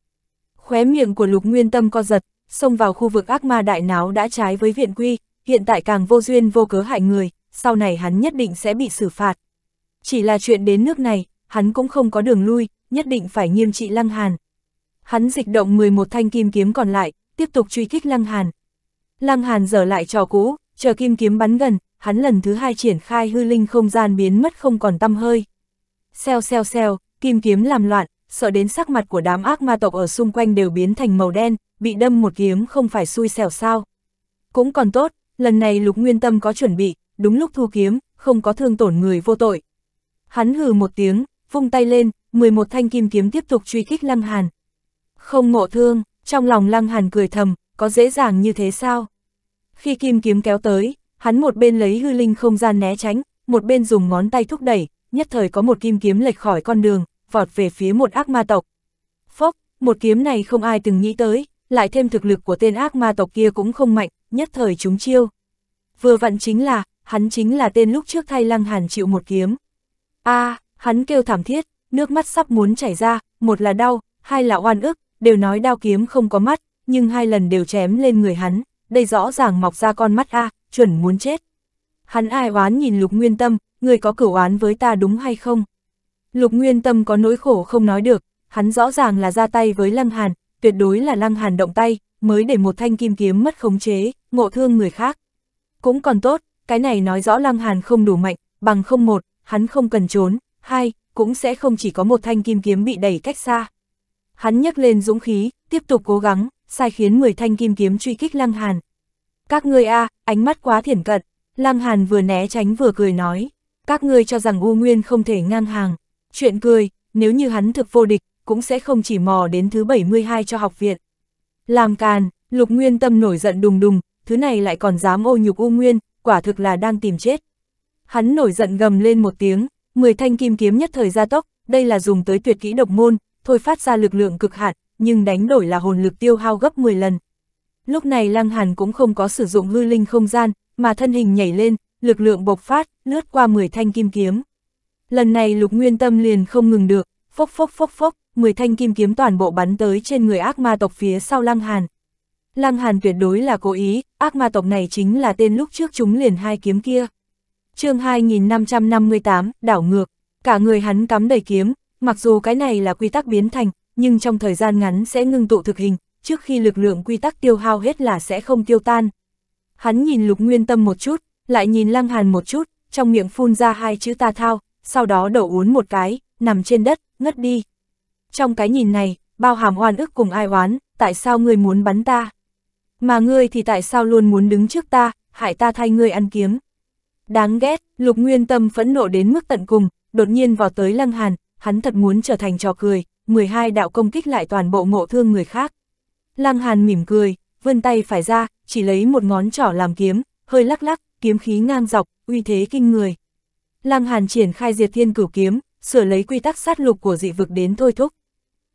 Khóe miệng của lục nguyên tâm co giật, xông vào khu vực ác ma đại náo đã trái với viện quy, hiện tại càng vô duyên vô cớ hại người, sau này hắn nhất định sẽ bị xử phạt. Chỉ là chuyện đến nước này, hắn cũng không có đường lui, nhất định phải nghiêm trị Lăng Hàn. Hắn dịch động 11 thanh kim kiếm còn lại, tiếp tục truy kích Lăng Hàn. Lăng Hàn dở lại trò cũ, chờ kim kiếm bắn gần, hắn lần thứ hai triển khai hư linh không gian biến mất không còn tăm hơi. xeo xeo xeo kim kiếm làm loạn, sợ đến sắc mặt của đám ác ma tộc ở xung quanh đều biến thành màu đen, bị đâm một kiếm không phải xui xẻo sao. Cũng còn tốt, lần này Lục Nguyên Tâm có chuẩn bị, đúng lúc thu kiếm, không có thương tổn người vô tội. Hắn hừ một tiếng, vung tay lên, 11 thanh kim kiếm tiếp tục truy kích Lăng Hàn. Không ngộ thương, trong lòng Lăng Hàn cười thầm, có dễ dàng như thế sao? Khi kim kiếm kéo tới, hắn một bên lấy hư linh không gian né tránh, một bên dùng ngón tay thúc đẩy, nhất thời có một kim kiếm lệch khỏi con đường, vọt về phía một ác ma tộc. Phốc, một kiếm này không ai từng nghĩ tới, lại thêm thực lực của tên ác ma tộc kia cũng không mạnh, nhất thời chúng chiêu. Vừa vặn chính là, hắn chính là tên lúc trước thay Lăng Hàn chịu một kiếm. a à, hắn kêu thảm thiết, nước mắt sắp muốn chảy ra, một là đau, hai là oan ức, đều nói đao kiếm không có mắt, nhưng hai lần đều chém lên người hắn, đây rõ ràng mọc ra con mắt a à, chuẩn muốn chết. Hắn ai oán nhìn Lục Nguyên Tâm, người có cửu oán với ta đúng hay không? Lục Nguyên Tâm có nỗi khổ không nói được, hắn rõ ràng là ra tay với Lăng Hàn, tuyệt đối là Lăng Hàn động tay, mới để một thanh kim kiếm mất khống chế, ngộ thương người khác. Cũng còn tốt, cái này nói rõ Lăng Hàn không đủ mạnh, bằng không một, hắn không cần trốn, hai, cũng sẽ không chỉ có một thanh kim kiếm bị đẩy cách xa. Hắn nhấc lên dũng khí, tiếp tục cố gắng, sai khiến 10 thanh kim kiếm truy kích Lăng Hàn. Các ngươi a, ánh mắt quá thiển cận, Lăng Hàn vừa né tránh vừa cười nói, các ngươi cho rằng U Nguyên không thể ngang hàng. Chuyện cười, nếu như hắn thực vô địch, cũng sẽ không chỉ mò đến thứ 72 cho học viện. Làm càn, Lục Nguyên tâm nổi giận đùng đùng, thứ này lại còn dám ô nhục U Nguyên, quả thực là đang tìm chết. Hắn nổi giận gầm lên một tiếng, 10 thanh kim kiếm nhất thời gia tốc, đây là dùng tới tuyệt kỹ độc môn, thôi phát ra lực lượng cực hạn, nhưng đánh đổi là hồn lực tiêu hao gấp 10 lần. Lúc này Lăng Hàn cũng không có sử dụng hư linh không gian, mà thân hình nhảy lên, lực lượng bộc phát, lướt qua 10 thanh kim kiếm. Lần này Lục Nguyên Tâm liền không ngừng được, phốc phốc phốc phốc, 10 thanh kim kiếm toàn bộ bắn tới trên người ác ma tộc phía sau Lăng Hàn. Lăng Hàn tuyệt đối là cố ý, ác ma tộc này chính là tên lúc trước chúng liền hai kiếm kia. chương 2558, đảo ngược, cả người hắn cắm đầy kiếm, mặc dù cái này là quy tắc biến thành, nhưng trong thời gian ngắn sẽ ngưng tụ thực hình, trước khi lực lượng quy tắc tiêu hao hết là sẽ không tiêu tan. Hắn nhìn lục nguyên tâm một chút, lại nhìn Lăng Hàn một chút, trong miệng phun ra hai chữ ta thao, sau đó đổ uốn một cái, nằm trên đất, ngất đi. Trong cái nhìn này, bao hàm oan ức cùng ai oán, tại sao người muốn bắn ta? Mà ngươi thì tại sao luôn muốn đứng trước ta, hại ta thay ngươi ăn kiếm. Đáng ghét, lục nguyên tâm phẫn nộ đến mức tận cùng, đột nhiên vào tới lăng hàn, hắn thật muốn trở thành trò cười, 12 đạo công kích lại toàn bộ ngộ thương người khác. Lăng hàn mỉm cười, vươn tay phải ra, chỉ lấy một ngón trỏ làm kiếm, hơi lắc lắc, kiếm khí ngang dọc, uy thế kinh người. Lăng hàn triển khai diệt thiên cửu kiếm, sửa lấy quy tắc sát lục của dị vực đến thôi thúc.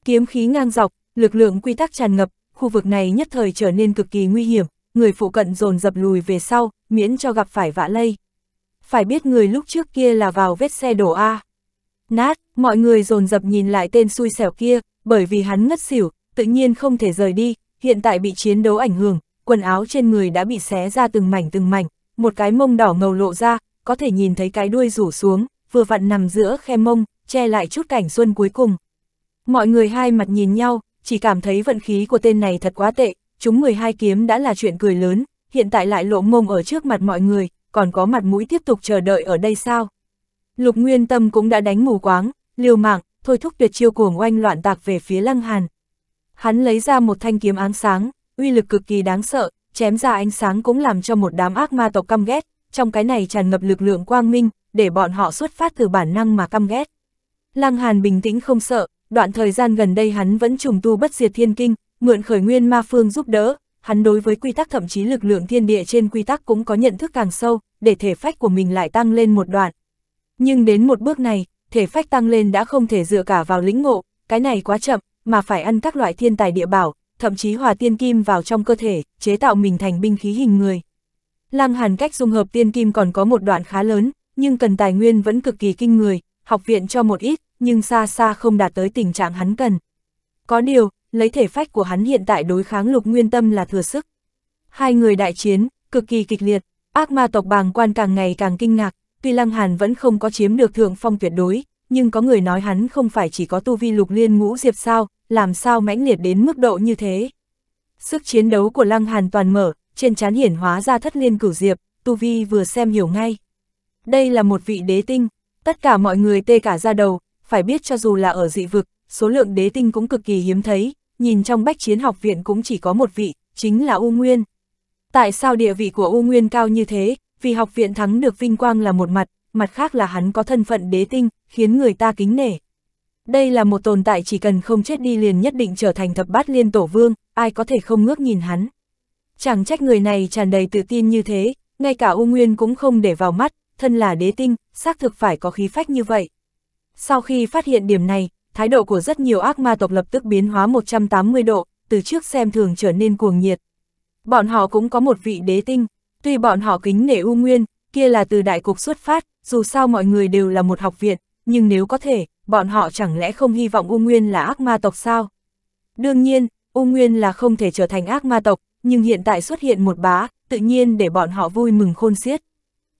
Kiếm khí ngang dọc, lực lượng quy tắc tràn ngập, khu vực này nhất thời trở nên cực kỳ nguy hiểm, người phụ cận dồn dập lùi về sau, miễn cho gặp phải vạ lây. Phải biết người lúc trước kia là vào vết xe đổ A. Nát, mọi người dồn dập nhìn lại tên xui xẻo kia, bởi vì hắn ngất xỉu, tự nhiên không thể rời đi, hiện tại bị chiến đấu ảnh hưởng, quần áo trên người đã bị xé ra từng mảnh từng mảnh, một cái mông đỏ ngầu lộ ra, có thể nhìn thấy cái đuôi rủ xuống, vừa vặn nằm giữa khe mông, che lại chút cảnh xuân cuối cùng. Mọi người hai mặt nhìn nhau, chỉ cảm thấy vận khí của tên này thật quá tệ, chúng 12 kiếm đã là chuyện cười lớn, hiện tại lại lộ mông ở trước mặt mọi người, còn có mặt mũi tiếp tục chờ đợi ở đây sao. Lục Nguyên Tâm cũng đã đánh mù quáng, liều mạng, thôi thúc tuyệt chiêu cuồng oanh loạn tạc về phía Lăng Hàn. Hắn lấy ra một thanh kiếm áng sáng, uy lực cực kỳ đáng sợ, chém ra ánh sáng cũng làm cho một đám ác ma tộc căm ghét, trong cái này tràn ngập lực lượng quang minh, để bọn họ xuất phát từ bản năng mà căm ghét. Lăng Hàn bình tĩnh không sợ, đoạn thời gian gần đây hắn vẫn trùng tu bất diệt thiên kinh, mượn khởi nguyên ma phương giúp đỡ, hắn đối với quy tắc thậm chí lực lượng thiên địa trên quy tắc cũng có nhận thức càng sâu, để thể phách của mình lại tăng lên một đoạn. Nhưng đến một bước này, thể phách tăng lên đã không thể dựa cả vào lĩnh ngộ, cái này quá chậm, mà phải ăn các loại thiên tài địa bảo, thậm chí hòa tiên kim vào trong cơ thể, chế tạo mình thành binh khí hình người. Lăng Hàn cách dung hợp tiên kim còn có một đoạn khá lớn, nhưng cần tài nguyên vẫn cực kỳ kinh người, học viện cho một ít, nhưng xa xa không đạt tới tình trạng hắn cần. Có điều, lấy thể phách của hắn hiện tại đối kháng lục nguyên tâm là thừa sức. Hai người đại chiến, cực kỳ kịch liệt, ác ma tộc bàng quan càng ngày càng kinh ngạc, tuy Lăng Hàn vẫn không có chiếm được thượng phong tuyệt đối, nhưng có người nói hắn không phải chỉ có tu vi lục liên ngũ diệp sao, làm sao mãnh liệt đến mức độ như thế. Sức chiến đấu của Lăng Hàn toàn mở, trên trán hiển hóa ra thất liên cửu diệp, tu vi vừa xem hiểu ngay. Đây là một vị đế tinh, tất cả mọi người tê cả ra đầu, phải biết cho dù là ở dị vực, số lượng đế tinh cũng cực kỳ hiếm thấy, nhìn trong bách chiến học viện cũng chỉ có một vị, chính là U Nguyên. Tại sao địa vị của U Nguyên cao như thế, vì học viện thắng được vinh quang là một mặt, mặt khác là hắn có thân phận đế tinh, khiến người ta kính nể. Đây là một tồn tại chỉ cần không chết đi liền nhất định trở thành thập bát liên tổ vương, ai có thể không ngước nhìn hắn. Chẳng trách người này tràn đầy tự tin như thế, ngay cả U Nguyên cũng không để vào mắt, thân là đế tinh, xác thực phải có khí phách như vậy. Sau khi phát hiện điểm này, thái độ của rất nhiều ác ma tộc lập tức biến hóa 180 độ, từ trước xem thường trở nên cuồng nhiệt. Bọn họ cũng có một vị đế tinh, tuy bọn họ kính nể U Nguyên, kia là từ đại cục xuất phát, dù sao mọi người đều là một học viện, nhưng nếu có thể, bọn họ chẳng lẽ không hy vọng U Nguyên là ác ma tộc sao? Đương nhiên, U Nguyên là không thể trở thành ác ma tộc, nhưng hiện tại xuất hiện một bá, tự nhiên để bọn họ vui mừng khôn xiết.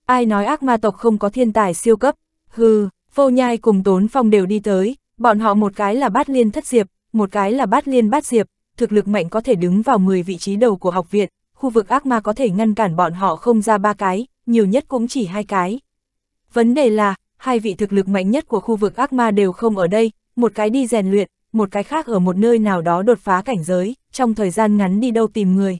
Ai nói ác ma tộc không có thiên tài siêu cấp, hừ, Vô nhai cùng tốn phong đều đi tới, bọn họ một cái là bát liên thất diệp, một cái là bát liên bát diệp, thực lực mạnh có thể đứng vào 10 vị trí đầu của học viện, khu vực ác ma có thể ngăn cản bọn họ không ra ba cái, nhiều nhất cũng chỉ hai cái. Vấn đề là, hai vị thực lực mạnh nhất của khu vực ác ma đều không ở đây, một cái đi rèn luyện, một cái khác ở một nơi nào đó đột phá cảnh giới, trong thời gian ngắn đi đâu tìm người.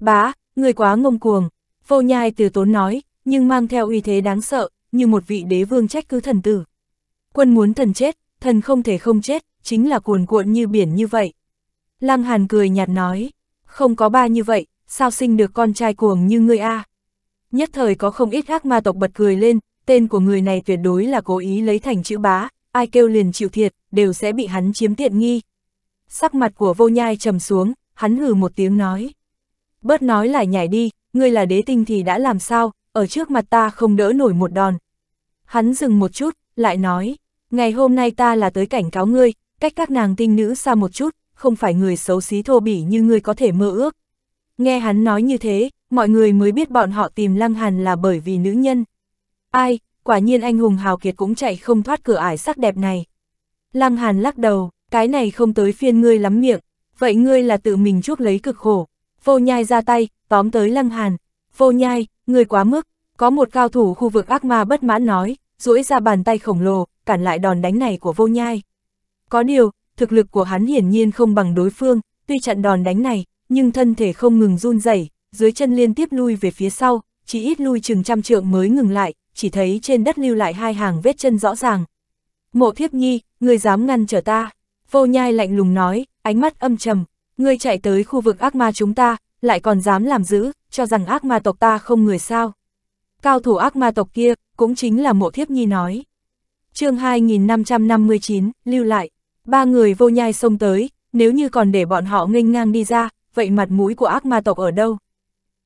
Bá, người quá ngông cuồng, vô nhai từ tốn nói, nhưng mang theo uy thế đáng sợ, như một vị đế vương trách cứ thần tử. Quân muốn thần chết, thần không thể không chết, chính là cuồn cuộn như biển như vậy. Lăng Hàn cười nhạt nói, không có ba như vậy, sao sinh được con trai cuồng như ngươi a? Nhất thời có không ít ác ma tộc bật cười lên, tên của người này tuyệt đối là cố ý lấy thành chữ bá, ai kêu liền chịu thiệt, đều sẽ bị hắn chiếm tiện nghi. Sắc mặt của vô nhai trầm xuống, hắn hừ một tiếng nói. Bớt nói lại nhảy đi, ngươi là đế tinh thì đã làm sao, ở trước mặt ta không đỡ nổi một đòn. Hắn dừng một chút, lại nói, ngày hôm nay ta là tới cảnh cáo ngươi, cách các nàng tinh nữ xa một chút, không phải người xấu xí thô bỉ như ngươi có thể mơ ước. Nghe hắn nói như thế, mọi người mới biết bọn họ tìm Lăng Hàn là bởi vì nữ nhân. Ai, quả nhiên anh hùng hào kiệt cũng chạy không thoát cửa ải sắc đẹp này. Lăng Hàn lắc đầu, cái này không tới phiên ngươi lắm miệng, vậy ngươi là tự mình chuốc lấy cực khổ. Vô nhai ra tay, tóm tới Lăng Hàn. Vô nhai, người quá mức, có một cao thủ khu vực ác ma bất mãn nói, duỗi ra bàn tay khổng lồ, cản lại đòn đánh này của vô nhai. Có điều, thực lực của hắn hiển nhiên không bằng đối phương, tuy chặn đòn đánh này, nhưng thân thể không ngừng run rẩy, dưới chân liên tiếp lui về phía sau, chỉ ít lui chừng trăm trượng mới ngừng lại, chỉ thấy trên đất lưu lại hai hàng vết chân rõ ràng. Mộ thiếp nhi, người dám ngăn trở ta. Vô nhai lạnh lùng nói, ánh mắt âm trầm, ngươi chạy tới khu vực ác ma chúng ta, lại còn dám làm giữ, cho rằng ác ma tộc ta không người sao. Cao thủ ác ma tộc kia, cũng chính là mộ thiếp nhi nói. chương 2559, lưu lại, ba người vô nhai xông tới, nếu như còn để bọn họ nghênh ngang đi ra, vậy mặt mũi của ác ma tộc ở đâu?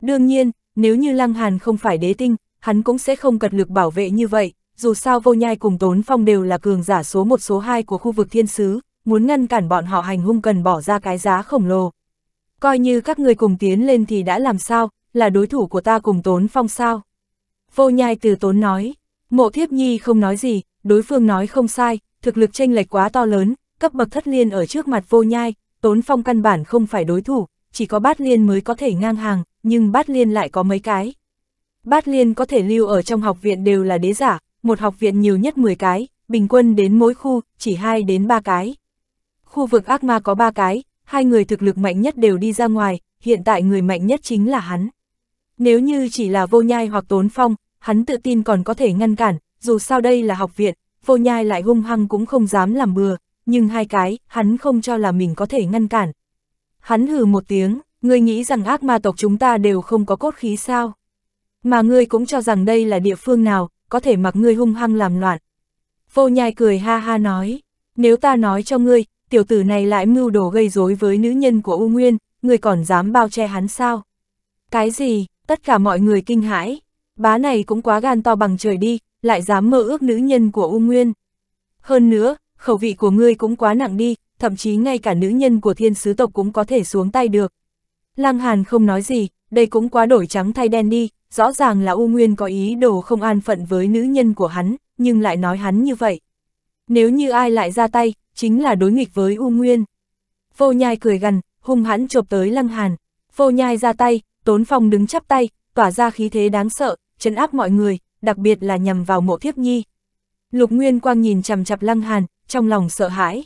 Đương nhiên, nếu như Lăng Hàn không phải đế tinh, hắn cũng sẽ không cật lực bảo vệ như vậy, dù sao vô nhai cùng tốn phong đều là cường giả số một số 2 của khu vực thiên sứ, muốn ngăn cản bọn họ hành hung cần bỏ ra cái giá khổng lồ coi như các người cùng tiến lên thì đã làm sao, là đối thủ của ta cùng tốn phong sao. Vô nhai từ tốn nói, mộ thiếp nhi không nói gì, đối phương nói không sai, thực lực tranh lệch quá to lớn, cấp bậc thất liên ở trước mặt vô nhai, tốn phong căn bản không phải đối thủ, chỉ có bát liên mới có thể ngang hàng, nhưng bát liên lại có mấy cái. Bát liên có thể lưu ở trong học viện đều là đế giả, một học viện nhiều nhất 10 cái, bình quân đến mỗi khu, chỉ 2 đến 3 cái. Khu vực ác ma có 3 cái, hai người thực lực mạnh nhất đều đi ra ngoài, hiện tại người mạnh nhất chính là hắn. Nếu như chỉ là vô nhai hoặc tốn phong, hắn tự tin còn có thể ngăn cản, dù sao đây là học viện, vô nhai lại hung hăng cũng không dám làm bừa, nhưng hai cái, hắn không cho là mình có thể ngăn cản. Hắn hừ một tiếng, ngươi nghĩ rằng ác ma tộc chúng ta đều không có cốt khí sao? Mà ngươi cũng cho rằng đây là địa phương nào, có thể mặc ngươi hung hăng làm loạn. Vô nhai cười ha ha nói, nếu ta nói cho ngươi, tiểu tử này lại mưu đồ gây rối với nữ nhân của U Nguyên, người còn dám bao che hắn sao? Cái gì, tất cả mọi người kinh hãi, bá này cũng quá gan to bằng trời đi, lại dám mơ ước nữ nhân của U Nguyên. Hơn nữa, khẩu vị của ngươi cũng quá nặng đi, thậm chí ngay cả nữ nhân của thiên sứ tộc cũng có thể xuống tay được. Lăng Hàn không nói gì, đây cũng quá đổi trắng thay đen đi, rõ ràng là U Nguyên có ý đồ không an phận với nữ nhân của hắn, nhưng lại nói hắn như vậy. Nếu như ai lại ra tay, chính là đối nghịch với U Nguyên. Vô nhai cười gần, hung hãn chộp tới Lăng Hàn. Vô nhai ra tay, Tốn Phong đứng chắp tay, tỏa ra khí thế đáng sợ, chấn áp mọi người, đặc biệt là nhằm vào mộ thiếp nhi. Lục Nguyên Quang nhìn chằm chặp Lăng Hàn, trong lòng sợ hãi.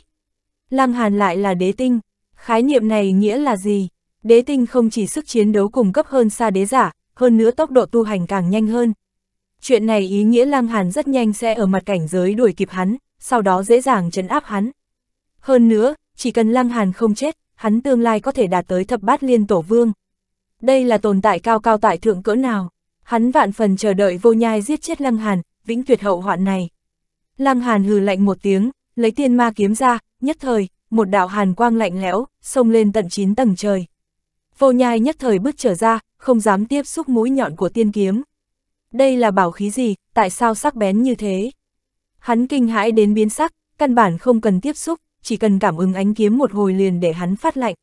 Lăng Hàn lại là đế tinh, khái niệm này nghĩa là gì? Đế tinh không chỉ sức chiến đấu cùng cấp hơn xa đế giả, hơn nữa tốc độ tu hành càng nhanh hơn. Chuyện này ý nghĩa Lăng Hàn rất nhanh sẽ ở mặt cảnh giới đuổi kịp hắn sau đó dễ dàng chấn áp hắn. Hơn nữa, chỉ cần Lăng Hàn không chết, hắn tương lai có thể đạt tới thập bát liên tổ vương. Đây là tồn tại cao cao tại thượng cỡ nào. Hắn vạn phần chờ đợi vô nhai giết chết Lăng Hàn, vĩnh tuyệt hậu hoạn này. Lăng Hàn hừ lạnh một tiếng, lấy tiên ma kiếm ra, nhất thời, một đạo hàn quang lạnh lẽo, xông lên tận chín tầng trời. Vô nhai nhất thời bước trở ra, không dám tiếp xúc mũi nhọn của tiên kiếm. Đây là bảo khí gì, tại sao sắc bén như thế? Hắn kinh hãi đến biến sắc, căn bản không cần tiếp xúc, chỉ cần cảm ứng ánh kiếm một hồi liền để hắn phát lạnh.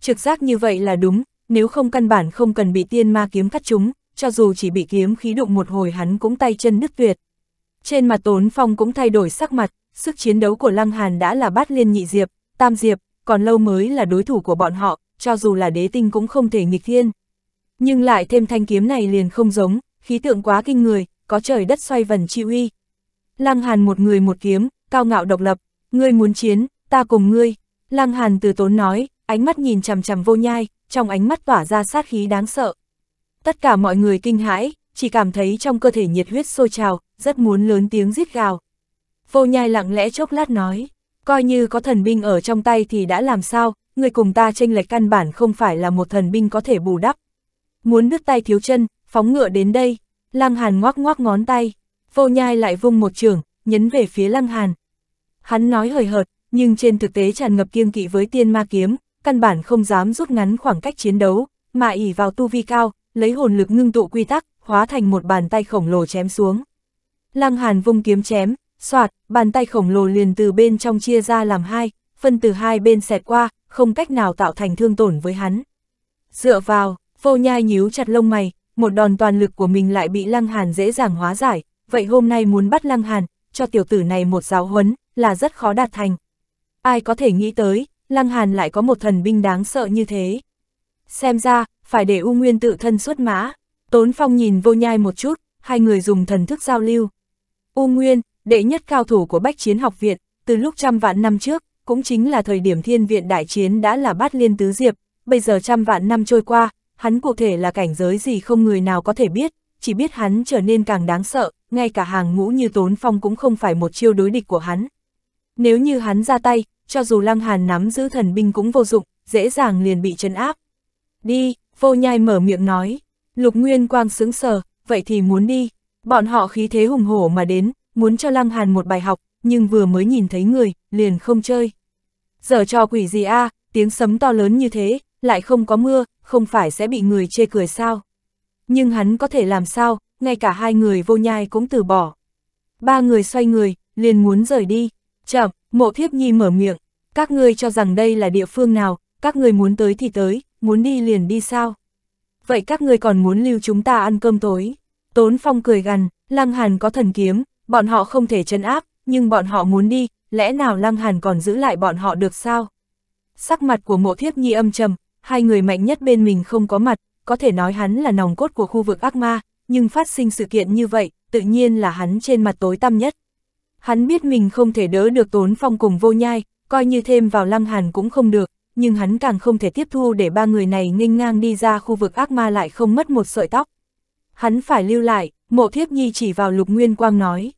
Trực giác như vậy là đúng, nếu không căn bản không cần bị tiên ma kiếm cắt chúng, cho dù chỉ bị kiếm khí đụng một hồi hắn cũng tay chân đứt tuyệt. Trên mặt Tốn Phong cũng thay đổi sắc mặt, sức chiến đấu của Lăng Hàn đã là bát liên nhị diệp, tam diệp, còn lâu mới là đối thủ của bọn họ, cho dù là đế tinh cũng không thể nghịch thiên. Nhưng lại thêm thanh kiếm này liền không giống, khí tượng quá kinh người, có trời đất xoay vần chi uy, Lăng Hàn một người một kiếm, cao ngạo độc lập, ngươi muốn chiến, ta cùng ngươi. Lăng Hàn từ tốn nói, ánh mắt nhìn chằm chằm vô nhai, trong ánh mắt tỏa ra sát khí đáng sợ. Tất cả mọi người kinh hãi, chỉ cảm thấy trong cơ thể nhiệt huyết sôi trào, rất muốn lớn tiếng rít gào. Vô nhai lặng lẽ chốc lát nói, coi như có thần binh ở trong tay thì đã làm sao, người cùng ta tranh lệch căn bản không phải là một thần binh có thể bù đắp. Muốn đứt tay thiếu chân, phóng ngựa đến đây, lang hàn ngoác ngoác ngón tay. Vô nhai lại vung một trường, nhấn về phía Lăng Hàn. Hắn nói hời hợt, nhưng trên thực tế tràn ngập kiêng kỵ với tiên ma kiếm, căn bản không dám rút ngắn khoảng cách chiến đấu, mà ỉ vào tu vi cao, lấy hồn lực ngưng tụ quy tắc, hóa thành một bàn tay khổng lồ chém xuống. Lăng Hàn vung kiếm chém, soạt, bàn tay khổng lồ liền từ bên trong chia ra làm hai, phân từ hai bên xẹt qua, không cách nào tạo thành thương tổn với hắn. Dựa vào, vô nhai nhíu chặt lông mày, một đòn toàn lực của mình lại bị Lăng Hàn dễ dàng hóa giải, vậy hôm nay muốn bắt Lăng Hàn, cho tiểu tử này một giáo huấn, là rất khó đạt thành. Ai có thể nghĩ tới, Lăng Hàn lại có một thần binh đáng sợ như thế. Xem ra, phải để U Nguyên tự thân xuất mã. Tốn Phong nhìn vô nhai một chút, hai người dùng thần thức giao lưu. U Nguyên, đệ nhất cao thủ của Bách Chiến học viện, từ lúc trăm vạn năm trước, cũng chính là thời điểm thiên viện đại chiến đã là bát liên tứ diệp, bây giờ trăm vạn năm trôi qua, hắn cụ thể là cảnh giới gì không người nào có thể biết, chỉ biết hắn trở nên càng đáng sợ, ngay cả hàng ngũ như Tốn Phong cũng không phải một chiêu đối địch của hắn. Nếu như hắn ra tay, cho dù Lăng Hàn nắm giữ thần binh cũng vô dụng, dễ dàng liền bị chấn áp. Đi, vô nhai mở miệng nói, Lục Nguyên Quang sững sờ, vậy thì muốn đi, bọn họ khí thế hùng hổ mà đến, muốn cho Lăng Hàn một bài học, nhưng vừa mới nhìn thấy người, liền không chơi. Giờ cho quỷ gì a à, tiếng sấm to lớn như thế, lại không có mưa, không phải sẽ bị người chê cười sao. Nhưng hắn có thể làm sao, ngay cả hai người vô nhai cũng từ bỏ. Ba người xoay người, liền muốn rời đi. Chậm, mộ thiếp nhi mở miệng, các ngươi cho rằng đây là địa phương nào, các ngươi muốn tới thì tới, muốn đi liền đi sao? Vậy các ngươi còn muốn lưu chúng ta ăn cơm tối? Tốn Phong cười gằn, Lăng Hàn có thần kiếm, bọn họ không thể chấn áp, nhưng bọn họ muốn đi, lẽ nào Lăng Hàn còn giữ lại bọn họ được sao? Sắc mặt của mộ thiếp nhi âm trầm, hai người mạnh nhất bên mình không có mặt, có thể nói hắn là nòng cốt của khu vực ác ma, nhưng phát sinh sự kiện như vậy, tự nhiên là hắn trên mặt tối tăm nhất. Hắn biết mình không thể đỡ được tốn phong cùng vô nhai, coi như thêm vào lăng hàn cũng không được, nhưng hắn càng không thể tiếp thu để ba người này nghênh ngang đi ra khu vực ác ma lại không mất một sợi tóc. Hắn phải lưu lại, mộ thiếp nhi chỉ vào lục nguyên quang nói.